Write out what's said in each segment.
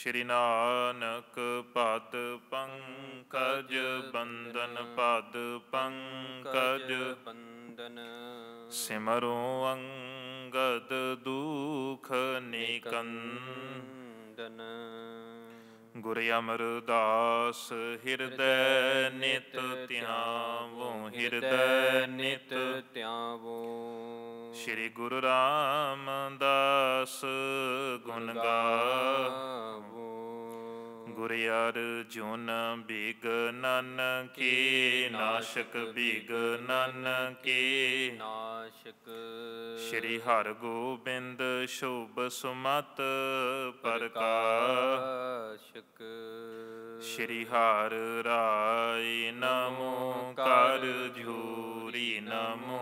ਸ਼੍ਰੀ ਨਾਨਕ ਪਦ ਪੰਕਜ ਬੰਦਨ ਪਦ ਪੰਕਜ ਬੰਦਨ ਸਿਮਰੋ ਅੰਗਦ ਦੁਖ ਨਿਕੰਦਨ ਗੁਰ ਅਮਰਦਾਸ ਹਿਰਦੈ ਨਿਤ ਧਿਆਵੋ ਹਿਰਦੈ ਨਿਤ ਧਿਆਵੋ ਸ੍ਰੀ ਗੁਰੂ ਰਾਮਦਾਸ ਗੁਣ ਗਾਵੋ ਗੁਰ ਜੁਨ ਬਿਗ ਨਨ ਕੀ ਨਾਸ਼ਕ ਬਿਗ ਨਨ ਕੀ ਨਾਸ਼ਕ ਸ੍ਰੀ ਹਰ ਗੋਬਿੰਦ ਸ਼ੋਭ ਸੁਮਤ ਪ੍ਰਕਾਸ਼ਕ ਸ੍ਰੀ ਹਰ ਰਾਏ ਨਮੋ ਕਰ ਜੋਰੀ ਨਮੋ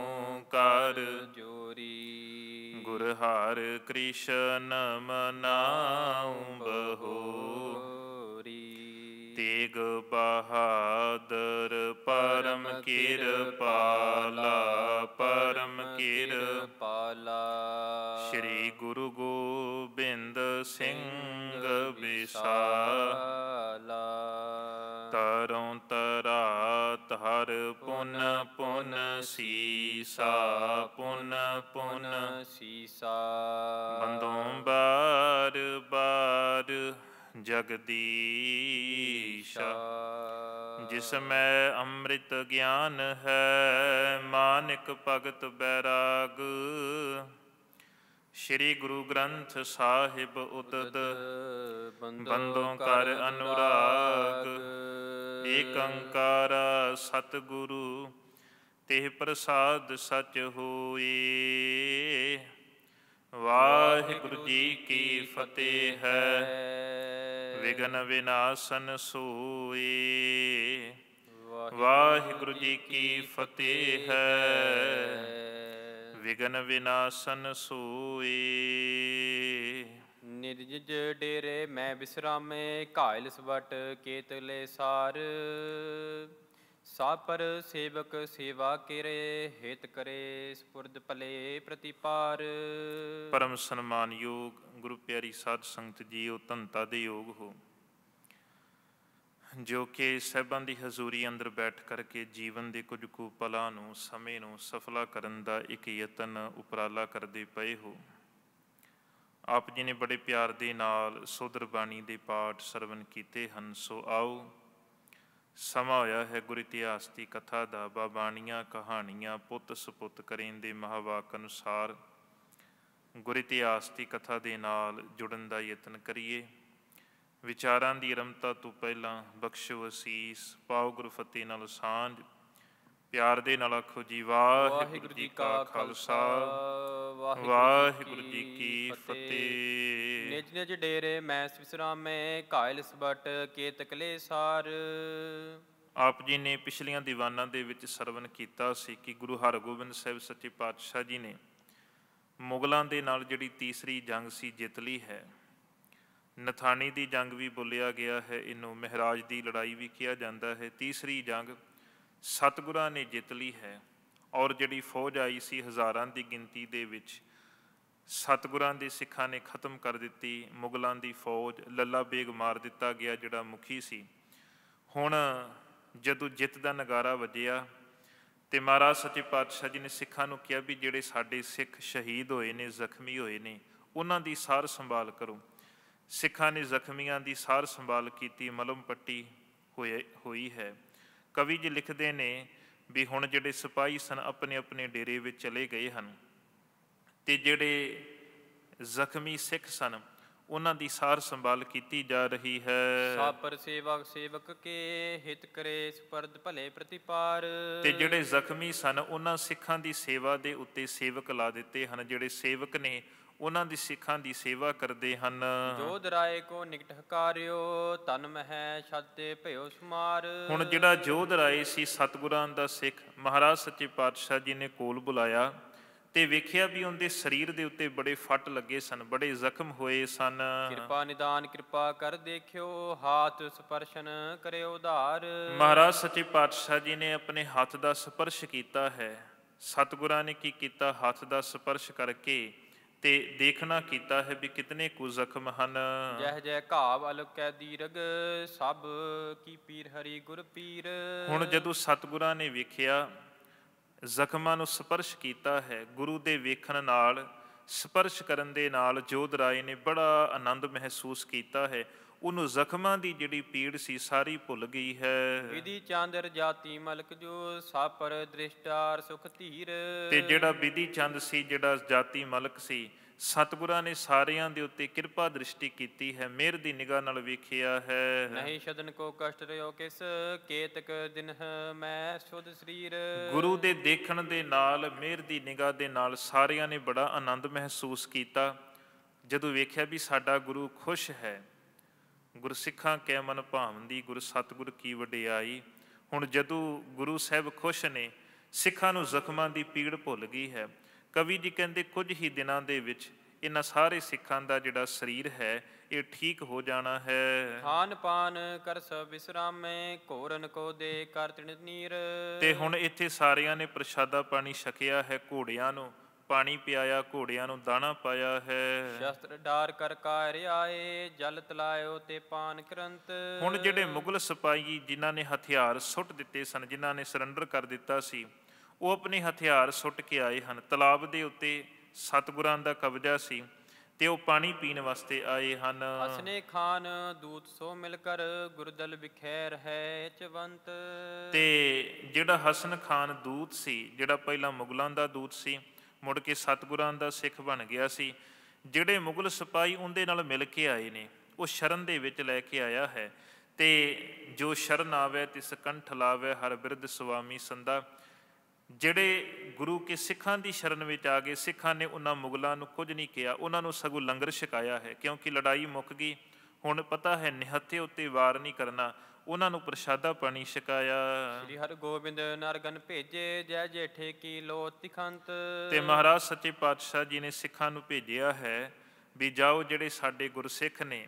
ਕਰ ਜੋਰੀ ਗੁਰ ਹਰ ਕ੍ਰਿਸ਼ਨ ਮਨਾਉ ਬਹੋ ਤੇਗ ਬਹਾਦਰ ਪਰਮ ਕਿਰਪਾਲਾ ਪਰਮ ਕਿਰਪਾਲਾ ਸ੍ਰੀ ਗੁਰੂ ਗੋਬਿੰਦ ਸਿੰਘ ਵਿਸਾਲਾ ਤਰੋਂ ਤਰਾਤ ਹਰ ਪੁਨ ਪੁਨ ਸੀਸਾ ਪੁਨ ਪੁਨ ਸੀਸਾ ਬੰਦੋਂ ਬਾਰ ਬਾਰ ਜਗਦੀਸ਼ਾ ਜਿਸ ਮੈਂ ਅੰਮ੍ਰਿਤ ਗਿਆਨ ਹੈ ਮਾਨਿਕ ਭਗਤ ਬੈਰਾਗ ਸ੍ਰੀ ਗੁਰੂ ਗ੍ਰੰਥ ਸਾਹਿਬ ਉਦਦ ਬੰਦੋਂ ਕਰ ਅਨੁਰਾਗ ਏਕੰਕਾਰ ਗੁਰੂ ਤੇ ਪ੍ਰਸਾਦ ਸਚ ਹੋਈ ਵਾਹਿਗੁਰੂ ਜੀ ਕੀ ਫਤਿਹ ਹੈ ਵਿਗਨ ਵਿਨਾਸ਼ਨ ਸੋਈ ਵਾਹਿਗੁਰੂ ਜੀ ਕੀ ਫਤਿਹ ਵਿਗਨ ਵਿਨਾਸ਼ਨ ਸੋਈ ਨਿਰਜਜ ਡੇਰੇ ਮੈਂ ਬਿਸਰਾਮੇ ਕਾਇਲ ਸਵਟ ਕੇਤਲੇ ਸਾਰ ਪਰ ਸੇਵਕ ਸੇਵਾ ਕਰੇ ਹਿਤ ਕਰੇ ਸਪੁਰਦ ਭਲੇ ਪ੍ਰਤੀਪਾਰ ਪਰਮ ਸਨਮਾਨ ਯੋਗ ਗੁਰੂ ਪਿਆਰੀ ਸਾਧ ਸੰਗਤ ਜੀ ਉਹ ਧੰਤਾ ਦੇ ਯੋਗ ਹੋ ਜੋ ਕਿ ਸਹਿਬਾਂ ਦੀ ਹਜ਼ੂਰੀ ਅੰਦਰ ਬੈਠ ਕਰਕੇ ਜੀਵਨ ਦੇ ਕੁਝ ਕੁ ਪਲਾਂ ਨੂੰ ਸਮੇਂ ਨੂੰ ਸਫਲਾ ਕਰਨ ਦਾ ਇੱਕ ਯਤਨ ਉਪਰਾਲਾ ਕਰਦੇ ਪਏ ਹੋ ਆਪ ਜੀ ਨੇ ਬੜੇ ਪਿਆਰ ਦੇ ਨਾਲ ਸੋਦਰ ਬਾਣੀ ਦੇ ਪਾਠ ਸਰਵਨ ਕੀਤੇ ਹਨ ਸੋ ਆਓ ਸਮਾ ਹੋਇਆ ਹੈ ਗੁਰ ਇਤਿਹਾਸ ਦੀ ਕਥਾ ਦਾ ਬਾਬਾਣੀਆਂ ਕਹਾਣੀਆਂ ਪੁੱਤ ਸੁਪੁੱਤ ਦੇ ਮਹਾਵਾਕ ਅਨੁਸਾਰ ਗੁਰ ਇਤਿਹਾਸ ਦੀ ਕਥਾ ਦੇ ਨਾਲ ਜੁੜਨ ਦਾ ਯਤਨ ਕਰੀਏ ਵਿਚਾਰਾਂ ਦੀ ਰਮਤਾ ਤੋਂ ਪਹਿਲਾਂ ਬਖਸ਼ੋ ਅਸੀਸ ਪਾਉ ਗੁਰ ਫਤਿਹ ਨਾਲ ਸਾਂਝ ਪਿਆਰ ਦੇ ਨਾਲ ਆਖੋ ਜੀ ਵਾਹਿਗੁਰੂ ਜੀ ਕਾ ਖਾਲਸਾ ਵਾਹਿਗੁਰੂ ਜੀ ਕੀ ਫਤਿਹ ਨਿਜ ਨਿਜ ਡੇਰੇ ਮੈਂ ਵਿਸਰਾਮੇ ਕਾਇਲ ਸਬਟ ਕੇ ਤਕਲੇ ਸਾਰ ਆਪ ਜੀ ਨੇ ਪਿਛਲੀਆਂ ਦੀਵਾਨਾਂ ਦੇ ਵਿੱਚ ਸਰਵਨ ਕੀਤਾ ਸੀ ਕਿ ਗੁਰੂ ਹਰਗੋਬਿੰਦ ਸਾਹਿਬ ਸੱਚੇ ਪਾਤਸ਼ਾਹ ਜੀ ਨੇ ਮੁਗਲਾਂ ਦੇ ਨਾਲ ਜਿਹੜੀ ਤੀਸਰੀ ਜੰਗ ਸੀ ਜਿੱਤ ਲਈ ਹੈ ਨਥਾਣੀ ਦੀ ਜੰਗ ਵੀ ਬੋਲਿਆ ਗਿਆ ਹੈ ਇਹਨੂੰ ਮਹਿਰਾਜ ਦੀ ਲੜਾਈ ਵੀ ਕਿਹਾ ਜਾਂਦਾ ਹੈ ਤੀਸਰੀ ਜੰਗ ਸਤਗੁਰਾਂ ਨੇ ਜਿੱਤ ਲਈ ਹੈ ਔਰ ਜਿਹੜੀ ਫੌਜ ਆਈ ਸੀ ਹਜ਼ਾਰਾਂ ਦੀ ਗਿਣਤੀ ਦੇ ਵਿੱਚ ਸਤਗੁਰਾਂ ਦੇ ਸਿੱਖਾਂ ਨੇ ਖਤਮ ਕਰ ਦਿੱਤੀ ਮੁਗਲਾਂ ਦੀ ਫੌਜ ਲੱਲਾ ਬੇਗ ਮਾਰ ਦਿੱਤਾ ਗਿਆ ਜਿਹੜਾ ਮੁਖੀ ਸੀ ਹੁਣ ਜਦੋਂ ਜਿੱਤ ਦਾ ਨਗਾਰਾ ਵੱਜਿਆ ਤੇ ਮਹਾਰਾਜ ਸੱਚੇ ਪਾਤਸ਼ਾਹ ਜੀ ਨੇ ਸਿੱਖਾਂ ਨੂੰ ਕਿਹਾ ਵੀ ਜਿਹੜੇ ਸਾਡੇ ਸਿੱਖ ਸ਼ਹੀਦ ਹੋਏ ਨੇ ਜ਼ਖਮੀ ਹੋਏ ਨੇ ਉਹਨਾਂ ਦੀ ਸਾਰ ਸੰਭਾਲ ਕਰੋ ਸਿੱਖਾਂ ਨੇ ਜ਼ਖਮੀਆਂ ਦੀ ਸਾਰ ਸੰਭਾਲ ਕੀਤੀ ਮਲਮ ਪੱਟੀ ਹੋਈ ਹੈ ਕਵੀ ਜੀ ਲਿਖਦੇ ਨੇ ਵੀ ਹੁਣ ਜਿਹੜੇ ਸਿਪਾਹੀ ਸਨ ਆਪਣੇ ਆਪਣੇ ਡੇਰੇ ਵਿੱਚ ਚਲੇ ਗਏ ਹਨ ਤੇ ਜਿਹੜੇ ਜ਼ਖਮੀ ਸਿੱਖ ਸਨ ਉਹਨਾਂ ਦੀ ਸਾਰ ਸੰਭਾਲ ਕੀਤੀ ਜਾ ਰਹੀ ਹੈ ਸਾਪਰ ਸੇਵਕ ਸੇਵਕ ਕੇ ਹਿਤ ਕਰੇ ਸਪਰਦ ਭਲੇ ਪ੍ਰਤੀਪਾਰ ਤੇ ਜਿਹੜੇ ਜ਼ਖਮੀ ਸਨ ਉਹਨਾਂ ਸਿੱਖਾਂ ਦੀ ਸੇਵਾ ਦੇ ਉੱਤੇ ਸੇਵਕ ਲਾ ਦਿੱਤੇ ਹਨ ਜਿਹੜੇ ਸੇਵਕ ਨੇ ਉਹਨਾਂ ਦੀ ਸਿੱਖਾਂ ਦੀ ਸੇਵਾ ਕਰਦੇ ਹਨ ਜੋ ਦਰਾਏ ਕੋ ਨਿਕਟ ਹਕਾਰਿਓ ਤਨ ਮਹਿ ਤੇ ਭਇਓ ਸਮਾਰ ਹੁਣ ਜਿਹੜਾ ਜੋ ਦਰਾਏ ਸੀ ਸਤਗੁਰਾਂ ਦਾ ਸਿੱਖ ਮਹਾਰਾਜ ਸੱਚੇ ਪਾਤਸ਼ਾਹ ਜੀ ਨੇ ਕੋਲ ਬੁਲਾਇਆ ਤੇ ਵੇਖਿਆ ਵੀ ਉਹਦੇ ਸਰੀਰ ਦੇ ਉੱਤੇ ਬੜੇ ਫੱਟ ਲੱਗੇ ਸਨ ਬੜੇ ਜ਼ਖਮ ਹੋਏ ਸਨ ਕਿਰਪਾ ਨਿਦਾਨ ਕਿਰਪਾ ਕਰ ਦੇਖਿਓ ਹਾਥ ਸਪਰਸ਼ਨ ਕਰਿਓ ਉਧਾਰ ਮਹਾਰਾਜ ਸੱਚੇ ਪਾਤਸ਼ਾਹ ਜੀ ਨੇ ਆਪਣੇ ਹੱਥ ਦਾ ਸਪਰਸ਼ ਕੀਤਾ ਹੈ ਸਤਗੁਰਾਂ ਨੇ ਕੀ ਕੀਤਾ ਹੱਥ ਦਾ ਸਪਰਸ਼ ਕਰਕੇ ਤੇ ਦੇਖਣਾ ਕੀਤਾ ਹੈ ਵੀ ਕਿਤਨੇ ਕੁ ਜ਼ਖਮ ਹਨ ਜਹ ਜਹ ਘਾਵ ਅਲਕੈ ਦੀਰਗ ਸਭ ਕੀ ਪੀਰ ਹਰੀ ਗੁਰ ਪੀਰ ਹੁਣ ਜਦੋਂ ਸਤਗੁਰਾਂ ਨੇ ਵੇਖਿਆ ਜ਼ਖਮਾਂ ਨੂੰ ਸਪਰਸ਼ ਕੀਤਾ ਹੈ ਗੁਰੂ ਦੇ ਵੇਖਣ ਨਾਲ ਸਪਰਸ਼ ਕਰਨ ਦੇ ਨਾਲ ਜੋਧ ਰਾਏ ਨੇ ਬੜਾ ਆਨੰਦ ਮਹਿਸੂਸ ਕੀਤਾ ਹੈ ਉਹਨੂੰ ਜ਼ਖਮਾਂ ਦੀ ਜਿਹੜੀ ਪੀੜ ਸੀ ਸਾਰੀ ਭੁੱਲ ਗਈ ਹੈ ਵਿਧੀ ਚੰਦਰ ਜਾਤੀ ਮਲਕ ਜੋ ਸਾਪਰ ਦ੍ਰਿਸ਼ਟਾਰ ਸੁਖ ਧੀਰ ਤੇ ਜਿਹੜਾ ਵਿਧੀ ਚੰਦ ਸੀ ਜਿਹੜਾ ਜਾਤੀ ਮਲਕ ਸੀ ਸਤਿਗੁਰਾਂ ਨੇ ਸਾਰਿਆਂ ਦੇ ਉੱਤੇ ਕਿਰਪਾ ਦ੍ਰਿਸ਼ਟੀ ਕੀਤੀ ਹੈ ਮਿਹਰ ਦੀ ਨਿਗਾਹ ਨਾਲ ਵੇਖਿਆ ਹੈ ਨਹੀਂ ਛਦਨ ਕੋ ਕਸ਼ਟ ਰਿਓ ਕਿਸ ਕੇਤਕ ਦਿਨ ਮੈਂ ਸੁਧ ਸਰੀਰ ਗੁਰੂ ਦੇ ਦੇਖਣ ਦੇ ਨਾਲ ਮਿਹਰ ਦੀ ਨਿਗਾਹ ਦੇ ਨਾਲ ਸਾਰਿਆਂ ਨੇ ਬੜਾ ਆਨੰਦ ਮਹਿਸੂਸ ਕੀਤਾ ਜਦੋਂ ਵੇਖਿਆ ਵੀ ਸਾਡਾ ਗੁਰੂ ਖੁਸ਼ ਹੈ ਗੁਰਸਿੱਖਾਂ ਕੈ ਮਨ ਦੀ ਗੁਰ ਸਤਗੁਰ ਕੀ ਵਡਿਆਈ ਹੁਣ ਜਦੋਂ ਗੁਰੂ ਸਾਹਿਬ ਖੁਸ਼ ਨੇ ਸਿੱਖਾਂ ਨੂੰ ਜ਼ਖਮਾਂ ਦੀ ਪੀੜ ਭੁੱਲ ਗਈ ਹੈ ਕਵੀ ਜੀ ਕਹਿੰਦੇ ਕੁਝ ਹੀ ਦਿਨਾਂ ਦੇ ਵਿੱਚ ਇਹਨਾਂ ਸਾਰੇ ਸਿੱਖਾਂ ਦਾ ਜਿਹੜਾ ਸਰੀਰ ਹੈ ਇਹ ਠੀਕ ਹੋ ਜਾਣਾ ਹੈ ਖਾਨ ਪਾਨ ਕਰ ਸਭ ਵਿਸਰਾਮੇ ਘੋਰਨ ਕੋ ਦੇ ਕਰ ਤਿਨ ਨੀਰ ਤੇ ਹੁਣ ਇੱਥੇ ਸਾਰਿਆਂ ਨੇ ਪ੍ਰਸ਼ਾਦਾ ਪਾਣੀ ਛਕਿਆ ਹੈ ਘੋੜਿਆਂ ਨੂੰ ਪਾਣੀ ਪਿਆਇਆ ਘੋੜਿਆਂ ਨੂੰ ਦਾਣਾ ਪਾਇਆ ਹੈ ਸ਼ਸਤਰ ਡਾਰ ਕਰ ਕਾਰਿਆਏ ਜਲ ਤਲਾਇਓ ਤੇ ਪਾਨ ਕਰੰਤ ਹੁਣ ਜਿਹੜੇ ਮੁਗਲ ਸਿਪਾਹੀ ਜਿਨ੍ਹਾਂ ਨੇ ਹਥਿਆਰ ਸੁੱਟ ਦਿੱਤੇ ਸਨ ਜਿਨ੍ਹਾਂ ਨੇ ਸਰੈਂਡਰ ਕਰ ਦਿੱਤਾ ਸੀ ਉਹ ਆਪਣੇ ਹਥਿਆਰ ਸੁੱਟ ਕੇ ਆਏ ਹਨ ਤਲਾਬ ਦੇ ਉੱਤੇ ਸਤਗੁਰਾਂ ਦਾ ਕਬਜ਼ਾ ਸੀ ਤੇ ਉਹ ਪਾਣੀ ਪੀਣ ਵਾਸਤੇ ਆਏ ਹਨ ਅਸਨੇ ਖਾਨ ਦੂਤ ਸੋ ਮਿਲ ਕਰ ਗੁਰਦਲ ਵਿਖੇਰ ਹੈ ਚਵੰਤ ਤੇ ਜਿਹੜਾ ਹਸਨ ਖਾਨ ਦੂਤ ਸੀ ਜਿਹੜਾ ਪਹਿਲਾਂ ਮੁਗਲਾਂ ਦਾ ਦੂਤ ਸੀ ਮੁੜ ਕੇ ਸਤਗੁਰਾਂ ਦਾ ਸਿੱਖ ਬਣ ਗਿਆ ਸੀ ਜਿਹੜੇ ਮੁਗਲ ਸਿਪਾਹੀ ਉਹਦੇ ਨਾਲ ਮਿਲ ਕੇ ਆਏ ਨੇ ਉਹ ਸ਼ਰਨ ਦੇ ਵਿੱਚ ਲੈ ਕੇ ਆਇਆ ਹੈ ਤੇ ਜੋ ਸ਼ਰਨ ਆਵੇ ਤਿਸ ਕੰਠ ਲਾਵੇ ਹਰ ਬਿਰਧ ਸੁਆਮੀ ਸੰਦਾ ਜਿਹੜੇ ਗੁਰੂ ਕੇ ਸਿੱਖਾਂ ਦੀ ਸ਼ਰਨ ਵਿੱਚ ਆ ਗਏ ਸਿੱਖਾਂ ਨੇ ਉਹਨਾਂ ਮੁਗਲਾਂ ਨੂੰ ਕੁਝ ਨਹੀਂ ਕਿਹਾ ਉਹਨਾਂ ਨੂੰ ਸਗੋਂ ਲੰਗਰ ਛਕਾਇਆ ਹੈ ਕਿਉਂਕਿ ਲੜਾਈ ਮੁੱਕ ਗਈ ਹੁਣ ਪਤਾ ਹੈ ਨਿਹੱਥੇ ਉੱਤੇ ਵਾਰ ਨਹੀਂ ਕਰਨਾ ਉਹਨਾਂ ਨੂੰ ਪ੍ਰਸ਼ਾਦਾ ਪਾਣੀ ਛਕਾਇਆ ਸ੍ਰੀ ਹਰਗੋਬਿੰਦ ਨਰਗਨ ਭੇਜੇ ਜੈ ਜੇਠੇ ਕੀ ਲੋ ਤਿਖੰਤ ਤੇ ਮਹਾਰਾਜ ਸੱਚੇ ਪਾਤਸ਼ਾਹ ਜੀ ਨੇ ਸਿੱਖਾਂ ਨੂੰ ਭੇਜਿਆ ਹੈ ਵੀ ਜਾਓ ਜਿਹੜੇ ਸਾਡੇ ਗੁਰਸਿੱਖ ਨੇ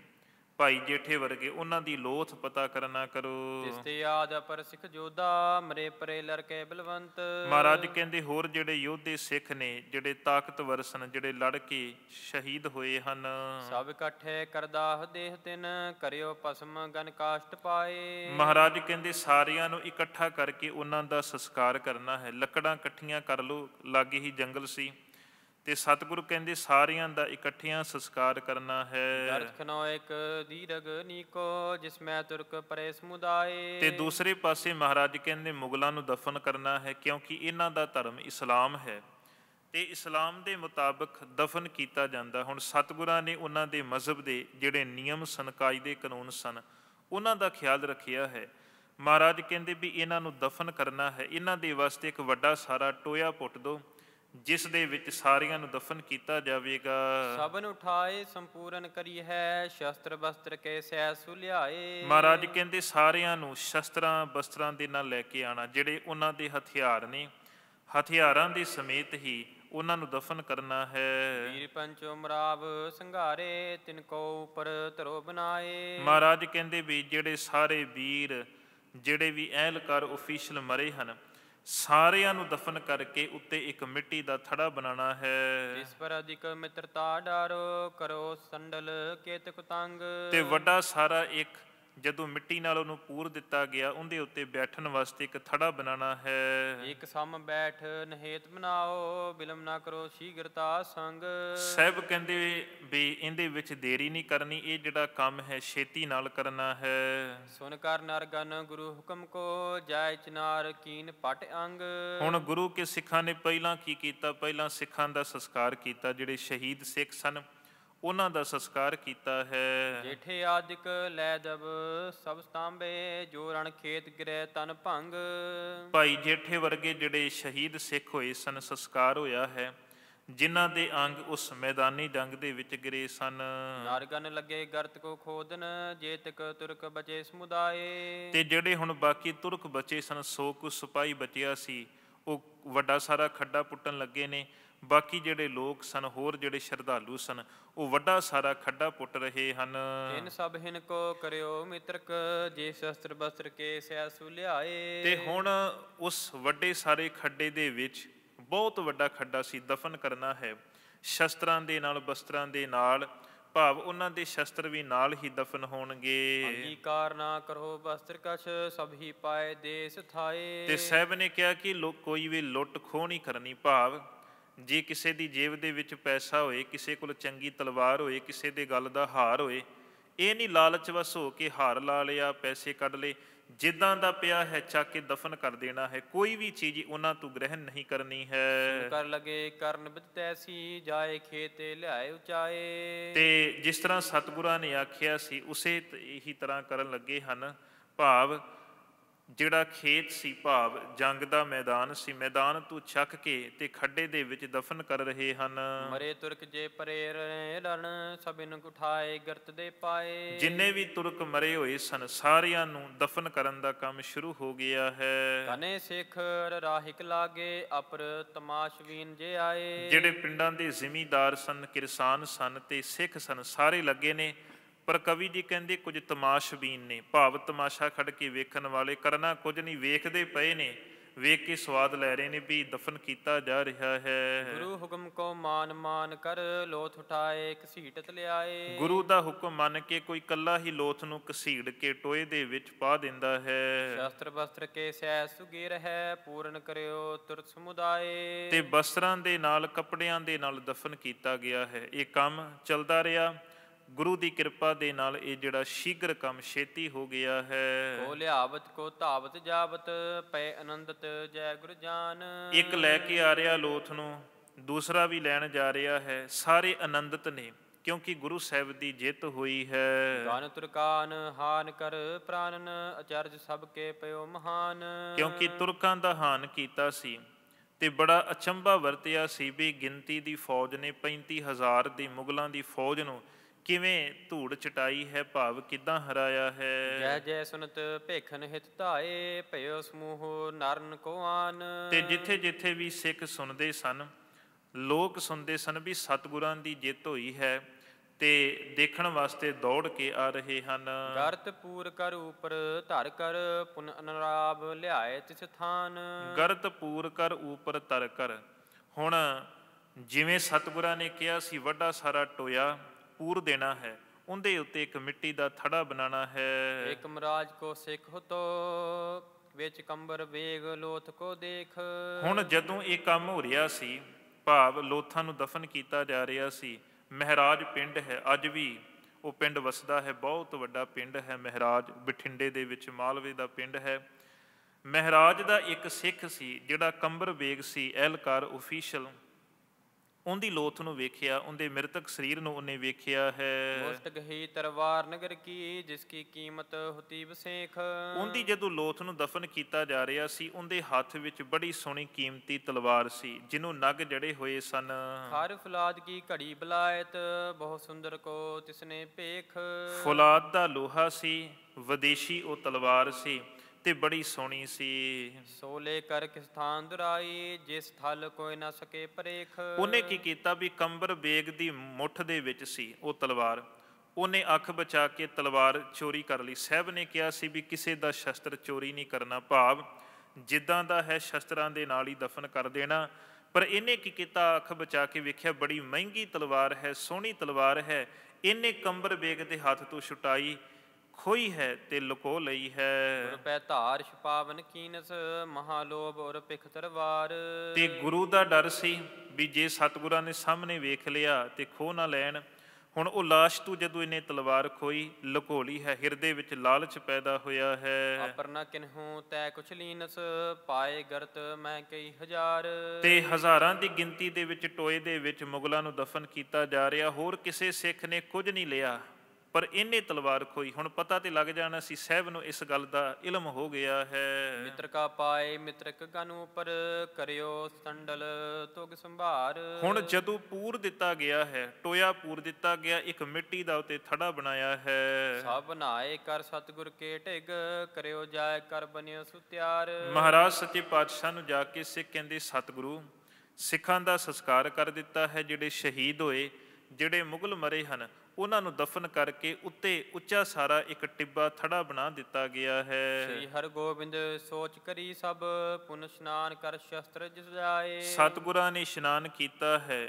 ਭਾਈ ਜੇਠੇ ਵਰਗੇ ਉਹਨਾਂ ਦੀ ਲੋਥ ਪਤਾ ਕਰਨਾ ਕਰੋ ਜਿਸ ਤੇ ਆਜ ਪਰ ਸਿੱਖ ਜੋਧਾ ਮਰੇ ਪਰੇ ਲੜਕੇ ਬਲਵੰਤ ਮਹਾਰਾਜ ਕਹਿੰਦੇ ਹੋਰ ਜਿਹੜੇ ਯੋਧੇ ਸਿੱਖ ਨੇ ਜਿਹੜੇ ਤਾਕਤਵਰ ਸਨ ਜਿਹੜੇ ਲੜ ਕੇ ਸ਼ਹੀਦ ਹੋਏ ਹਨ ਸਭ ਇਕੱਠੇ ਕਰਦਾਹ ਦੇਹ ਤਿਨ ਕਰਿਓ ਪਸਮ ਗਨ ਕਾਸ਼ਟ ਪਾਏ ਮਹਾਰਾਜ ਕਹਿੰਦੇ ਸਾਰਿਆਂ ਨੂੰ ਇਕੱਠਾ ਕਰਕੇ ਉਹਨਾਂ ਦਾ ਸੰਸਕਾਰ ਕਰਨਾ ਹੈ ਲੱਕੜਾਂ ਇਕੱਠੀਆਂ ਕਰ ਲੋ ਲੱਗੇ ਹੀ ਜੰਗਲ ਸੀ ਤੇ ਸਤਿਗੁਰ ਕਹਿੰਦੇ ਸਾਰਿਆਂ ਦਾ ਇਕੱਠਿਆਂ ਸੰਸਕਾਰ ਕਰਨਾ ਹੈ ਦਰਖਨੋ ਇੱਕ ਦੀਰਗ ਨੀਕੋ ਜਿਸ ਮੈਂ ਤੁਰਕ ਪਰੇ ਸਮੁਦਾਏ ਤੇ ਦੂਸਰੇ ਪਾਸੇ ਮਹਾਰਾਜ ਕਹਿੰਦੇ ਮੁਗਲਾਂ ਨੂੰ ਦਫਨ ਕਰਨਾ ਹੈ ਕਿਉਂਕਿ ਇਹਨਾਂ ਦਾ ਧਰਮ ਇਸਲਾਮ ਹੈ ਤੇ ਇਸਲਾਮ ਦੇ ਮੁਤਾਬਕ ਦਫਨ ਕੀਤਾ ਜਾਂਦਾ ਹੁਣ ਸਤਿਗੁਰਾਂ ਨੇ ਉਹਨਾਂ ਦੇ ਮਜ਼ਹਬ ਦੇ ਜਿਹੜੇ ਨਿਯਮ ਸੰਕਾਇ ਦੇ ਕਾਨੂੰਨ ਸਨ ਉਹਨਾਂ ਦਾ ਖਿਆਲ ਰੱਖਿਆ ਹੈ ਮਹਾਰਾਜ ਕਹਿੰਦੇ ਵੀ ਇਹਨਾਂ ਨੂੰ ਦਫਨ ਕਰਨਾ ਹੈ ਇਹਨਾਂ ਦੇ ਵਾਸਤੇ ਇੱਕ ਵੱਡਾ ਸਾਰਾ ਟੋਇਆ ਪੁੱਟ ਦੋ ਜਿਸ ਦੇ ਵਿੱਚ ਸਾਰਿਆਂ ਨੂੰ ਦਫਨ ਕੀਤਾ ਜਾਵੇਗਾ ਸਭ ਨੂੰ ਉਠਾਏ ਸੰਪੂਰਨ ਕਰੀ ਹੈ ਸ਼ਸਤਰ ਬਸਤਰ ਕੇ ਸੈ ਸੁਲਿਆਏ ਮਹਾਰਾਜ ਕਹਿੰਦੇ ਸਾਰਿਆਂ ਨੂੰ ਸ਼ਸਤਰਾਂ ਬਸਤਰਾਂ ਦੇ ਨਾਲ ਲੈ ਕੇ ਆਣਾ ਜਿਹੜੇ ਉਹਨਾਂ ਦੇ ਹਥਿਆਰ ਨੇ ਹਥਿਆਰਾਂ ਦੇ ਸਮੇਤ ਹੀ ਉਹਨਾਂ ਨੂੰ ਦਫਨ ਕਰਨਾ ਹੈ ਵੀਰ ਪੰਚੋ ਮਰਾਵ ਸੰਘਾਰੇ ਤਿਨ ਕੋ ਉਪਰ ਧਰੋ ਬਨਾਏ ਮਹਾਰਾਜ ਕਹਿੰਦੇ ਵੀ ਜਿਹੜੇ ਸਾਰੇ ਵੀਰ ਜਿਹੜੇ ਵੀ ਅਹਿਲਕਾਰ ਅਫੀਸ਼ਲ ਮਰੇ ਹਨ ਸਾਰਿਆਂ ਨੂੰ ਦਫਨ ਕਰਕੇ ਉੱਤੇ ਇੱਕ ਮਿੱਟੀ ਦਾ ਥੜਾ ਬਣਾਉਣਾ ਹੈ ਇਸ ਪਰ ਅਧਿਕ ਮਿੱਤਰਤਾ ਡਾਰੋ ਕਰੋ ਸੰਡਲ ਕੇਤਕ ਤੰਗ ਤੇ ਵੱਡਾ ਸਾਰਾ ਇੱਕ ਜਦੋਂ ਮਿੱਟੀ ਨਾਲ ਉਹਨੂੰ ਪੂਰ ਦਿੱਤਾ ਗਿਆ ਉਹਦੇ ਉੱਤੇ ਬੈਠਣ ਵਾਸਤੇ ਇੱਕ ਥੜਾ ਬਣਾਣਾ ਹੈ ਇੱਕ ਸਮ ਬੈਠ ਨਹੇਤ ਬਣਾਓ ਬਿਲਮ ਨਾ ਕਰੋ ਸ਼ੀਗਰਤਾ ਸੰਗ ਸਹਿਬ ਕਹਿੰਦੇ ਵੀ ਇਹਦੇ ਵਿੱਚ ਦੇਰੀ ਨਹੀਂ ਕਰਨੀ ਇਹ ਜਿਹੜਾ ਕੰਮ ਹੈ ਛੇਤੀ ਨਾਲ ਕਰਨਾ ਹੈ ਸੁਨ ਕਰ ਨਰਗਨ ਗੁਰੂ ਹੁਕਮ ਕੋ ਜਾਇ ਚਨਾਰ ਕੀਨ ਪਟ ਅੰਗ ਹੁਣ ਗੁਰੂ ਕੇ ਸਿੱਖਾਂ ਨੇ ਪਹਿਲਾਂ ਕੀ ਕੀਤਾ ਪਹਿਲਾਂ ਸਿੱਖਾਂ ਦਾ ਸੰਸਕਾਰ ਕੀਤਾ ਜਿਹੜੇ ਸ਼ਹੀਦ ਸਿੱਖ ਸਨ ਉਹਨਾਂ ਦਾ ਸੰਸਕਾਰ ਕੀਤਾ ਹੈ ਜੇਠੇ ਆਦਿਕ ਲੈ ਜਬ ਸਭ ਸਤਾਂਬੇ ਜੋ ਰਣ ਖੇਤ ਗਿਰੈ ਤਨ ਭੰਗ ਭਾਈ ਜੇਠੇ ਵਰਗੇ ਜਿਹੜੇ ਸ਼ਹੀਦ ਸਿੱਖ ਹੋਏ ਸਨ ਸੰਸਕਾਰ ਹੋਇਆ ਹੈ ਜਿਨ੍ਹਾਂ ਦੇ ਅੰਗ ਉਸ ਮੈਦਾਨੀ ਡੰਗ ਦੇ ਵਿੱਚ ਗਰੇ ਸਨ ਨਾਰਗਨ ਲੱਗੇ ਗਰਤ ਕੋ ਖੋਦਨ ਜੇਤਕ ਤੁਰਕ ਬਚੇ ਸਮੁਦਾਏ ਤੇ ਜਿਹੜੇ ਹੁਣ ਬਾਕੀ ਤੁਰਕ ਬਚੇ ਸਨ ਸੋ ਕੁ ਸਿਪਾਈ ਬਚਿਆ ਸੀ ਉਹ ਵੱਡਾ ਸਾਰਾ ਖੱਡਾ ਪੁੱਟਣ ਲੱਗੇ ਨੇ ਬਾਕੀ ਜਿਹੜੇ ਲੋਕ ਸਨ ਹੋਰ ਜਿਹੜੇ ਸ਼ਰਧਾਲੂ ਸਨ ਉਹ ਵੱਡਾ ਸਾਰਾ ਖੱਡਾ ਪੁੱਟ ਰਹੇ ਹਨ ਇਨ ਸਭ ਹਨ ਕੋ ਕਰਿਓ ਮਿੱਤਰਕ ਜੇ ਸ਼ਸਤਰ ਬਸਤਰ ਕੇ ਸਿਆਸੂ ਲਿਆਏ ਤੇ ਹੁਣ ਉਸ ਵੱਡੇ ਸਾਰੇ ਖੱਡੇ ਦੇ ਵਿੱਚ ਬਹੁਤ ਵੱਡਾ ਖੱਡਾ ਸੀ ਦਫਨ ਕਰਨਾ ਹੈ ਸ਼ਸਤਰਾਂ ਦੇ ਨਾਲ ਬਸਤਰਾਂ ਦੇ ਨਾਲ ਭਾਵ ਉਹਨਾਂ ਦੇ ਸ਼ਸਤਰ ਵੀ ਨਾਲ ਹੀ ਦਫਨ ਹੋਣਗੇ ਅੰਗੀ ਨਾ ਕਰੋ ਵਸਤਰ ਕਛ ਸਭ ਹੀ ਪਾਏ ਦੇਸ ਥਾਏ ਤੇ ਸਹਿਬ ਨੇ ਕਿਹਾ ਕਿ ਕੋਈ ਵੀ ਲੁੱਟ ਖੋਹ ਨਹੀਂ ਕਰਨੀ ਭਾਵ ਜੇ ਕਿਸੇ ਦੀ ਜੇਬ ਦੇ ਵਿੱਚ ਪੈਸਾ ਹੋਏ ਕਿਸੇ ਕੋਲ ਚੰਗੀ ਤਲਵਾਰ ਹੋਏ ਕਿਸੇ ਦੇ ਗੱਲ ਦਾ ਹਾਰ ਹੋਏ ਇਹ ਨਹੀਂ ਲਾਲਚ ਵਸ ਹੋ ਕੇ ਹਾਰ ਲਾ ਲਿਆ ਪੈਸੇ ਕੱਢ ਲੇ ਜਿੱਦਾਂ ਦਾ ਪਿਆ ਹੈ ਚੱਕ ਕੇ ਦਫਨ ਕਰ ਦੇਣਾ ਹੈ ਕੋਈ ਵੀ ਚੀਜ਼ ਉਹਨਾਂ ਤੋਂ ਗ੍ਰਹਿਣ ਨਹੀਂ ਕਰਨੀ ਹੈ ਕਰ ਲਗੇ ਕਰਨ ਵਿੱਚ ਤੈਸੀ ਜਾਏ ਖੇਤੇ ਲਿਆਏ ਉਚਾਏ ਤੇ ਜਿਸ ਤਰ੍ਹਾਂ ਸਤਿਗੁਰਾਂ ਨੇ ਆਖਿਆ ਸੀ ਉਸੇ ਇਹੀ ਤਰ੍ਹਾਂ ਕਰਨ ਲੱਗੇ ਹਨ ਭਾਵ ਜਿਹੜਾ ਖੇਤ ਸੀ ਭਾਵ ਜੰਗ ਦਾ ਮੈਦਾਨ ਸੀ ਮੈਦਾਨ ਤੂੰ ਛੱਕ ਕੇ ਤੇ ਖੱਡੇ ਦੇ ਵਿੱਚ ਦਫਨ ਕਰ ਰਹੇ ਹਨ ਮਰੇ ਤੁਰਕ ਜੇ ਪਰੇਰ ਲੜਨ ਸਭਿਨ ਉਠਾਏ ਗਰਤ ਦੇ ਪਾਏ ਜਿੰਨੇ ਵੀ ਤੁਰਕ ਮਰੇ ਹੋਏ ਸਨ ਸਾਰਿਆਂ ਨੂੰ ਦਫਨ ਕਰਨ ਦਾ ਕੰਮ ਸ਼ੁਰੂ ਹੋ ਗਿਆ ਹੈ ਕਨੇ ਸਿੱਖ ਰਾਹਿਕ ਲਾਗੇ ਅਪਰ ਤਮਾਸ਼ਵੀਨ ਜੇ ਆਏ ਜਿਹੜੇ ਪਿੰਡਾਂ ਦੇ ਜ਼ਿਮੀਦਾਰ ਸਨ ਕਿਸਾਨ ਸਨ ਤੇ ਸਿੱਖ ਸਨ ਸਾਰੇ ਲੱਗੇ ਨੇ ਪਰ ਕਵੀ ਜੀ ਕਹਿੰਦੇ ਕੁਝ ਤਮਾਸ਼ਬੀਨ ਨੇ ਭਾਵ ਤਮਾਸ਼ਾ ਖੜ ਕੇ ਵੇਖਣ ਵਾਲੇ ਕਰਨਾ ਕੁਝ ਨਹੀਂ ਵੇਖਦੇ ਪਏ ਨੇ ਵੇਖ ਕੇ ਸਵਾਦ ਲੈ ਰਹੇ ਨੇ ਵੀ ਦਫਨ ਕੀਤਾ ਜਾ ਰਿਹਾ ਹੈ ਗੁਰੂ ਹੁਕਮ ਕੋ ਮਾਨ ਮਾਨ ਕਰ ਲੋਥ ਉਠਾਏ ਕਸੀਟਤ ਲਿਆਏ ਗੁਰੂ ਦਾ ਹੁਕਮ ਮੰਨ ਕੇ ਕੋਈ ਕੱਲਾ ਹੀ ਲੋਥ ਨੂੰ ਕਸੀੜ ਕੇ ਟੋਏ ਦੇ ਵਿੱਚ ਪਾ ਦਿੰਦਾ ਹੈ ਸ਼ਾਸਤਰ ਵਸਤਰ ਕੇ ਸੈ ਸੁਗੀਰ ਹੈ ਪੂਰਨ ਕਰਿਓ ਤੁਰ ਸਮੁਦਾਏ ਤੇ ਬਸਤਰਾਂ ਦੇ ਨਾਲ ਕੱਪੜਿਆਂ ਦੇ ਨਾਲ ਦਫਨ ਕੀਤਾ ਗਿਆ ਹੈ ਇਹ ਕੰਮ ਚੱਲਦਾ ਰਿਹਾ ਗੁਰੂ ਦੀ ਕਿਰਪਾ ਦੇ ਨਾਲ ਇਹ ਜਿਹੜਾ ਸ਼ੀਘਰ ਕੰਮ ਛੇਤੀ ਹੋ ਗਿਆ ਹੈ ਕੋ ਲਿਆਵਤ ਕੋ ਧਾਵਤ ਜਾਵਤ ਪੈ ਅਨੰਦਤ ਜੈ ਗੁਰ ਜਾਨ ਇੱਕ ਲੈ ਕੇ ਆ ਰਿਹਾ ਲੋਥ ਨੂੰ ਦੂਸਰਾ ਵੀ ਲੈਣ ਜਾ ਰਿਹਾ ਹੈ ਸਾਰੇ ਅਨੰਦਤ ਨੇ ਕਿਉਂਕਿ ਗੁਰੂ ਸਾਹਿਬ ਦੀ ਜਿੱਤ ਹੋਈ ਹੈ ਗਨ ਤੁਰਕਾਨ ਹਾਨ ਕਰ ਪ੍ਰਾਨਨ ਅਚਰਜ ਸਭ ਕੇ ਪਇਓ ਮਹਾਨ ਕਿਉਂਕਿ ਤੁਰਕਾਂ ਦਾ ਹਾਨ ਕੀਤਾ ਸੀ ਤੇ ਬੜਾ ਅਚੰਭਾ ਵਰਤਿਆ ਸੀ ਵੀ ਗਿਣਤੀ ਦੀ ਫੌਜ ਨੇ 35000 ਦੀ ਮੁਗਲਾਂ ਦੀ ਫੌਜ ਨੂੰ ਕਿਵੇਂ ਧੂੜ ਚਟਾਈ ਹੈ ਭਾਵ ਕਿਦਾਂ ਹਰਾਇਆ ਹੈ ਜੈ ਜੈ ਸੁਨਤ ਭੇਖਨ ਹਿਤ ਧਾਏ ਭਇਓ ਸਮੂਹ ਨਰਨ ਕੋ ਆਨ ਤੇ ਜਿੱਥੇ ਜਿੱਥੇ ਵੀ ਸਿੱਖ ਸੁਣਦੇ ਸਨ ਲੋਕ ਸੁਣਦੇ ਸਨ ਵੀ ਸਤਿਗੁਰਾਂ ਦੀ ਜਿੱਤ ਹੋਈ ਹੈ ਤੇ ਦੇਖਣ ਵਾਸਤੇ ਦੌੜ ਕੇ ਆ ਰਹੇ ਹਨ ਗਰਤ ਪੂਰ ਕਰ ਉਪਰ ਧਰ ਕਰ ਪੁਨ ਅਨਰਾਬ ਲਿਆਏ ਤਿਸ ਥਾਨ ਗਰਤ ਪੂਰ ਕਰ ਉਪਰ ਧਰ ਕਰ ਹੁਣ ਜਿਵੇਂ ਸਤਿਗੁਰਾਂ ਨੇ ਕਿਹਾ ਸੀ ਵੱਡਾ ਸਾਰਾ ਟੋਇਆ ਪੂਰ ਦੇਣਾ ਹੈ ਉਹਦੇ ਉੱਤੇ ਇੱਕ ਮਿੱਟੀ ਦਾ ਥੜਾ ਬਣਾਣਾ ਹੈ ਇੱਕ ਮਹਾਰਾਜ ਕੋ ਸਿੱਖ ਤੋ ਵਿੱਚ ਕੰਬਰ ਵੇਗ ਲੋਥ ਕੋ ਦੇਖ ਹੁਣ ਜਦੋਂ ਇਹ ਕੰਮ ਹੋ ਰਿਹਾ ਸੀ ਭਾਵ ਲੋਥਾਂ ਨੂੰ ਦਫਨ ਕੀਤਾ ਜਾ ਰਿਹਾ ਸੀ ਮਹਾਰਾਜ ਪਿੰਡ ਹੈ ਅੱਜ ਵੀ ਉਹ ਪਿੰਡ ਵਸਦਾ ਹੈ ਬਹੁਤ ਵੱਡਾ ਪਿੰਡ ਹੈ ਮਹਾਰਾਜ ਬਠਿੰਡੇ ਦੇ ਵਿੱਚ ਮਾਲਵੇ ਦਾ ਪਿੰਡ ਹੈ ਮਹਾਰਾਜ ਦਾ ਇੱਕ ਸਿੱਖ ਸੀ ਜਿਹੜਾ ਕੰਬਰ ਵੇਗ ਸੀ ਐਲਕਾਰ ਅਫੀਸ਼ਲ ਉਹਦੀ ਲੋਥ ਨੂੰ ਵੇਖਿਆ ਉਹਦੇ ਮ੍ਰਿਤਕ ਸਰੀਰ ਨੂੰ ਉਹਨੇ ਵੇਖਿਆ ਹੈ ਮੁਸਤਕ ਗਹੀ ਤਰਵਾਰ ਨਗਰ ਕੀ ਜਿਸ ਕੀ ਕੀਮਤ ਹੁਤੀ ਬਸੇਖ ਉਹਦੀ ਜਦੋਂ ਲੋਥ ਨੂੰ ਦਫਨ ਕੀਤਾ ਜਾ ਰਿਹਾ ਸੀ ਉਹਦੇ ਹੱਥ ਵਿੱਚ ਬੜੀ ਸੋਹਣੀ ਕੀਮਤੀ ਤਲਵਾਰ ਸੀ ਜਿਹਨੂੰ ਨਗ ਜੜੇ ਹੋਏ ਸਨ ਹਰ ਫੁਲਾਦ ਕੀ ਘੜੀ ਬਲਾਇਤ ਬਹੁਤ ਸੁੰਦਰ ਕੋ ਤਿਸਨੇ ਪੇਖ ਫੁਲਾਦ ਦਾ ਲੋਹਾ ਸੀ ਵਿਦੇਸ਼ੀ ਉਹ ਤਲਵਾਰ ਸੀ ਤੇ ਬੜੀ ਸੋਹਣੀ ਸੀ ਸੋਲੇ ਕਰ ਕਿਸ ਥਾਂ ਦੁਰਾਈ ਜਿਸ ਥਲ ਕੋਈ ਨਾ ਸਕੇ ਪਰੇਖ ਉਹਨੇ ਕੀ ਕੀਤਾ ਵੀ ਕੰਬਰ ਬੇਗ ਦੀ ਮੁੱਠ ਦੇ ਵਿੱਚ ਸੀ ਉਹ ਤਲਵਾਰ ਉਹਨੇ ਅੱਖ ਬਚਾ ਕੇ ਤਲਵਾਰ ਚੋਰੀ ਕਰ ਲਈ ਸਹਿਬ ਨੇ ਕਿਹਾ ਸੀ ਵੀ ਕਿਸੇ ਦਾ ਸ਼ਸਤਰ ਚੋਰੀ ਨਹੀਂ ਕਰਨਾ ਭਾਵ ਜਿੱਦਾਂ ਦਾ ਹੈ ਸ਼ਸਤਰਾਂ ਦੇ ਨਾਲ ਹੀ ਦਫਨ ਕਰ ਦੇਣਾ ਪਰ ਇਹਨੇ ਕੀ ਕੀਤਾ ਅੱਖ ਬਚਾ ਕੇ ਵੇਖਿਆ ਬੜੀ ਮਹਿੰਗੀ ਤਲਵਾਰ ਹੈ ਸੋਹਣੀ ਤਲਵਾਰ ਹੈ ਇਹਨੇ ਕੰਬਰ ਬੇਗ ਦੇ ਹੱਥ ਤੋਂ ਛੁਟਾਈ ਖੋਈ ਹੈ ਤੇ ਲੁਕੋ ਲਈ ਹੈ ਰੁਪੈ ਧਾਰ ਛਪਾਵਨ ਕੀਨਸ ਮਹਾ ਲੋਭ ਔਰ ਪਿਖ ਤਰਵਾਰ ਤੇ ਗੁਰੂ ਦਾ ਡਰ ਸੀ ਵੀ ਜੇ ਸਤਗੁਰਾਂ ਨੇ ਸਾਹਮਣੇ ਵੇਖ ਲਿਆ ਤੇ ਖੋ ਨਾ ਲੈਣ ਹੁਣ ਉਹ ਲਾਸ਼ ਤੂੰ ਜਦੋਂ ਇਹਨੇ ਤਲਵਾਰ ਖੋਈ ਲਕੋਲੀ ਹੈ ਹਿਰਦੇ ਵਿੱਚ ਲਾਲਚ ਪੈਦਾ ਹੋਇਆ ਹੈ ਆਪਰਨਾ ਕਿਨਹੂ ਤੈ ਕੁਛ ਲੀਨਸ ਪਾਏ ਗਰਤ ਮੈਂ ਕਈ ਹਜ਼ਾਰ ਤੇ ਹਜ਼ਾਰਾਂ ਦੀ ਗਿਣਤੀ ਦੇ ਵਿੱਚ ਟੋਏ ਦੇ ਵਿੱਚ ਮੁਗਲਾਂ ਨੂੰ ਦਫਨ ਕੀਤਾ ਜਾ ਰਿਹਾ ਹੋਰ ਕਿਸੇ ਸਿੱਖ ਨੇ ਕੁਝ ਨਹੀਂ ਲਿਆ ਪਰ ਇਹਨੇ ਤਲਵਾਰ ਖੋਈ ਹੁਣ ਪਤਾ ਤੇ ਲੱਗ ਜਾਣਾ ਸੀ ਸਹਿਬ ਨੂੰ ਇਸ ਗੱਲ ਦਾ ਇਲਮ ਹੋ ਗਿਆ ਹੈ ਮਿੱਤਰ ਕਾ ਪਾਏ ਮਿੱਤਰਕ ਕਾਨੂੰ ਉਪਰ ਕਰਿਓ ਸੰਡਲ ਤੁਗ ਸੰਭਾਰ ਹੁਣ ਜਦੋਂ ਪੂਰ ਦਿੱਤਾ ਗਿਆ ਹੈ ਟੋਇਆ ਪੂਰ ਦਿੱਤਾ ਗਿਆ ਇੱਕ ਮਿੱਟੀ ਦਾ ਉਤੇ ਥੜਾ ਬਣਾਇਆ ਹੈ ਸਭ ਬਣਾਏ ਕਰ ਸਤਗੁਰ ਕੇ ਢਿਗ ਕਰਿਓ ਜਾਇ ਕਰ ਬਨਿਓ ਸੁਤਿਆਰ ਮਹਾਰਾਜ ਸੱਚੇ ਪਾਤਸ਼ਾਹ ਨੂੰ ਜਾ ਕੇ ਸਿੱਖ ਕਹਿੰਦੇ ਸਤਗੁਰੂ ਸਿੱਖਾਂ ਦਾ ਸੰਸਕਾਰ ਕਰ ਦਿੱਤਾ ਹੈ ਜਿਹੜੇ ਸ਼ਹੀਦ ਹੋਏ ਜਿਹੜੇ ਮੁਗਲ ਮਰੇ ਹਨ ਉਹਨਾਂ ਨੂੰ ਦਫਨ ਕਰਕੇ ਉੱਤੇ ਉੱਚਾ ਸਾਰਾ ਇੱਕ ਟਿੱਬਾ ਥੜਾ ਬਣਾ ਦਿੱਤਾ ਗਿਆ ਹੈ ਸ੍ਰੀ ਹਰਗੋਬਿੰਦ ਸੋਚ ਕਰੀ ਸਭ ਪੁਨ ਇਸ਼ਨਾਨ ਕਰ ਸ਼ਸਤਰ ਜਿਸ ਜਾਏ ਸਤਿਗੁਰਾਂ ਨੇ ਇਸ਼ਨਾਨ ਕੀਤਾ ਹੈ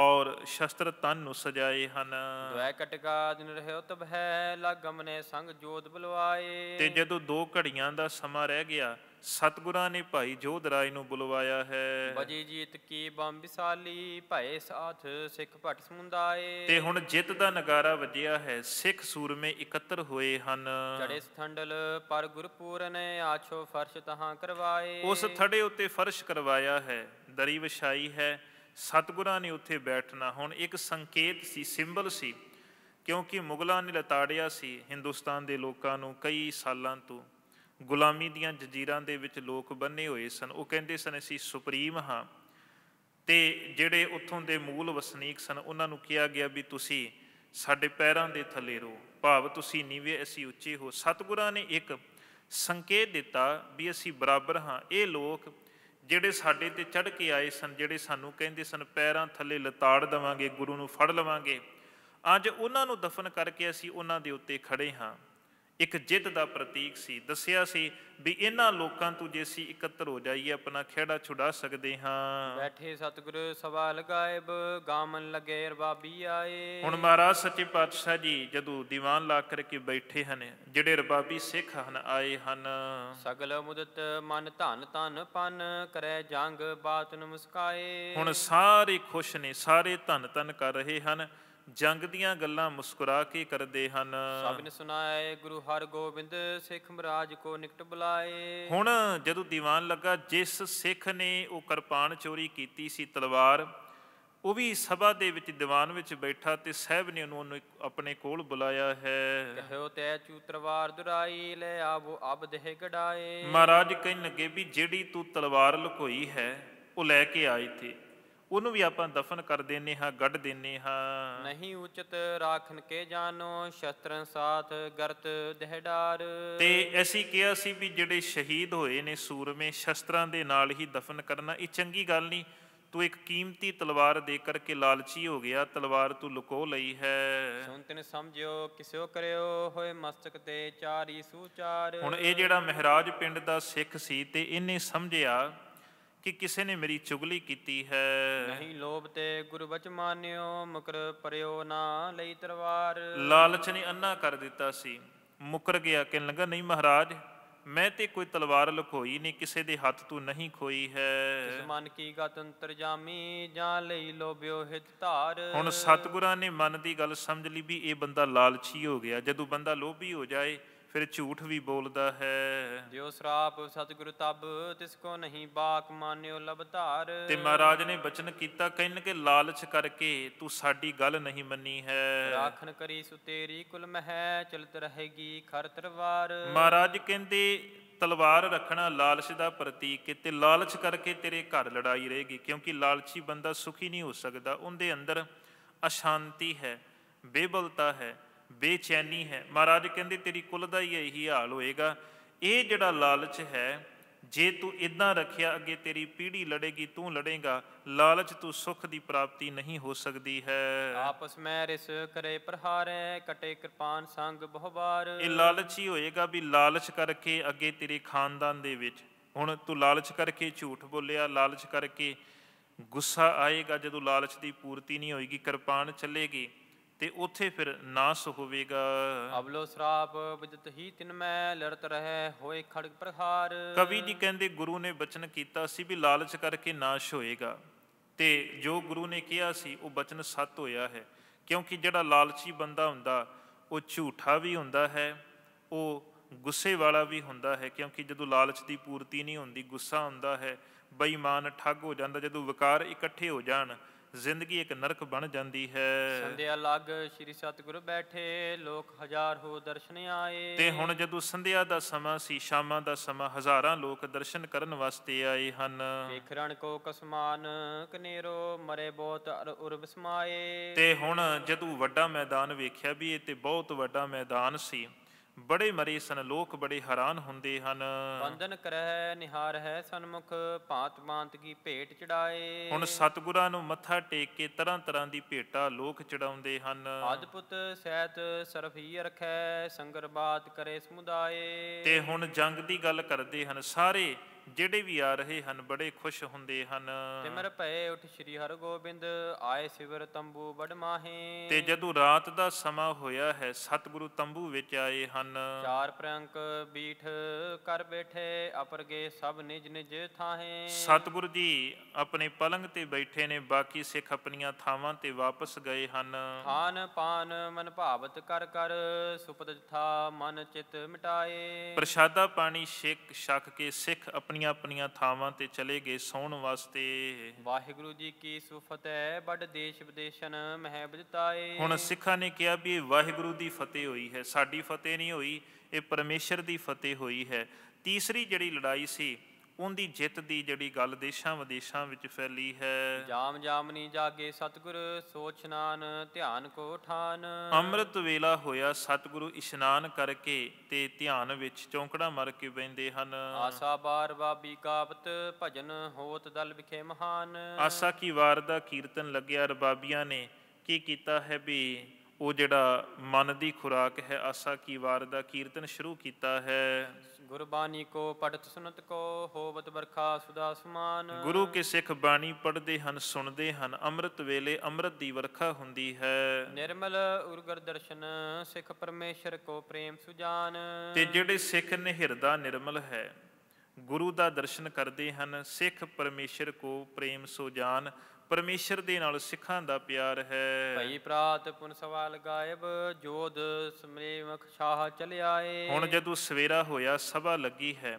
ਔਰ ਸ਼ਸਤਰ ਤਨ ਨੂੰ ਸਜਾਏ ਹਨ ਦੁਆ ਕਟਕਾ ਦਿਨ ਰਹਿਓ ਤਬ ਹੈ ਲਗਮ ਨੇ ਸੰਗ ਜੋਤ ਬਲਵਾਏ ਤੇ ਜਦੋਂ ਦੋ ਘੜੀਆਂ ਦਾ ਸਮਾਂ ਰਹਿ ਗਿਆ ਸਤਗੁਰਾਂ ਨੇ ਭਾਈ ਜੋਧ ਰਾਏ ਨੂੰ ਬੁਲਵਾਇਆ ਹੈ ਬਜੀ ਜੀਤ ਕੀ ਬੰਬ ਵਿਸਾਲੀ ਭਏ ਸਾਥ ਸਿੱਖ ਭਟ ਸਮੁੰਦਾਏ ਤੇ ਹੁਣ ਜਿੱਤ ਦਾ ਨਗਾਰਾ ਵੱਜਿਆ ਹੈ ਸਿੱਖ ਸੂਰਮੇ ਇਕੱਤਰ ਹੋਏ ਹਨ ਚੜੇ ਸਥੰਡਲ ਪਰ ਗੁਰਪੂਰਨ ਆਛੋ ਫਰਸ਼ ਤਹਾਂ ਕਰਵਾਏ ਉਸ ਥੜੇ ਉੱਤੇ ਫਰਸ਼ ਕਰਵਾਇਆ ਹੈ ਦਰੀ ਵਿਛਾਈ ਹੈ ਸਤਗੁਰਾਂ ਨੇ ਉੱਥੇ ਬੈਠਣਾ ਹੁਣ ਇੱਕ ਸੰਕੇਤ ਸੀ ਸਿੰਬਲ ਸੀ ਕਿਉਂਕਿ ਮੁਗਲਾਂ ਨੇ ਲਤਾੜਿਆ ਸੀ ਹਿੰਦੁਸਤਾਨ ਦੇ ਲੋਕਾਂ ਨੂੰ ਕਈ ਸਾਲਾਂ ਤੋਂ ਗੁਲਾਮੀ ਦੀਆਂ ਜੰਜੀਰਾਂ ਦੇ ਵਿੱਚ ਲੋਕ ਬੰਨੇ ਹੋਏ ਸਨ ਉਹ ਕਹਿੰਦੇ ਸਨ ਅਸੀਂ ਸੁਪਰੀਮ ਹਾਂ ਤੇ ਜਿਹੜੇ ਉੱਥੋਂ ਦੇ ਮੂਲ ਵਸਨੀਕ ਸਨ ਉਹਨਾਂ ਨੂੰ ਕਿਹਾ ਗਿਆ ਵੀ ਤੁਸੀਂ ਸਾਡੇ ਪੈਰਾਂ ਦੇ ਥੱਲੇ ਰਹੋ ਭਾਵ ਤੁਸੀਂ ਨੀਵੇਂ ਅਸੀਂ ਉੱਚੇ ਹੋ ਸਤਿਗੁਰਾਂ ਨੇ ਇੱਕ ਸੰਕੇਤ ਦਿੱਤਾ ਵੀ ਅਸੀਂ ਬਰਾਬਰ ਹਾਂ ਇਹ ਲੋਕ ਜਿਹੜੇ ਸਾਡੇ ਤੇ ਚੜ ਕੇ ਆਏ ਸਨ ਜਿਹੜੇ ਸਾਨੂੰ ਕਹਿੰਦੇ ਸਨ ਪੈਰਾਂ ਥੱਲੇ ਲਤਾੜ ਦਵਾਂਗੇ ਗੁਰੂ ਨੂੰ ਫੜ ਲਵਾਂਗੇ ਅੱਜ ਉਹਨਾਂ ਨੂੰ ਦਫਨ ਕਰਕੇ ਅਸੀਂ ਉਹਨਾਂ ਦੇ ਉੱਤੇ ਖੜੇ ਹਾਂ ਇੱਕ ਜਿੱਦ ਦਾ ਪ੍ਰਤੀਕ ਸੀ ਦੱਸਿਆ ਸੀ ਵੀ ਇਹਨਾਂ ਲੋਕਾਂ ਤੋਂ ਜੇ ਸੀ ਇਕੱਤਰ ਹੋ ਜਾਈਏ ਆਪਣਾ ਖੇੜਾ ਛੁਡਾ ਸਕਦੇ ਹਾਂ ਬੈਠੇ ਸਤਿਗੁਰ ਸਵਾ ਲਗਾਇਬ ਗਾਮਨ ਲਗੇ ਰਬਾਬੀ ਆਏ ਹੁਣ ਮਹਾਰਾਜ ਸੱਚੇ ਪਾਤਸ਼ਾਹ ਜੀ ਜਦੋਂ ਦੀਵਾਨ ਲਾ ਕਰਕੇ ਬੈਠੇ ਹਨ ਜਿਹੜੇ ਰਬਾਬੀ ਸਿੱਖ ਹਨ ਆਏ ਹਨ ਸਗਲ ਮੁਦਤ ਮਨ ਧਨ ਧਨ ਪਨ ਕਰੈ ਜੰਗ ਬਾਤ ਨਮਸਕਾਏ ਹੁਣ ਸਾਰੇ ਖੁਸ਼ ਨੇ ਸਾਰੇ ਧਨ ਧਨ ਕਰ ਰਹੇ ਹਨ ਜੰਗ ਦੀਆਂ ਗੱਲਾਂ ਮੁਸਕਰਾ ਕੇ ਕਰਦੇ ਹਨ ਸਭ ਨੇ ਸੁਣਾਏ ਗੁਰੂ ਹਰਗੋਬਿੰਦ ਸਿੱਖ ਮਹਾਰਾਜ ਕੋ ਨਿਕਟ ਬੁਲਾਏ ਹੁਣ ਜਦੋਂ ਦੀਵਾਨ ਲੱਗਾ ਜਿਸ ਸਿੱਖ ਨੇ ਉਹ ਕਿਰਪਾਨ ਚੋਰੀ ਕੀਤੀ ਸੀ ਤਲਵਾਰ ਉਹ ਵੀ ਸਭਾ ਦੇ ਵਿੱਚ ਦੀਵਾਨ ਵਿੱਚ ਬੈਠਾ ਤੇ ਸਹਿਬ ਨੇ ਉਹਨੂੰ ਆਪਣੇ ਕੋਲ ਬੁਲਾਇਆ ਹੈ ਕਹਿਓ ਤੈ ਚੂਤਰਵਾਰ ਦੁਰਾਈ ਲੈ ਆਵੋ ਅਬ ਦੇਹ ਗੜਾਏ ਮਹਾਰਾਜ ਕਹਿਣ ਲੱਗੇ ਵੀ ਜਿਹੜੀ ਤੂੰ ਤਲਵਾਰ ਲੁਕੋਈ ਹੈ ਉਹ ਲੈ ਕੇ ਆਇ ਤੇ ਉਹਨੂੰ ਵੀ ਆਪਾਂ ਦਫਨ ਕਰ ਦਿੰਨੇ ਹਾਂ ਗੱਡ ਦਿੰਨੇ ਹਾਂ ਨਹੀਂ ਉਚਿਤ ਰਾਖਨ ਕੇ ਜਾਨੋ ਸ਼ਸਤਰਨ ਸਾਥ ਗਰਤ ਦਹਿਡਾਰ ਤੇ ਅਸੀਂ ਕਿਹਾ ਸੀ ਵੀ ਜਿਹੜੇ ਸ਼ਹੀਦ ਹੋਏ ਨੇ ਸੂਰਮੇ ਸ਼ਸਤਰਾਂ ਦੇ ਨਾਲ ਹੀ ਦਫਨ ਕਰਨਾ ਇਹ ਚੰਗੀ ਗੱਲ ਨਹੀਂ ਤੂੰ ਇੱਕ ਕੀਮਤੀ ਤਲਵਾਰ ਦੇ ਕਰਕੇ ਲਾਲਚੀ ਹੋ ਗਿਆ ਤਲਵਾਰ ਤੂੰ ਲੁਕੋ ਲਈ ਹੈ ਸੁਣ ਤੈਨ ਸਮਝਿਓ ਕਿਸਿਓ ਕਰਿਓ ਹੋਏ ਮਸਤਕ ਤੇ ਚਾਰੀ ਸੂਚਾਰ ਹੁਣ ਇਹ ਜਿਹੜਾ ਮਹਾਰਾਜ ਪਿੰਡ ਦਾ ਸਿੱਖ ਸੀ ਤੇ ਇਹਨੇ ਸਮਝਿਆ ਕਿ ਕਿਸੇ ਨੇ ਮੇਰੀ ਚੁਗਲੀ ਕੀਤੀ ਹੈ ਨਹੀਂ ਲੋਭ ਤੇ ਗੁਰੂ ਬਚ ਮਾਨਿਓ ਮੁਕਰ ਪਰਿਓ ਨਾ ਲਈ ਤਰਵਾਰ ਲਾਲਚ ਨੇ ਅੰਨਾ ਕਰ ਦਿੱਤਾ ਸੀ ਮੁਕਰ ਗਿਆ ਕਿ ਲੰਗਾ ਨਹੀਂ ਮਹਾਰਾਜ ਮੈਂ ਤੇ ਕੋਈ ਤਲਵਾਰ ਲਖੋਈ ਨਹੀਂ ਕਿਸੇ ਦੇ ਹੱਥ ਤੋਂ ਨਹੀਂ ਖੋਈ ਹੈ ਜਿਸ ਮਨ ਕੀ ਗਤ ਅੰਤਰਜਾਮੀ ਜਾਂ ਲਈ ਲੋਭਿਓ ਹਿਤ ਧਾਰ ਹੁਣ ਸਤਿਗੁਰਾਂ ਨੇ ਮਨ ਦੀ ਗੱਲ ਸਮਝ ਲਈ ਵੀ ਇਹ ਬੰਦਾ ਲਾਲਚੀ ਹੋ ਗਿਆ ਜਦੋਂ ਬੰਦਾ ਲੋਭੀ ਹੋ ਜਾਏ ਫਿਰ ਝੂਠ ਵੀ ਬੋਲਦਾ ਹੈ ਜਿਉ ਸਰਾਪ ਸਤਿਗੁਰੂ ਤਬ ਤਿਸ ਕੋ ਨਹੀਂ ਬਾਕ ਮਾਨਿਓ ਲਬਧਾਰ ਤੇ ਮਹਾਰਾਜ ਨੇ ਬਚਨ ਕੀਤਾ ਕਹਿਣ ਕੇ ਲਾਲਚ ਕਰਕੇ ਤੂੰ ਸਾਡੀ ਗੱਲ ਨਹੀਂ ਮੰਨੀ ਹੈ ਰਾਖਣ ਕਰੀ ਸੁ ਤੇਰੀ ਕੁਲ ਮਹਿ ਚਲਤ ਰਹੇਗੀ ਖਰ ਤਰਵਾਰ ਮਹਾਰਾਜ ਕਹਿੰਦੇ ਤਲਵਾਰ ਰੱਖਣਾ ਲਾਲਚ ਦਾ ਪ੍ਰਤੀਕ ਹੈ ਤੇ ਲਾਲਚ ਕਰਕੇ ਤੇਰੇ ਘਰ ਲੜਾਈ ਰਹੇਗੀ ਕਿਉਂਕਿ ਲਾਲਚੀ ਬੰਦਾ ਸੁਖੀ ਨਹੀਂ ਹੋ ਸਕਦਾ ਉਹਦੇ ਅੰਦਰ ਅਸ਼ਾਂਤੀ ਹੈ ਬੇਬਲਤਾ ਹੈ ਬੇਚੈਨੀ ਹੈ ਮਹਾਰਾਜ ਕਹਿੰਦੇ ਤੇਰੀ ਕੁਲ ਦਾ ਹੀ ਇਹੀ ਹਾਲ ਹੋਏਗਾ ਇਹ ਜਿਹੜਾ ਲਾਲਚ ਹੈ ਜੇ ਤੂੰ ਇਦਾਂ ਰੱਖਿਆ ਅੱਗੇ ਤੇਰੀ ਪੀੜ੍ਹੀ ਲੜੇਗੀ ਤੂੰ ਲੜੇਗਾ ਲਾਲਚ ਤੂੰ ਸੁਖ ਦੀ ਪ੍ਰਾਪਤੀ ਨਹੀਂ ਹੋ ਸਕਦੀ ਹੈ ਆਪਸ ਮੈਂ ਰਿਸ ਕਰੇ ਪ੍ਰਹਾਰੈ ਕਟੇ ਕਿਰਪਾਨ ਸੰਗ ਬਹੁ ਵਾਰ ਇਹ ਲਾਲਚ ਹੀ ਹੋਏਗਾ ਵੀ ਲਾਲਚ ਕਰਕੇ ਅੱਗੇ ਤੇਰੇ ਖਾਨਦਾਨ ਦੇ ਵਿੱਚ ਹੁਣ ਤੂੰ ਲਾਲਚ ਕਰਕੇ ਝੂਠ ਬੋਲਿਆ ਲਾਲਚ ਕਰਕੇ ਗੁੱਸਾ ਆਏਗਾ ਜਦੋਂ ਲਾਲਚ ਦੀ ਪੂਰਤੀ ਨਹੀਂ ਹੋਏਗੀ ਕਿਰਪਾਨ ਚੱਲੇਗੀ ਤੇ ਉਥੇ ਫਿਰ ਨਾਸ ਹੋਵੇਗਾ ਅਬਲੋ ਸਰਾਪ ਬਜਤ ਹੀ ਤਿਨ ਮੈਂ ਲੜਤ ਰਹੇ ਹੋਏ ਖੜਗ ਪ੍ਰਹਾਰ ਕਵੀ ਜੀ ਕਹਿੰਦੇ ਗੁਰੂ ਨੇ ਬਚਨ ਕੀਤਾ ਸੀ ਵੀ ਲਾਲਚ ਕਰਕੇ ਨਾਸ਼ ਹੋਏਗਾ ਤੇ ਜੋ ਗੁਰੂ ਨੇ ਕਿਹਾ ਸੀ ਉਹ ਬਚਨ ਸੱਤ ਹੋਇਆ ਹੈ ਕਿਉਂਕਿ ਜਿਹੜਾ ਲਾਲਚੀ ਬੰਦਾ ਹੁੰਦਾ ਉਹ ਝੂਠਾ ਵੀ ਹੁੰਦਾ ਹੈ ਉਹ ਗੁੱਸੇ ਵਾਲਾ ਵੀ ਹੁੰਦਾ ਹੈ ਕਿਉਂਕਿ ਜਦੋਂ ਲਾਲਚ ਦੀ ਪੂਰਤੀ ਨਹੀਂ ਹੁੰਦੀ ਗੁੱਸਾ ਹੁੰਦਾ ਹੈ ਬੇਈਮਾਨ ਠੱਗ ਹੋ ਜਾਂਦਾ ਜਦੋਂ ਵਿਕਾਰ ਇਕੱਠੇ ਹੋ ਜਾਣ ਜ਼ਿੰਦਗੀ ਇੱਕ ਨਰਕ ਬਣ ਜਾਂਦੀ ਹੈ ਸੰਧਿਆ ਲੱਗ ਸ੍ਰੀ ਸਤਿਗੁਰ ਬੈਠੇ ਲੋਕ ਹਜ਼ਾਰ ਹੋ ਦਰਸ਼ਨ ਆਏ ਤੇ ਹੁਣ ਜਦੋਂ ਸੰਧਿਆ ਦਾ ਸਮਾਂ ਸੀ ਸ਼ਾਮਾਂ ਦਾ ਸਮਾਂ ਹਜ਼ਾਰਾਂ ਲੋਕ ਦਰਸ਼ਨ ਕਰਨ ਵਾਸਤੇ ਆਏ ਹਨ ਵੇਖਣ ਕੋ ਕਸਮਾਨ ਕਨੇਰੋ ਮਰੇ ਬਹੁਤ ਉਰਬ ਸਮਾਏ ਤੇ ਹੁਣ ਜਦੋਂ ਵੱਡਾ ਮੈਦਾਨ ਵੇਖਿਆ ਵੀ ਇਹ ਤੇ ਬਹੁਤ ਵੱਡਾ ਮੈਦਾਨ ਸੀ ਬੜੇ ਮਰੇ ਸਨ ਲੋਕ ਬੜੇ ਹੈਰਾਨ ਹੁੰਦੇ ਹਨ ਬੰਦਨ ਕਰਹਿ ਨਿਹਾਰ ਹੈ ਸਨਮੁਖ ਭਾਂਤ ਭਾਂਤ ਕੀ ਭੇਟ ਚੜਾਏ ਹੁਣ ਸਤਿਗੁਰਾਂ ਨੂੰ ਮੱਥਾ ਟੇਕ ਕੇ ਤਰ੍ਹਾਂ ਤਰ੍ਹਾਂ ਦੀ ਭੇਟਾ ਲੋਕ ਚੜਾਉਂਦੇ ਹਨ ਆਦਪੁੱਤ ਸਹਿਤ ਸਰਫੀ ਰਖੈ ਸੰਗਰ ਬਾਤ ਕਰੇ ਸਮੁਦਾਏ ਤੇ ਹੁਣ ਜੰਗ ਦੀ ਗੱਲ ਕਰਦੇ ਹਨ ਸਾਰੇ ਜਿਹੜੇ ਵੀ ਆ ਰਹੇ ਹਨ ਬੜੇ ਖੁਸ਼ ਹੁੰਦੇ ਹਨ ਸਿਮਰ ਭਏ ਉਠ ਸ੍ਰੀ ਹਰਗੋਬਿੰਦ ਆਏ ਸਿਵਰ ਤੰਬੂ ਬੜਮਾਹੇ ਤੇ ਜਦੋਂ ਰਾਤ ਦਾ ਸਮਾਂ ਹੋਇਆ ਹੈ ਸਤਿਗੁਰੂ ਤੰਬੂ ਵਿੱਚ ਆਏ ਹਨ ਚਾਰ ਪ੍ਰੰਕ ਬੀਠ ਕਰ ਬੈਠੇ ਅਪਰਗੇ ਸਭ ਨਿਜ ਨਿਜ ਥਾਹੇ ਸਤਿਗੁਰੂ ਜੀ ਆਪਣੇ ਪਲੰਗ ਤੇ ਬੈਠੇ ਨੇ ਬਾਕੀ ਸਿੱਖ ਆਪਣੀਆਂ ਥਾਵਾਂ ਤੇ ਵਾਪਸ ਗਏ ਹਨ ਖਾਨ ਪਾਨ ਮਨ ਭਾਵਤ ਕਰ ਕਰ ਸੁਪਤ ਥਾ ਮਨ ਚਿਤ ਮਿਟਾਏ ਪ੍ਰਸ਼ਾਦਾ ਪਾਣੀ ਛਕ ਕੇ ਸਿੱਖ ਆਪਣੀਆਂ ਆਪਣੀਆਂ ਥਾਵਾਂ ਤੇ ਚਲੇ ਗਏ ਸੌਣ ਵਾਸਤੇ ਵਾਹਿਗੁਰੂ ਜੀ ਕੀ ਸੁਫਤਿਹ ਬੜ ਦੇਸ਼ ਵਿਦੇਸ਼ਨ ਬਜਤਾਏ ਹੁਣ ਸਿੱਖਾਂ ਨੇ ਕਿਹਾ ਵੀ ਵਾਹਿਗੁਰੂ ਦੀ ਫਤਿਹ ਹੋਈ ਹੈ ਸਾਡੀ ਫਤਿਹ ਨਹੀਂ ਹੋਈ ਇਹ ਪਰਮੇਸ਼ਰ ਦੀ ਫਤਿਹ ਹੋਈ ਹੈ ਤੀਸਰੀ ਜਿਹੜੀ ਲੜਾਈ ਸੀ ਉਹਦੀ ਜਿੱਤ ਦੀ ਜਿਹੜੀ ਗੱਲ ਦੇਸ਼ਾਂ ਵਿਦੇਸ਼ਾਂ ਵਿੱਚ ਫੈਲੀ ਹੈ ਜਾਮ ਜਾਮਨੀ ਜਾਗੇ ਸਤਿਗੁਰ ਸੋਚਨਾਨ ਧਿਆਨ ਕੋ ਠਾਨ ਅੰਮ੍ਰਿਤ ਵੇਲਾ ਹੋਇਆ ਸਤਿਗੁਰੂ ਇਸ਼ਨਾਨ ਕਰਕੇ ਤੇ ਧਿਆਨ ਵਿੱਚ ਚੌਂਕੜਾ ਮਰ ਕੇ ਬੈਂਦੇ ਹਨ ਆਸਾ ਬਾਰ ਬਾਬੀ ਕਾਪਤ ਭਜਨ ਹੋਤ ਦਲ ਵਿਖੇ ਮਹਾਨ ਆਸਾ ਕੀ ਵਾਰ ਦਾ ਕੀਰਤਨ ਲੱਗਿਆ ਰਬਾਬੀਆਂ ਨੇ ਕੀ ਕੀਤਾ ਹੈ ਵੀ ਉਹ ਜਿਹੜਾ ਮਨ ਦੀ ਖੁਰਾਕ ਹੈ ਆਸਾ ਕੀ ਵਾਰ ਦਾ ਕੀਰਤਨ ਸ਼ੁਰੂ ਕੀਤਾ ਹੈ ਗੁਰਬਾਣੀ ਕੋ ਪੜਤ ਸੁਨਤ ਕੋ ਹੋਵਤ ਬਰਖਾ ਸੁਦਾ ਸਮਾਨ ਗੁਰੂ ਕੇ ਸਿੱਖ ਬਾਣੀ ਪੜਦੇ ਹਨ ਸੁਣਦੇ ਹਨ ਅੰਮ੍ਰਿਤ ਵੇਲੇ ਅੰਮ੍ਰਿਤ ਦੀ ਵਰਖਾ ਹੁੰਦੀ ਹੈ ਨਿਰਮਲ ਉਰਗਰ ਦਰਸ਼ਨ ਸਿੱਖ ਪਰਮੇਸ਼ਰ ਕੋ ਪ੍ਰੇਮ ਸੁਜਾਨ ਤੇ ਜਿਹੜੇ ਸਿੱਖ ਨੇ ਹਿਰਦਾ ਨਿਰਮਲ ਹੈ ਗੁਰੂ ਦਾ ਦਰਸ਼ਨ ਕਰਦੇ ਹਨ ਸਿੱਖ ਪਰਮੇਸ਼ਰ ਕੋ ਪ੍ਰੇਮ ਸੁਜਾਨ ਪਰਮੇਸ਼ਰ ਦੇ ਨਾਲ ਸਿੱਖਾਂ ਦਾ ਪਿਆਰ ਹੈ ਭਈ ਪ੍ਰਾਤ ਪੁਨ ਸਵਾਲ ਗਾਇਬ ਜੋਦ ਸਮਰੇ ਸ਼ਾਹ ਚਲਿਆ ਏ ਹੁਣ ਜਦੋਂ ਸਵੇਰਾ ਹੋਇਆ ਸਭਾ ਲੱਗੀ ਹੈ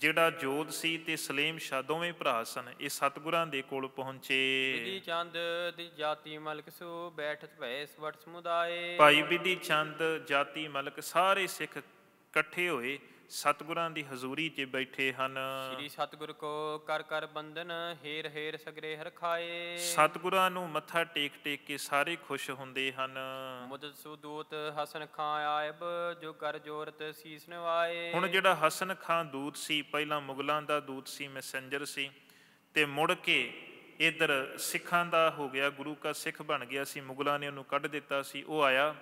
ਜਿਹੜਾ ਜੋਦ ਸੀ ਤੇ ਸਲੀਮ ਸ਼ਾ ਦੋਵੇਂ ਭਰਾ ਸਨ ਇਹ ਸਤਗੁਰਾਂ ਦੇ ਕੋਲ ਪਹੁੰਚੇ ਬਿਧੀ ਚੰਦ ਦੀ ਜਾਤੀ ਮਲਕ ਸੋ ਬੈਠਤ ਭੈ ਸਵਟ ਸਮੁਦਾਏ ਭਾਈ ਬਿਧੀ ਚੰਦ ਜਾਤੀ ਮਲਕ ਸਾਰੇ ਸਿੱਖ ਇਕੱਠੇ ਹੋਏ ਸਤਿਗੁਰਾਂ ਦੀ ਹਜ਼ੂਰੀ 'ਚ ਬੈਠੇ ਹਨ ਸ੍ਰੀ ਸਤਿਗੁਰ ਕੋ ਕਰ ਕਰ ਬੰਦਨ ਹੇਰ ਹੇਰ ਸਗਰੇ ਹਰ ਖਾਏ ਸਤਿਗੁਰਾਂ ਨੂੰ ਮੱਥਾ ਟੇਕ ਟੇਕ ਕੇ ਸਾਰੇ ਖੁਸ਼ ਹੁੰਦੇ ਹਨ ਮੁਦਦ ਸੁਦੂਤ ਹਸਨ ਖਾਂ ਆਇਬ ਜੋ ਕਰ ਜੋਰਤ ਸੀਸ ਨਵਾਏ ਹੁਣ ਜਿਹੜਾ ਹਸਨ ਖਾਂ ਦੂਤ ਸੀ ਪਹਿਲਾਂ ਮੁਗਲਾਂ ਦਾ ਦੂਤ ਸੀ ਮੈਸੇਂਜਰ ਸੀ ਤੇ ਮੁੜ ਕੇ ਇਧਰ ਸਿੱਖਾਂ ਦਾ ਹੋ ਗਿਆ ਗੁਰੂ ਕਾ ਸਿੱਖ ਬਣ ਗਿਆ ਸੀ ਮੁਗਲਾਂ ਨੇ ਉਹਨੂੰ ਕੱਢ ਦਿੱਤਾ ਸੀ ਉਹ ਆਇਆ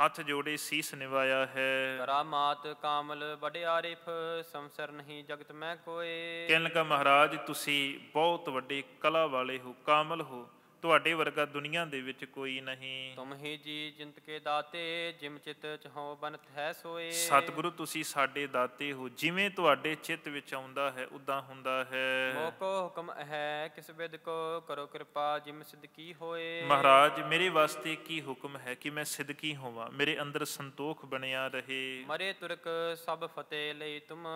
ਹੱਥ ਜੋੜੇ ਸੀਸ ਨਿਵਾਇਆ ਹੈ ਕਰਾਮਾਤ ਕਾਮਲ ਵਡਿਆਰਿਫ ਸੰਸਰ ਨਹੀਂ ਜਗਤ ਮੈਂ ਕੋਏ ਕਿਨਕ ਮਹਾਰਾਜ ਤੁਸੀਂ ਬਹੁਤ ਵੱਡੇ ਕਲਾ ਵਾਲੇ ਹੋ ਕਾਮਲ ਹੋ ਤੁਹਾਡੇ ਵਰਗਾ ਦੁਨੀਆ ਦੇ ਵਿੱਚ ਕੋਈ ਨਹੀਂ ਤੁਮ ਹੀ ਜੀ ਜਿੰਤ ਕੇ ਦਾਤੇ ਜਿਮ ਚਿਤ ਹੋ ਬਨਤ ਹੈ ਸੋਏ ਸਤਿਗੁਰੂ ਤੁਸੀਂ ਸਾਡੇ ਦਾਤੇ ਹੋ ਜਿਵੇਂ ਤੁਹਾਡੇ ਚਿਤ ਵਿੱਚ ਆਉਂਦਾ ਹੈ ਉਦਾਂ ਹੁੰਦਾ ਹੈ ਮੋਕੋ ਹੁਕਮ ਹੈ ਕਿਸ ਵਿਦ ਕੋ ਕਰੋ ਕਿਰਪਾ ਜਿਮ ਸਿਦਕੀ ਹੋਏ ਮਹਾਰਾਜ ਮੇਰੇ ਵਾਸਤੇ ਕੀ ਹੁਕਮ ਹੈ ਕਿ ਮੈਂ ਸਿਦਕੀ ਹੋਵਾਂ ਮੇਰੇ ਅੰਦਰ ਸੰਤੋਖ ਬਣਿਆ ਰਹੇ ਮਰੇ ਤੁਰਕ ਸਭ ਫਤਿਹ ਲਈ ਤੁਮ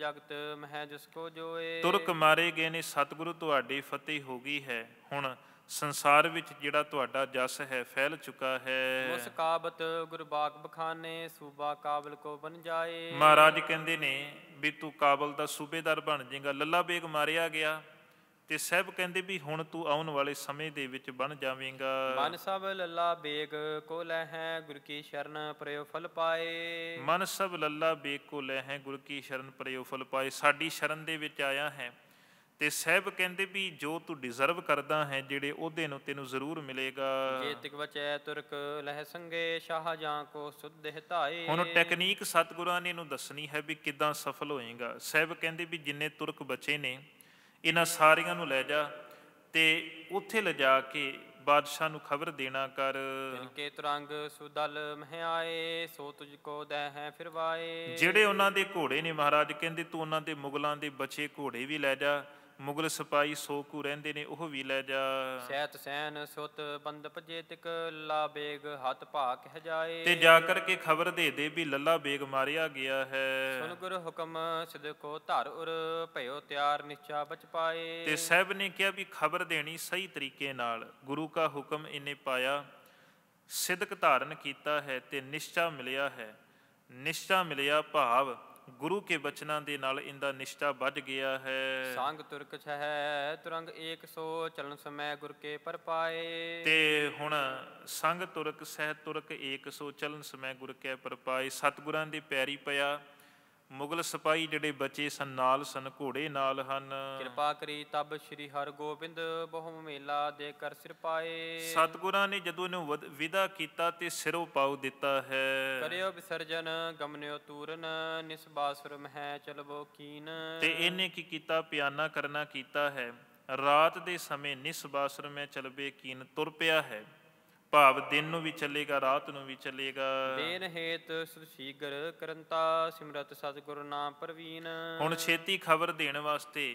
ਜਗਤ ਮਹਿ ਜਿਸ ਕੋ ਜੋਏ ਤੁਰਕ ਮਾਰੇ ਗਏ ਨੇ ਸਤਿਗੁਰੂ ਤੁਹਾਡੀ ਫਤਿਹ ਹੋ ਗਈ ਹੈ ਹੁਣ ਸੰਸਾਰ ਵਿੱਚ ਜਿਹੜਾ ਤੁਹਾਡਾ ਜਸ ਹੈ ਫੈਲ ਚੁੱਕਾ ਹੈ ਉਸ ਕਾਬਤ ਗੁਰਬਾਗ ਬਖਾਨੇ ਸੂਬਾ ਕਾਬਲ ਕੋ ਬਨ ਜਾਏ ਮਹਾਰਾਜ ਕਹਿੰਦੇ ਨੇ ਵੀ ਤੂੰ ਕਾਬਲ ਦਾ ਸੂਬੇਦਾਰ ਬਣ ਜਾਏਗਾ ਲੱਲਾ ਬੇਗ ਮਾਰਿਆ ਗਿਆ ਤੇ ਸਹਿਬ ਕਹਿੰਦੇ ਵੀ ਹੁਣ ਤੂੰ ਆਉਣ ਵਾਲੇ ਸਮੇਂ ਦੇ ਵਿੱਚ ਬਣ ਜਾਵੇਂਗਾ ਮਨ ਸਭ ਲੱਲਾ ਬੇਗ ਕੋ ਲੈ ਹੈ ਗੁਰ ਕੀ ਸ਼ਰਨ ਪ੍ਰਯੋ ਫਲ ਪਾਏ ਮਨ ਸਭ ਲੱਲਾ ਬੇਗ ਕੋ ਲੈ ਹੈ ਗੁਰ ਕੀ ਸ਼ਰਨ ਪ੍ਰਯੋ ਫਲ ਪਾਏ ਸਾਡੀ ਸ਼ਰਨ ਦੇ ਵਿੱਚ ਆਇਆ ਹੈ ਤੇ ਸਹਿਬ ਕਹਿੰਦੇ ਵੀ ਜੋ ਤੂੰ ਡਿਜ਼ਰਵ ਕਰਦਾ ਹੈ ਜਿਹੜੇ ਉਹਦੇ ਨੂੰ ਤੈਨੂੰ ਜ਼ਰੂਰ ਮਿਲੇਗਾ ਜੇਤਿਕ ਬਚੈ ਤੁਰਕ ਲਹਿ ਸੰਗੇ ਜਾਂ ਕੋ ਸੁਧਿ ਹਤਾਏ ਹੁਣ ਟੈਕਨੀਕ ਸਤਗੁਰਾਂ ਨੇ ਇਹਨੂੰ ਦੱਸਣੀ ਹੈ ਵੀ ਕਿਦਾਂ ਸਫਲ ਹੋਏਗਾ ਸਹਿਬ ਕਹਿੰਦੇ ਵੀ ਜਿੰਨੇ ਤੁਰਕ ਬਚੇ ਨੇ ਇਹਨਾਂ ਸਾਰਿਆਂ ਨੂੰ ਲੈ ਜਾ ਤੇ ਉੱਥੇ ਲਿਜਾ ਕੇ ਬਾਦਸ਼ਾਹ ਨੂੰ ਖਬਰ ਦੇਣਾ ਕਰ ਕਿ ਤਰੰਗ ਸੁਦਲ ਆਏ ਸੋ ਤੁਝ ਕੋ ਦਹਿ ਫਿਰਵਾਏ ਜਿਹੜੇ ਉਹਨਾਂ ਦੇ ਘੋੜੇ ਨੇ ਮਹਾਰਾਜ ਕਹਿੰਦੇ ਤੂੰ ਉਹਨਾਂ ਦੇ ਮੁਗਲਾਂ ਦੇ ਬਚੇ ਘੋੜੇ ਵੀ ਲੈ ਜਾ ਮੁਗਲ ਸਿਪਾਈ ਸੋ ਰਹਿੰਦੇ ਨੇ ਉਹ ਵੀ ਲੈ ਜਾ ਸਹਿਤ ਸੈਨ ਸੁਤ ਬੰਦ ਭਜੇ ਤਿਕ ਲਾ ਬੇਗ ਹੱਥ ਭਾ ਕਹਿ ਜਾਏ ਤੇ ਜਾ ਕਰਕੇ ਖਬਰ ਦੇ ਦੇ ਵੀ ਲੱਲਾ ਬੇਗ ਮਾਰਿਆ ਗਿਆ ਹੈ ਸੁਨ ਗੁਰ ਹੁਕਮ ਸਿਦਕੋ ਕੋ ਧਰ ਉਰ ਭਇਓ ਤਿਆਰ ਨਿਸ਼ਚਾ ਬਚ ਪਾਏ ਤੇ ਸਹਿਬ ਨੇ ਕਿਹਾ ਵੀ ਖਬਰ ਦੇਣੀ ਸਹੀ ਤਰੀਕੇ ਨਾਲ ਗੁਰੂ ਕਾ ਹੁਕਮ ਇਹਨੇ ਪਾਇਆ ਸਿਦਕ ਧਾਰਨ ਕੀਤਾ ਹੈ ਤੇ ਨਿਸ਼ਚਾ ਮਿਲਿਆ ਹੈ ਨਿਸ਼ਚਾ ਮਿਲਿਆ ਭਾਵ ਗੁਰੂ ਕੇ ਬਚਨਾਂ ਦੇ ਨਾਲ ਇਹਦਾ ਨਿਸ਼ਟਾ ਵੱਧ ਗਿਆ ਹੈ ਸੰਗ ਤੁਰਕ ਛਹਿ ਤੁਰੰਗ ਏਕ ਸੋ ਚਲਨ ਸਮੈ ਗੁਰ ਕੇ ਪਰਪਾਏ ਤੇ ਹੁਣ ਸੰਗ ਤੁਰਕ ਸਹਿ ਤੁਰਕ ਏਕ ਸੋ ਚਲਨ ਸਮੈ ਗੁਰ ਕੇ ਪਰਪਾਏ ਸਤਗੁਰਾਂ ਦੀ ਪੈਰੀ ਪਿਆ ਮੁਗਲ ਸਿਪਾਈ ਜਿਹੜੇ ਬਚੇ ਸਨ ਨਾਲ ਸਨ ਘੋੜੇ ਨਾਲ ਹਨ ਕਿਰਪਾ ਕਰੀ ਤਬ ਸ੍ਰੀ ਹਰਗੋਬਿੰਦ ਬਹੁਮ ਮੇਲਾ ਦੇ ਕਰ ਸਿਰ ਪਾਏ ਸਤਗੁਰਾਂ ਨੇ ਜਦੋਂ ਇਹਨੂੰ ਵਿਦਾ ਕੀਤਾ ਤੇ ਸਿਰੋਂ ਪਾਉ ਦਿੱਤਾ ਹੈ ਕਰਿਓ ਵਿਸਰਜਨ ਗਮਨਿਓ ਤੂਰਨ ਨਿਸਬਾਸੁਰਮ ਹੈ ਚਲਬੋ ਕੀਨ ਤੇ ਇਹਨੇ ਕੀ ਕੀਤਾ ਪਿਆਨਾ ਕਰਨਾ ਕੀਤਾ ਹੈ ਰਾਤ ਦੇ ਸਮੇਂ ਨਿਸਬਾਸੁਰਮ ਹੈ ਚਲਬੇ ਕੀਨ ਤੁਰ ਪਿਆ ਹੈ ਭਾਵ ਦਿਨ ਨੂੰ ਵੀ ਚੱਲੇਗਾ ਰਾਤ ਨੂੰ ਵੀ ਚੱਲੇਗਾ ਦੇਨ ਹੇਤ ਸ਼ੀਗਰ ਕਰੰਤਾ ਸਿਮਰਤ ਸਤਿਗੁਰ ਨਾਮ ਪ੍ਰਵੀਨ ਹੁਣ ਛੇਤੀ ਖਬਰ ਦੇਣ ਵਾਸਤੇ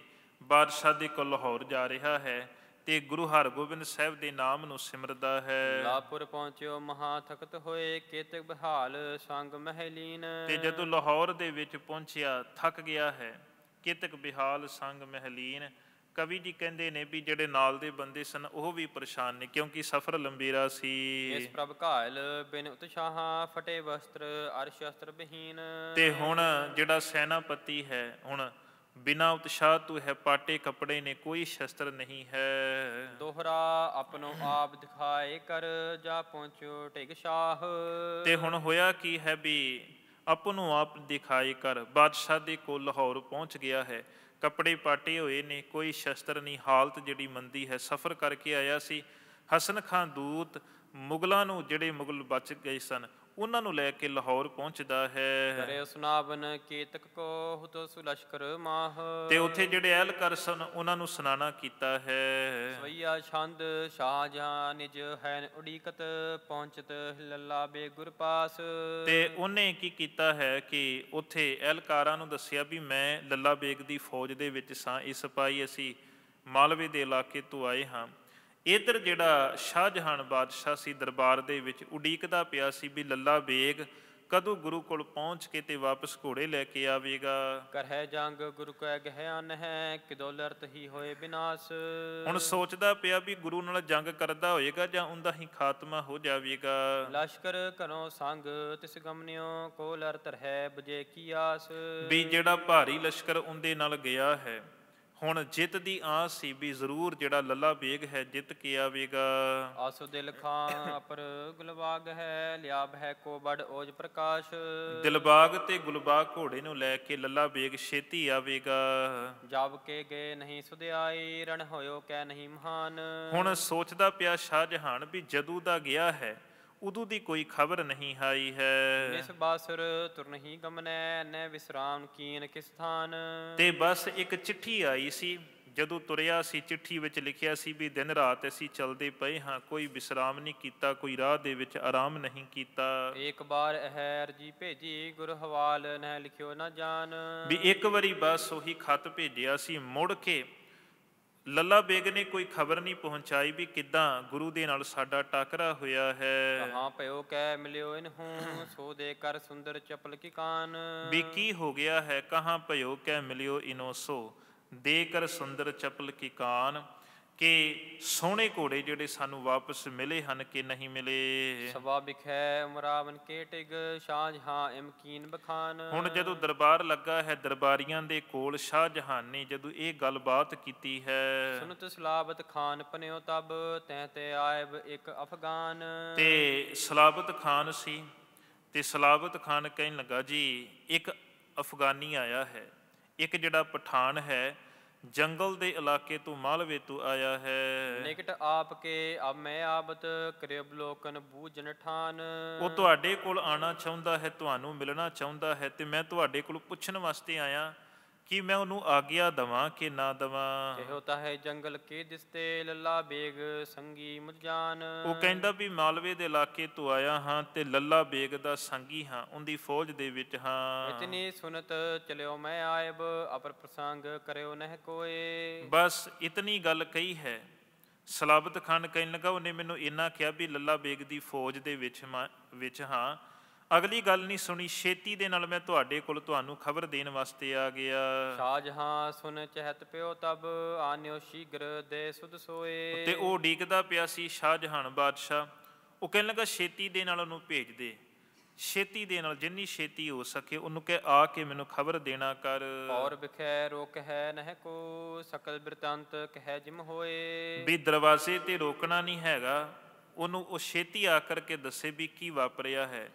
ਬਾਦਸ਼ਾਹ ਦੇ ਕੋਲ ਲਾਹੌਰ ਜਾ ਰਿਹਾ ਹੈ ਤੇ ਗੁਰੂ ਹਰਗੋਬਿੰਦ ਸਾਹਿਬ ਦੇ ਨਾਮ ਨੂੰ ਸਿਮਰਦਾ ਹੈ ਲਾਹੌਰ ਪਹੁੰਚਿਓ ਮਹਾ ਥਕਤ ਹੋਏ ਕੇਤਕ ਬਹਾਲ ਸੰਗ ਮਹਿਲੀਨ ਤੇ ਜਦੋਂ ਲਾਹੌਰ ਦੇ ਵਿੱਚ ਪਹੁੰਚਿਆ ਥੱਕ ਗਿਆ ਹੈ ਕੇਤਕ ਬਿਹਾਲ ਸੰਗ ਮਹਿਲੀਨ ਕਵੀ ਜੀ ਕਹਿੰਦੇ ਨੇ ਵੀ ਜਿਹੜੇ ਨਾਲ ਦੇ ਬੰਦੇ ਸਨ ਉਹ ਵੀ ਪਰੇਸ਼ਾਨ ਨੇ ਕਿਉਂਕਿ ਸਫ਼ਰ ਲੰਬੀਰਾ ਸੀ ਇਸ ਪ੍ਰਭ ਘਾਇਲ ਬਿਨ ਉਤਸ਼ਾਹਾਂ ਫਟੇ ਵਸਤਰ ਅਰਸ਼ ਅਸਤਰ ਬਹੀਨ ਤੇ ਹੁਣ ਜਿਹੜਾ ਸੈਨਾਪਤੀ ਹੈ ਹੁਣ ਬਿਨਾ ਉਤਸ਼ਾਹ ਤੂੰ ਹੈ ਪਾਟੇ ਕਪੜੇ ਨੇ ਕੋਈ ਸ਼ਸਤਰ ਨਹੀਂ ਹੈ ਦੋਹਰਾ ਆਪਣੋ ਆਪ ਦਿਖਾਏ ਕਰ ਜਾ ਪਹੁੰਚੋ ਢਿਗ ਸ਼ਾਹ ਤੇ ਹੁਣ ਹੋਇਆ ਕੀ ਹੈ ਵੀ ਆਪਣੋ ਆਪ ਦਿਖਾਏ ਕਰ ਬਾਦਸ਼ਾਹ ਦੇ ਕੋਲ ਲਾਹੌਰ ਪਹੁੰਚ ਗਿਆ ਹੈ ਕੱਪੜੇ ਪਾਟੇ ਹੋਏ ਨੇ ਕੋਈ ਸ਼ਸਤਰ ਨਹੀਂ ਹਾਲਤ ਜਿਹੜੀ ਮੰਦੀ ਹੈ ਸਫ਼ਰ ਕਰਕੇ ਆਇਆ ਸੀ ਹਸਨ ਖਾਨ ਦੂਤ ਮੁਗਲਾਂ ਨੂੰ ਜਿਹੜੇ ਮੁਗਲ ਬਚ ਗਏ ਸਨ ਉਹਨਾਂ ਨੂੰ ਲੈ ਕੇ ਲਾਹੌਰ ਪਹੁੰਚਦਾ ਹੈ ਕਰੇ ਸੁਨਾਵਨ ਕੀਤਕ ਕੋ ਹੁਤੋ ਸੁਲਸ਼ਕਰ ਮਾਹ ਤੇ ਉੱਥੇ ਜਿਹੜੇ ਅਹਿਲਕਾਰ ਸਨ ਉਹਨਾਂ ਨੂੰ ਸੁਨਾਣਾ ਕੀਤਾ ਹੈ ਸਵਈਆ ਛੰਦ ਸ਼ਾਹਜਹਾਂ ਨਿਜ ਹੈ ਉਡੀਕਤ ਪਹੁੰਚਤ ਲੱਲਾ ਬੇ ਪਾਸ ਤੇ ਉਹਨੇ ਕੀ ਕੀਤਾ ਹੈ ਕਿ ਉੱਥੇ ਅਹਿਲਕਾਰਾਂ ਨੂੰ ਦੱਸਿਆ ਵੀ ਮੈਂ ਲੱਲਾ ਬੇਗ ਦੀ ਫੌਜ ਦੇ ਵਿੱਚ ਸਾਂ ਇਹ ਸਿਪਾਈ ਅਸੀਂ ਮਾਲਵੇ ਦੇ ਇਲਾਕੇ ਤੋਂ ਆਏ ਹਾਂ ਇਧਰ ਜਿਹੜਾ ਸ਼ਾਹਜਹਾਨ ਬਾਦਸ਼ਾਹ ਸੀ ਦਰਬਾਰ ਦੇ ਵਿੱਚ ਉਡੀਕਦਾ ਪਿਆ ਸੀ ਵੀ ਲੱਲਾ ਬੇਗ ਕਦੋਂ ਗੁਰੂ ਕੋਲ ਪਹੁੰਚ ਕੇ ਤੇ ਵਾਪਸ ਘੋੜੇ ਲੈ ਕੇ ਆਵੇਗਾ ਕਰਹਿ ਜੰਗ ਗੁਰੂ ਕੈ ਗਹਿਆਨ ਹੈ ਕਿ ਦੌਲਤ ਹੀ ਹੋਏ ਬినాਸ਼ ਹੁਣ ਸੋਚਦਾ ਪਿਆ ਵੀ ਗੁਰੂ ਨਾਲ ਜੰਗ ਕਰਦਾ ਹੋਏਗਾ ਜਾਂ ਉਹਦਾ ਹੀ ਖਾਤਮਾ ਹੋ ਜਾਵੇਗਾ ਲਸ਼ਕਰ ਘਰੋਂ ਸੰਗ ਤਿਸ ਗਮਨਿਓ ਕੋਲ ਅਰਤ ਰਹਿ ਬਜੇ ਕੀ ਆਸ ਵੀ ਜਿਹੜਾ ਭਾਰੀ ਲਸ਼ਕਰ ਉਹਦੇ ਨਾਲ ਗਿਆ ਹੈ ਹੁਣ ਜਿੱਤ ਦੀ ਆਸ ਸੀ ਵੀ ਜ਼ਰੂਰ ਜਿਹੜਾ ਲੱਲਾ ਬੇਗ ਹੈ ਜਿੱਤ ਕੇ ਆਵੇਗਾ ਆਸੋ ਦਿਲ ਖਾਂ ਅਪਰ ਗੁਲਬਾਗ ਹੈ ਲਿਆਬ ਹੈ ਕੋ ਬੜ ਓਜ ਪ੍ਰਕਾਸ਼ ਦਿਲਬਾਗ ਤੇ ਗੁਲਬਾਗ ਘੋੜੇ ਨੂੰ ਲੈ ਕੇ ਲੱਲਾ ਬੇਗ ਛੇਤੀ ਆਵੇਗਾ ਜਾਬ ਕੇ ਗਏ ਨਹੀਂ ਸੁਧਿਆਈ ਰਣ ਹੋਇਓ ਕੈ ਨਹੀਂ ਮਹਾਨ ਹੁਣ ਸੋਚਦਾ ਪਿਆ ਸ਼ਾਹ ਜਹਾਨ ਵੀ ਜਦੂ ਦਾ ਗਿਆ ਹੈ ਉਦੋਂ ਦੀ ਕੋਈ ਖਬਰ ਨਹੀਂ ਆਈ ਹੈ ਇਸ ਬਾਸਰ ਤੁਰ ਨਹੀਂ ਗਮਨੈ ਨੈ ਵਿਸਰਾਮ ਕੀਨ ਕਿਸ ਥਾਨ ਤੇ ਬਸ ਇੱਕ ਚਿੱਠੀ ਆਈ ਸੀ ਜਦੋਂ ਤੁਰਿਆ ਸੀ ਚਿੱਠੀ ਵਿੱਚ ਲਿਖਿਆ ਸੀ ਵੀ ਦਿਨ ਰਾਤ ਅਸੀਂ ਚੱਲਦੇ ਪਏ ਹਾਂ ਕੋਈ ਵਿਸਰਾਮ ਨਹੀਂ ਕੀਤਾ ਕੋਈ ਰਾਹ ਦੇ ਵਿੱਚ ਆਰਾਮ ਨਹੀਂ ਕੀਤਾ ਇੱਕ ਵਾਰ ਹੈ ਜੀ ਭੇਜੀ ਗੁਰ ਹਵਾਲ ਨਹਿ ਲਿਖਿਓ ਨਾ ਜਾਨ ਵੀ ਇੱਕ ਵਾਰੀ ਬਸ ਉਹੀ ਖਤ ਭੇਜਿਆ ਸੀ ਮੁੜ ਕੇ ਲੱਲਾ ਬੇਗ ਨੇ ਕੋਈ ਖਬਰ ਨਹੀਂ ਪਹੁੰਚਾਈ ਵੀ ਕਿੱਦਾਂ ਗੁਰੂ ਦੇ ਨਾਲ ਸਾਡਾ ਟਕਰਾ ਹੋਇਆ ਹੈ ਕਹਾਂ ਪਿਓ ਕੈ ਮਿਲਿਓ ਇਨਹੂੰ ਸੋ ਦੇ ਕਰ ਸੁੰਦਰ ਚਪਲ ਕੀ ਕਾਨ ਵੀ ਕੀ ਹੋ ਗਿਆ ਹੈ ਕਹਾਂ ਪਿਓ ਕੈ ਮਿਲਿਓ ਇਨੋ ਸੋ ਦੇ ਕਰ ਸੁੰਦਰ ਚਪਲ ਕੀ ਕਾਨ ਕਿ ਸੋਹਣੇ ਘੋੜੇ ਜਿਹੜੇ ਸਾਨੂੰ ਵਾਪਸ ਮਿਲੇ ਹਨ ਕਿ ਨਹੀਂ ਮਿਲੇ ਸਵਾਬਿਕ ਹੈ ਉਮਰਾਵਨ ਕੇਟਿਗ ਸ਼ਾਹਜਹਾਂ ਇਮਕੀਨ ਬਖਾਨ ਹੁਣ ਜਦੋਂ ਦਰਬਾਰ ਲੱਗਾ ਹੈ ਦਰਬਾਰੀਆਂ ਦੇ ਕੋਲ ਸ਼ਾਹਜਹਾਂ ਨੇ ਜਦੋਂ ਇਹ ਗੱਲਬਾਤ ਕੀਤੀ ਹੈ ਸੁਨਤ ਸਲਾਬਤ ਖਾਨ ਪਨਿਓ ਤਬ ਤੈ ਤੇ ਆਇਬ ਇੱਕ ਅਫਗਾਨ ਤੇ ਸਲਾਬਤ ਖਾਨ ਸੀ ਤੇ ਸਲਾਬਤ ਖਾਨ ਕਹਿਣ ਲੱਗਾ ਜੀ ਇੱਕ ਅਫਗਾਨੀ ਆਇਆ ਹੈ ਇੱਕ ਜਿਹੜਾ ਪਠਾਨ ਹੈ ਜੰਗਲ ਦੇ ਇਲਾਕੇ ਤੋਂ ਮਾਲਵੇ ਤੋਂ ਆਇਆ ਹੈ ਨਿਕਟ ਆਪ ਕੇ ਅਬ ਮੈਂ ਆਬਤ ਕਰਿਬ ਲੋਕਨ ਬੂਜਨ ਠਾਨ ਉਹ ਤੁਹਾਡੇ ਕੋਲ ਆਣਾ ਚਾਹੁੰਦਾ ਹੈ ਤੁਹਾਨੂੰ ਮਿਲਣਾ ਚਾਹੁੰਦਾ ਹੈ ਤੇ ਮੈਂ ਤੁਹਾਡੇ ਕੋਲ ਪੁੱਛਣ ਵਾਸਤੇ ਆਇਆ ਕਿ ਮੈਂ ਉਹਨੂੰ ਆਗਿਆ ਦਵਾਂ ਕਿ ਨਾ ਦਵਾਂ ਇਹ ਤਾਂ ਹੈ ਜੰਗਲ ਕੇ ਦਿਸਤੇ ਲੱਲਾ ਬੇਗ ਸੰਗੀ ਮੁਜਾਨ ਉਹ ਕਹਿੰਦਾ ਵੀ ਮਾਲਵੇ ਦੇ ਇਲਾਕੇ ਤੋਂ ਆਇਆ ਹਾਂ ਤੇ ਲੱਲਾ ਬੇਗ ਦਾ ਸੰਗੀ ਹਾਂ ਉਹਦੀ ਫੌਜ ਦੇ ਵਿੱਚ ਹਾਂ ਇਤਨੀ ਸੁਨਤ ਚਲਿਓ ਮੈਂ ਆਇਬ ਅਪਰ ਪ੍ਰਸੰਗ ਕਰਿਓ ਨਹਿ ਕੋਏ ਬਸ ਇਤਨੀ ਗੱਲ ਕਹੀ ਹੈ ਸਲਾਬਤ ਖਾਨ ਕਹਿਣ ਲੱਗਾ ਉਹਨੇ ਮੈਨੂੰ ਇਹਨਾਂ ਕਿਹਾ ਵੀ ਲੱਲਾ ਬੇਗ ਦੀ ਫੌਜ ਦੇ ਵਿੱਚ ਵਿੱਚ ਹਾਂ ਅਗਲੀ ਗੱਲ ਨਹੀਂ ਸੁਣੀ ਛੇਤੀ ਦੇ ਨਾਲ ਮੈਂ ਤੁਹਾਡੇ ਕੋਲ ਤੁਹਾਨੂੰ ਖਬਰ ਦੇਣ ਵਾਸਤੇ ਆ ਗਿਆ ਸ਼ਾਹਜਹਾਂ ਸੁਨ ਚਹਿਤ ਪਿਓ ਤਬ ਆਨਿਓ ਸ਼ੀਗਰ ਦੇ ਸੁਧ ਸੋਏ ਤੇ ਉਹ ਡੀਕਦਾ ਪਿਆ ਸੀ ਸ਼ਾਹਜਹਾਂ ਬਾਦਸ਼ਾਹ ਉਹ ਕਹਿਣ ਲੱਗਾ ਛੇਤੀ ਦੇ ਨਾਲ ਉਹਨੂੰ ਭੇਜ ਦੇ ਛੇਤੀ ਦੇ ਨਾਲ ਜਿੰਨੀ ਛੇਤੀ ਹੋ ਸਕੇ ਉਹਨੂੰ ਕਹਿ ਆ ਕੇ ਮੈਨੂੰ ਖਬਰ ਦੇਣਾ ਕਰ ਔਰ ਬਖੈ ਰੋਕ ਹੈ ਨਹਿ ਕੋ ਸਕਲ ਬਿਰਤੰਤ ਕਹਿ ਜਿਮ ਹੋਏ ਵੀ ਦਰਵਾਜ਼ੇ ਤੇ ਰੋਕਣਾ ਨਹੀਂ ਹੈਗਾ ਉਹਨੂੰ ਉਹ ਛੇਤੀ ਆ ਕਰਕੇ ਦੱਸੇ ਵੀ ਕੀ ਵਾਪਰਿਆ ਹੈ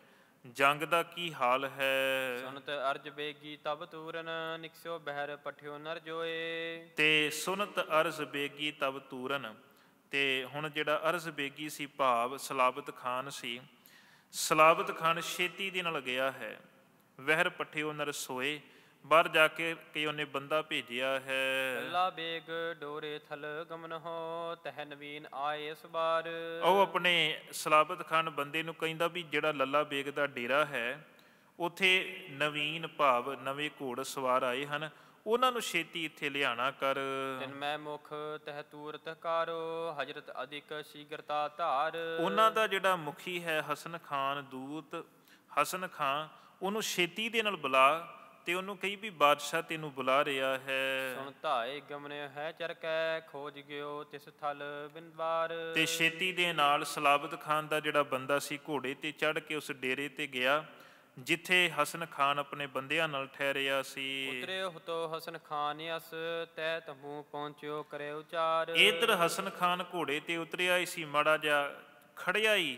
ਜੰਗ ਦਾ ਕੀ ਹਾਲ ਹੈ ਸੁਨਤ ਅਰਜ ਬੇਗੀ ਤਬ ਤੂਰਨ ਨਿਕਸਿਓ ਬਹਿਰ ਪਠਿਓ ਨਰ ਜੋਏ ਤੇ ਸੁਨਤ ਅਰਜ ਬੇਗੀ ਤਬ ਤੂਰਨ ਤੇ ਹੁਣ ਜਿਹੜਾ ਅਰਜ ਬੇਗੀ ਸੀ ਭਾਵ ਸਲਾਬਤ ਖਾਨ ਸੀ ਸਲਾਬਤ ਖਾਨ ਛੇਤੀ ਦੇ ਨਾਲ ਗਿਆ ਹੈ ਵਹਿਰ ਪਠਿਓ ਨਰ ਸੋਏ ਬਾਹਰ ਜਾ ਕੇ ਕਿ ਉਹਨੇ ਬੰਦਾ ਭੇਜਿਆ ਹੈ ਅੱਲਾ ਬੇਗ ਡੋਰੇ ਥਲ ਗਮਨ ਹੋ ਤਹ ਨਵੀਨ ਆਏ ਇਸ ਬਾਰ ਉਹ ਆਪਣੇ ਸਲਾਬਤ ਖਾਨ ਬੰਦੇ ਨੂੰ ਕਹਿੰਦਾ ਵੀ ਜਿਹੜਾ ਲੱਲਾ ਬੇਗ ਦਾ ਡੇਰਾ ਹੈ ਉਥੇ ਨਵੀਨ ਭਾਵ ਨਵੇਂ ਘੋੜ ਸਵਾਰ ਆਏ ਹਨ ਉਹਨਾਂ ਨੂੰ ਛੇਤੀ ਇੱਥੇ ਲਿਆਣਾ ਕਰ ਤਿਨ ਮੈਂ ਮੁਖ ਤਹ ਤੂਰਤ ਕਰੋ ਹਜ਼ਰਤ ਅਦਿਕ ਸ਼ੀਗਰਤਾ ਧਾਰ ਉਹਨਾਂ ਦਾ ਜਿਹੜਾ ਮੁਖੀ ਹੈ ਹਸਨ ਖਾਨ ਦੂਤ ਹਸਨ ਖਾਨ ਉਹਨੂੰ ਛੇਤੀ ਦੇ ਨਾਲ ਬੁਲਾ ਤੇ ਉਹਨੂੰ ਕਹੀ ਵੀ ਬਾਦਸ਼ਾਹ ਤੈਨੂੰ ਬੁਲਾ ਰਿਹਾ ਹੈ ਸੁਣ ਧਾਏ ਗਮਨੇ ਹੈ ਚਰਕੈ ਖੋਜ ਗਿਓ ਤਿਸ ਥਲ ਬਿੰਦਵਾਰ ਤੇ ਛੇਤੀ ਦੇ ਨਾਲ ਸਲਾਬਤ ਖਾਨ ਦਾ ਜਿਹੜਾ ਬੰਦਾ ਸੀ ਘੋੜੇ ਤੇ ਚੜ ਕੇ ਉਸ ਡੇਰੇ ਤੇ ਗਿਆ ਜਿੱਥੇ ਹਸਨ ਖਾਨ ਆਪਣੇ ਬੰਦਿਆਂ ਨਾਲ ਠਹਿਰਿਆ ਸੀ ਉਤਰੇ ਹਤੋ ਹਸਨ ਖਾਨ ਅਸ ਤੈ ਤਮੂ ਪਹੁੰਚਿਓ ਕਰੇ ਉਚਾਰ ਇਧਰ ਹਸਨ ਖਾਨ ਘੋੜੇ ਤੇ ਉਤਰਿਆ ਸੀ ਮੜਾ ਜਾ ਖੜਿਆ ਹੀ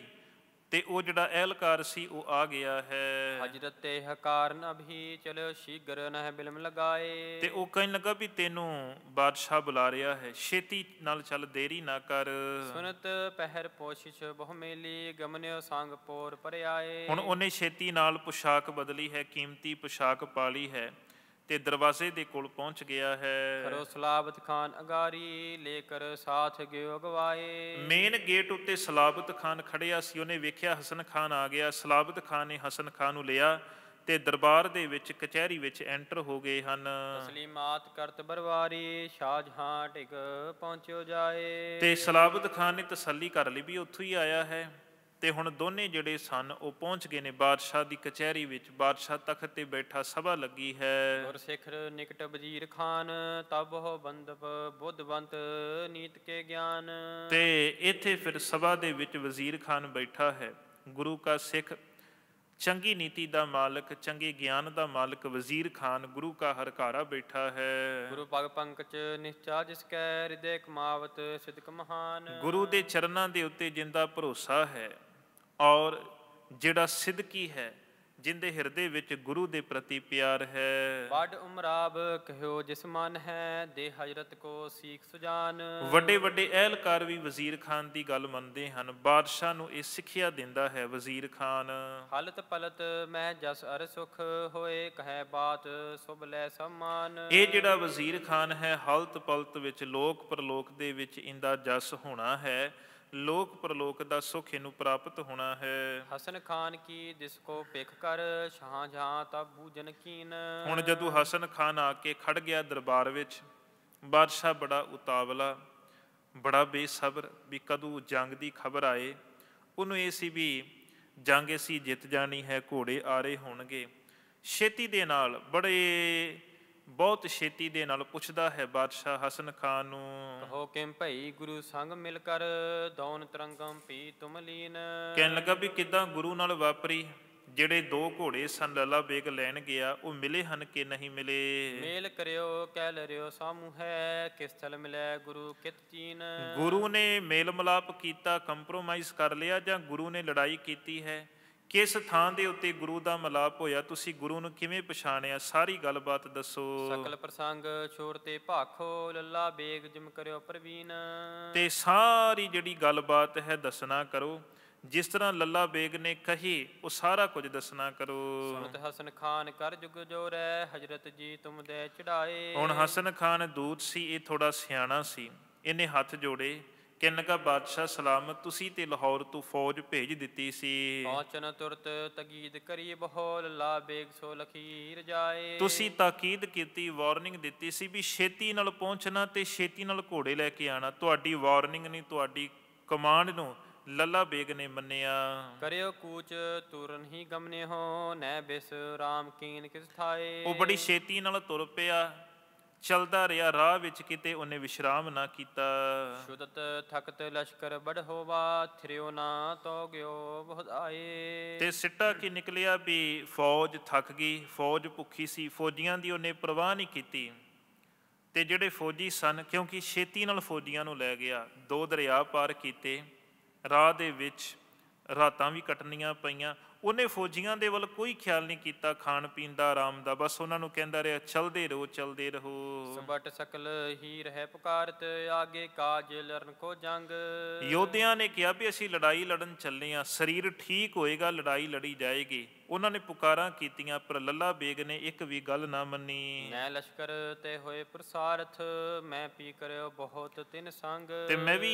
ਤੇ ਉਹ ਜਿਹੜਾ ਅਹਿਲਕਾਰ ਸੀ ਉਹ ਆ ਗਿਆ ਹੈ ਹਜਰਤ ਤੇ ਹਕਾਰਨ ਅਭੀ ਚਲ ਸ਼ੀਗਰ ਨਹਿ ਬਿਲਮ ਲਗਾਏ ਤੇ ਉਹ ਕਹਿਣ ਲੱਗਾ ਵੀ ਤੈਨੂੰ ਬਾਦਸ਼ਾਹ ਬੁਲਾ ਰਿਹਾ ਹੈ ਛੇਤੀ ਨਾਲ ਚੱਲ ਦੇਰੀ ਨਾ ਕਰ ਸੁਨਤ ਪਹਿਰ ਪੋਸ਼ਿਸ਼ ਬਹੁ ਮੇਲੀ ਗਮਨਿਓ ਸੰਗ ਪੋਰ ਪਰਿਆਏ ਹੁਣ ਉਹਨੇ ਛੇਤੀ ਨਾਲ ਪੁਸ਼ਾਕ ਬਦਲੀ ਹੈ ਕੀਮਤੀ ਪੁਸ਼ਾਕ ਪਾਲੀ ਹੈ ਤੇ ਦਰਵਾਜ਼ੇ ਦੇ ਕੋਲ ਪਹੁੰਚ ਗਿਆ ਹੈ ਕਰੋ ਸਲਾਬਤ ਖਾਨ ਅਗਾਰੀ ਲੇਕਰ ਸਾਥ ਗਿਓ ਅਗਵਾਏ ਮੇਨ ਗੇਟ ਉੱਤੇ ਸਲਾਬਤ ਖਾਨ ਖੜਿਆ ਸੀ ਉਹਨੇ ਵੇਖਿਆ ਹਸਨ ਖਾਨ ਆ ਗਿਆ ਸਲਾਬਤ ਖਾਨ ਨੇ ਹਸਨ ਖਾਨ ਨੂੰ ਲਿਆ ਤੇ ਦਰਬਾਰ ਦੇ ਵਿੱਚ ਕਚਹਿਰੀ ਵਿੱਚ ਐਂਟਰ ਹੋ ਗਏ ਹਨ ਤਸਲੀਮਾਤ ਕਰਤ ਬਰਵਾਰੀ ਸ਼ਾਹਜਹਾਂ ਟਿਕ ਪਹੁੰਚਿਓ ਜਾਏ ਤੇ ਸਲਾਬਤ ਖਾਨ ਨੇ ਤਸੱਲੀ ਕਰ ਲਈ ਵੀ ਉੱਥੋਂ ਹੀ ਆਇਆ ਹੈ ਤੇ ਹੁਣ ਦੋਨੇ ਜਿਹੜੇ ਸਨ ਉਹ ਪਹੁੰਚ ਗਏ ਨੇ ਬਾਦਸ਼ਾਹ ਦੀ ਕਚਹਿਰੀ ਵਿੱਚ ਬਾਦਸ਼ਾਹ ਤਖਤ ਤੇ ਬੈਠਾ ਸਭਾ ਲੱਗੀ ਹੈ ਗੁਰ ਸਿਖਰ ਨਿਕਟ ਵਜ਼ੀਰ ਖਾਨ ਤਬ ਹੋ ਬੰਦਪ ਬੁੱਧਵੰਤ ਨੀਤ ਕੇ ਗਿਆਨ ਤੇ ਇੱਥੇ ਫਿਰ ਸਭਾ ਦੇ ਵਿੱਚ ਵਜ਼ੀਰ ਖਾਨ ਬੈਠਾ ਹੈ ਗੁਰੂ ਕਾ ਸਿੱਖ ਚੰਗੀ ਨੀਤੀ ਦਾ ਮਾਲਕ ਚੰਗੇ ਗਿਆਨ ਦਾ ਮਾਲਕ ਵਜ਼ੀਰ ਖਾਨ ਗੁਰੂ ਕਾ ਹਰਕਾਰਾ ਬੈਠਾ ਹੈ ਗੁਰੂ ਪਗ ਪੰਕਜ ਨਿਸ਼ਚਾ ਜਿਸ ਕੈ ਹਿਰਦੇ ਕਮਾਵਤ ਸਿਦਕ ਮਹਾਨ ਗੁਰੂ ਦੇ ਚਰਨਾਂ ਦੇ ਉੱਤੇ ਜਿੰਦਾ ਭਰੋਸਾ ਹੈ ਔਰ ਜਿਹੜਾ ਸਿੱਧਕੀ ਹੈ ਜਿੰਦੇ ਹਿਰਦੇ ਵਿੱਚ ਗੁਰੂ ਦੇ ਪ੍ਰਤੀ ਪਿਆਰ ਹੈ ਵੱਡ ਉਮਰਾਬ ਕਹਿਓ ਜਿਸ ਮਨ ਹੈ ਦੇ ਹਜ਼ਰਤ ਕੋ ਸੀਖ ਸੁਜਾਨ ਵੱਡੇ ਵੱਡੇ ਅਹਿਲਕਾਰ ਵੀ ਵਜ਼ੀਰ ਖਾਨ ਦੀ ਗੱਲ ਮੰਨਦੇ ਹਨ ਬਾਦਸ਼ਾਹ ਨੂੰ ਇਹ ਸਿੱਖਿਆ ਦਿੰਦਾ ਹੈ ਵਜ਼ੀਰ ਖਾਨ ਹਲਤ ਪਲਤ ਮੈਂ ਜਸ ਅਰ ਸੁਖ ਹੋਏ ਕਹੈ ਬਾਤ ਸੁਭ ਲੈ ਸਮਾਨ ਇਹ ਜਿਹੜਾ ਵਜ਼ੀਰ ਖਾਨ ਹੈ ਹਲਤ ਪਲਤ ਵਿੱਚ ਲੋਕ ਪਰਲੋਕ ਦੇ ਵਿੱਚ ਇੰਦਾ ਜਸ ਹੋਣਾ ਹੈ ਲੋਕ ਪ੍ਰਲੋਕ ਦਾ ਸੁਖ ਇਹਨੂੰ ਪ੍ਰਾਪਤ ਹੋਣਾ ਹੈ ਹਸਨ ਖਾਨ ਕੀ ਜਿਸ ਕੋ ਪਿਖ ਕਰ ਸ਼ਾਹ ਜਹਾਂ ਤਬ ਬੂਜਨ ਕੀਨ ਹੁਣ ਜਦੋਂ ਹਸਨ ਖਾਨ ਆ ਕੇ ਖੜ ਗਿਆ ਦਰਬਾਰ ਵਿੱਚ ਬਾਦਸ਼ਾਹ ਬੜਾ ਉਤਾਵਲਾ ਬੜਾ ਬੇਸਬਰ ਵੀ ਕਦੋਂ ਜੰਗ ਦੀ ਖਬਰ ਆਏ ਉਹਨੂੰ ਇਹ ਸੀ ਵੀ ਜੰਗ ਅਸੀਂ ਜਿੱਤ ਜਾਣੀ ਹੈ ਘੋੜੇ ਆ ਰਹੇ ਹੋਣਗੇ ਛੇਤੀ ਦੇ ਨਾਲ ਬੜੇ ਬਹੁਤ ਛੇਤੀ ਦੇ ਨਾਲ ਪੁੱਛਦਾ ਹੈ ਬਾਦਸ਼ਾਹ ਹਸਨ ਖਾਨ ਨੂੰ ਹੋ ਕਿੰ ਭਈ ਗੁਰੂ ਸੰਗ ਮਿਲ ਕਰ ਦੌਨ ਤਰੰਗਮ ਪੀ ਤੁਮ ਲੀਨ ਕਹਿਣ ਲੱਗਾ ਵੀ ਕਿਦਾਂ ਗੁਰੂ ਨਾਲ ਵਾਪਰੀ ਜਿਹੜੇ ਦੋ ਘੋੜੇ ਸਨ ਲਲਾ ਬੇਗ ਲੈਣ ਗਿਆ ਉਹ ਮਿਲੇ ਹਨ ਕਿ ਨਹੀਂ ਮਿਲੇ ਮੇਲ ਕਰਿਓ ਕਹਿ ਲਰਿਓ ਸਾਮੂ ਹੈ ਕਿਸ ਥਲ ਮਿਲੇ ਗੁਰੂ ਕਿਤ ਚੀਨ ਗੁਰੂ ਨੇ ਮੇਲ ਮਲਾਪ ਕੀਤਾ ਕੰਪਰੋਮਾਈਜ਼ ਕਰ ਲਿਆ ਜਾਂ ਗੁਰੂ ਨੇ ਲੜਾਈ ਕੀਤੀ ਹੈ ਕਿਸ ਥਾਂ ਦੇ ਉੱਤੇ ਗੁਰੂ ਦਾ ਮਲਾਪ ਹੋਇਆ ਤੁਸੀਂ ਗੁਰੂ ਨੂੰ ਕਿਵੇਂ ਪਛਾਣਿਆ ਸਾਰੀ ਗੱਲਬਾਤ ਦੱਸੋ ਸਕਲ ਪ੍ਰਸੰਗ ਛੋੜ ਤੇ ਭਾਖੋ ਲੱਲਾ ਬੇਗ ਜਿਮ ਕਰਿਓ ਪ੍ਰਵੀਨ ਤੇ ਸਾਰੀ ਜਿਹੜੀ ਗੱਲਬਾਤ ਹੈ ਦੱਸਣਾ ਕਰੋ ਜਿਸ ਤਰ੍ਹਾਂ ਲੱਲਾ ਬੇਗ ਨੇ ਕਹੀ ਉਹ ਸਾਰਾ ਕੁਝ ਦੱਸਣਾ ਕਰੋ ਸੁਨਤ ਹਸਨ ਖਾਨ ਕਰ ਜੁਗ ਜੋਰੈ ਹਜ਼ਰਤ ਜੀ ਤੁਮ ਦੇ ਚੜਾਏ ਹੁਣ ਹਸਨ ਖਾਨ ਦੂਤ ਸੀ ਇਹ ਥੋੜਾ ਸਿਆਣਾ ਸੀ ਇਹਨੇ ਹੱਥ ਜੋੜੇ ਕਾ ਬਾਦਸ਼ਾਹ ਸਲਾਮਤ ਤੁਸੀਂ ਤੇ ਲਾਹੌਰ ਤੋਂ ਫੌਜ ਭੇਜ ਦਿੱਤੀ ਸੀ ਪਹੁੰਚਨ ਤੁਰਤ ਤਗੀਦ ਕਰੀ ਬਹੋਲ ਲਾ ਬੇਗ ਸੋ ਲਖੀਰ ਜਾਏ ਤੁਸੀਂ ਤਾਕੀਦ ਕੀਤੀ ਵਾਰਨਿੰਗ ਦਿੱਤੀ ਸੀ ਵੀ ਛੇਤੀ ਨਾਲ ਪਹੁੰਚਣਾ ਤੇ ਛੇਤੀ ਨਾਲ ਘੋੜੇ ਲੈ ਕੇ ਆਣਾ ਤੁਹਾਡੀ ਵਾਰਨਿੰਗ ਨਹੀਂ ਤੁਹਾਡੀ ਕਮਾਂਡ ਨੂੰ ਲੱਲਾ ਬੇਗ ਨੇ ਮੰਨਿਆ ਕਰਿਓ ਕੂਚ ਤੁਰਨ ਹੀ ਗਮਨੇ ਹੋ ਨੈ ਬਿਸ ਰਾਮ ਕੀਨ ਕਿਸ ਥਾਏ ਉਹ ਬੜੀ ਛੇਤੀ ਨਾਲ ਤੁਰ ਪਿਆ ਚਲਦਾ ਰਿਹਾ ਰਾਹ ਵਿੱਚ ਕਿਤੇ ਉਹਨੇ ਵਿਸ਼ਰਾਮ ਨਾ ਕੀਤਾ ਸ਼ੁਦਤ ਥਕਤ ਲਸ਼ਕਰ ਬੜ ਹੋਵਾ ਥਿਰਿਓ ਨਾ ਤੋ ਗਿਓ ਬਹੁਤ ਆਏ ਤੇ ਸਿੱਟਾ ਕੀ ਨਿਕਲਿਆ ਵੀ ਫੌਜ ਥੱਕ ਗਈ ਫੌਜ ਭੁੱਖੀ ਸੀ ਫੌਜੀਆਂ ਦੀ ਉਹਨੇ ਪਰਵਾਹ ਨਹੀਂ ਕੀਤੀ ਤੇ ਜਿਹੜੇ ਫੌਜੀ ਸਨ ਕਿਉਂਕਿ ਛੇਤੀ ਨਾਲ ਫੌਜੀਆਂ ਨੂੰ ਲੈ ਗਿਆ ਦੋ ਦਰਿਆ ਪਾਰ ਕੀਤੇ ਰਾਹ ਦੇ ਵਿੱਚ ਰਾਤਾਂ ਵੀ ਕਟਣੀਆਂ ਪਈਆਂ ਉਹਨੇ ਫੌਜੀਆਂ ਦੇ ਵੱਲ ਕੋਈ ਖਿਆਲ ਨਹੀਂ ਕੀਤਾ ਖਾਣ ਪੀਣ ਦਾ ਆਰਾਮ ਦਾ ਬਸ ਉਹਨਾਂ ਨੂੰ ਕਹਿੰਦਾ ਰਿਹਾ ਚਲਦੇ ਰਹੋ ਚਲਦੇ ਰਹੋ ਸਬਟ ਸਕਲ ਹੀ ਰਹਿ ਪੁਕਾਰਤ ਆਗੇ ਕਾਜ ਲਰਨ ਕੋ ਜੰਗ ਯੋਧਿਆਂ ਨੇ ਕਿਹਾ ਵੀ ਅਸੀਂ ਲੜਾਈ ਲੜਨ ਚੱਲੇ ਆ ਸਰੀਰ ਠੀਕ ਹੋਏਗਾ ਲੜਾਈ ਲੜੀ ਜਾਏਗੀ ਉਹਨਾਂ ਨੇ ਪੁਕਾਰਾਂ ਕੀਤੀਆਂ ਪਰ ਲੱਲਾ ਬੇਗ ਨੇ ਇੱਕ ਵੀ ਗੱਲ ਨਾ ਮੰਨੀ ਮੈਂ ਲਸ਼ਕਰ ਤੇ ਹੋਏ ਪ੍ਰਸਾਰਥ ਮੈਂ ਪੀ ਕਰਿਓ ਬਹੁਤ ਤਿੰਨ ਸੰਗ ਤੇ ਮੈਂ ਵੀ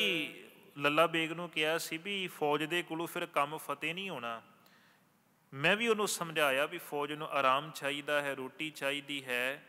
ਲੱਲਾ ਬੇਗ ਨੂੰ ਕਿਹਾ ਸੀ ਵੀ ਫੌਜ ਦੇ ਕੋਲੋਂ ਫਿਰ ਕੰਮ ਫਤਿਹ ਨਹੀਂ ਹੋਣਾ ਮੈਂ ਵੀ ਉਹਨੂੰ ਸਮਝਾਇਆ ਵੀ ਫੌਜ ਨੂੰ ਆਰਾਮ ਚਾਹੀਦਾ ਹੈ ਰੋਟੀ ਚਾਹੀਦੀ ਹੈ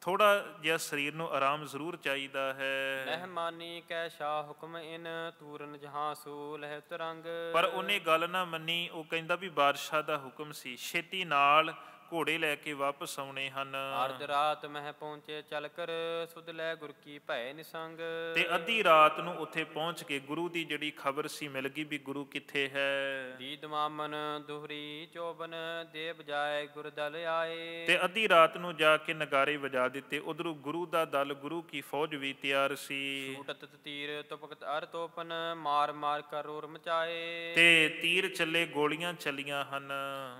ਥੋੜਾ ਜਿਹਾ ਸਰੀਰ ਨੂੰ ਆਰਾਮ ਜ਼ਰੂਰ ਚਾਹੀਦਾ ਹੈ ਮਹਿਮਾਨੀ ਕੈ ਸ਼ਾ ਹੁਕਮ ਇਨ ਤੂਰਨ ਜਹਾਂ ਸੂਲ ਹੈ ਤਰੰਗ ਪਰ ਉਹਨੇ ਗੱਲ ਨਾ ਮੰਨੀ ਉਹ ਕਹਿੰਦਾ ਵੀ ਬਾਦਸ਼ਾਹ ਦਾ ਹੁਕਮ ਸੀ ਛੇਤੀ ਨਾਲ ਘੋੜੇ ਲੈ ਕੇ ਵਾਪਸ ਆਉਣੇ ਹਨ ਅਰਧ ਰਾਤ ਮਹਿ ਪਹੁੰਚੇ ਚਲ ਕਰ ਸੁਧ ਲੈ ਗੁਰ ਕੀ ਭੈ ਨਿਸੰਗ ਤੇ ਅੱਧੀ ਰਾਤ ਨੂੰ ਉੱਥੇ ਪਹੁੰਚ ਕੇ ਗੁਰੂ ਦੀ ਜਿਹੜੀ ਖਬਰ ਸੀ ਮਿਲ ਗਈ ਵੀ ਗੁਰੂ ਕਿੱਥੇ ਹੈ ਦੀਦ ਮਾਮਨ ਦੁਹਰੀ ਚੋਬਨ ਦੇ ਬਜਾਏ ਗੁਰ ਦਲ ਆਏ ਤੇ ਅੱਧੀ ਰਾਤ ਨੂੰ ਜਾ ਕੇ ਨਗਾਰੇ ਵਜਾ ਦਿੱਤੇ ਉਧਰੋਂ ਗੁਰੂ ਦਾ ਦਲ ਗੁਰੂ ਕੀ ਫੌਜ ਵੀ ਤਿਆਰ ਸੀ ਛੂਟਤ ਤੀਰ ਤੁਪਕ ਅਰ ਤੋਪਨ ਮਾਰ ਮਾਰ ਕਰ ਰੋਰ ਮਚਾਏ ਤੇ ਤੀਰ ਚੱਲੇ ਗੋਲੀਆਂ ਚੱਲੀਆਂ ਹਨ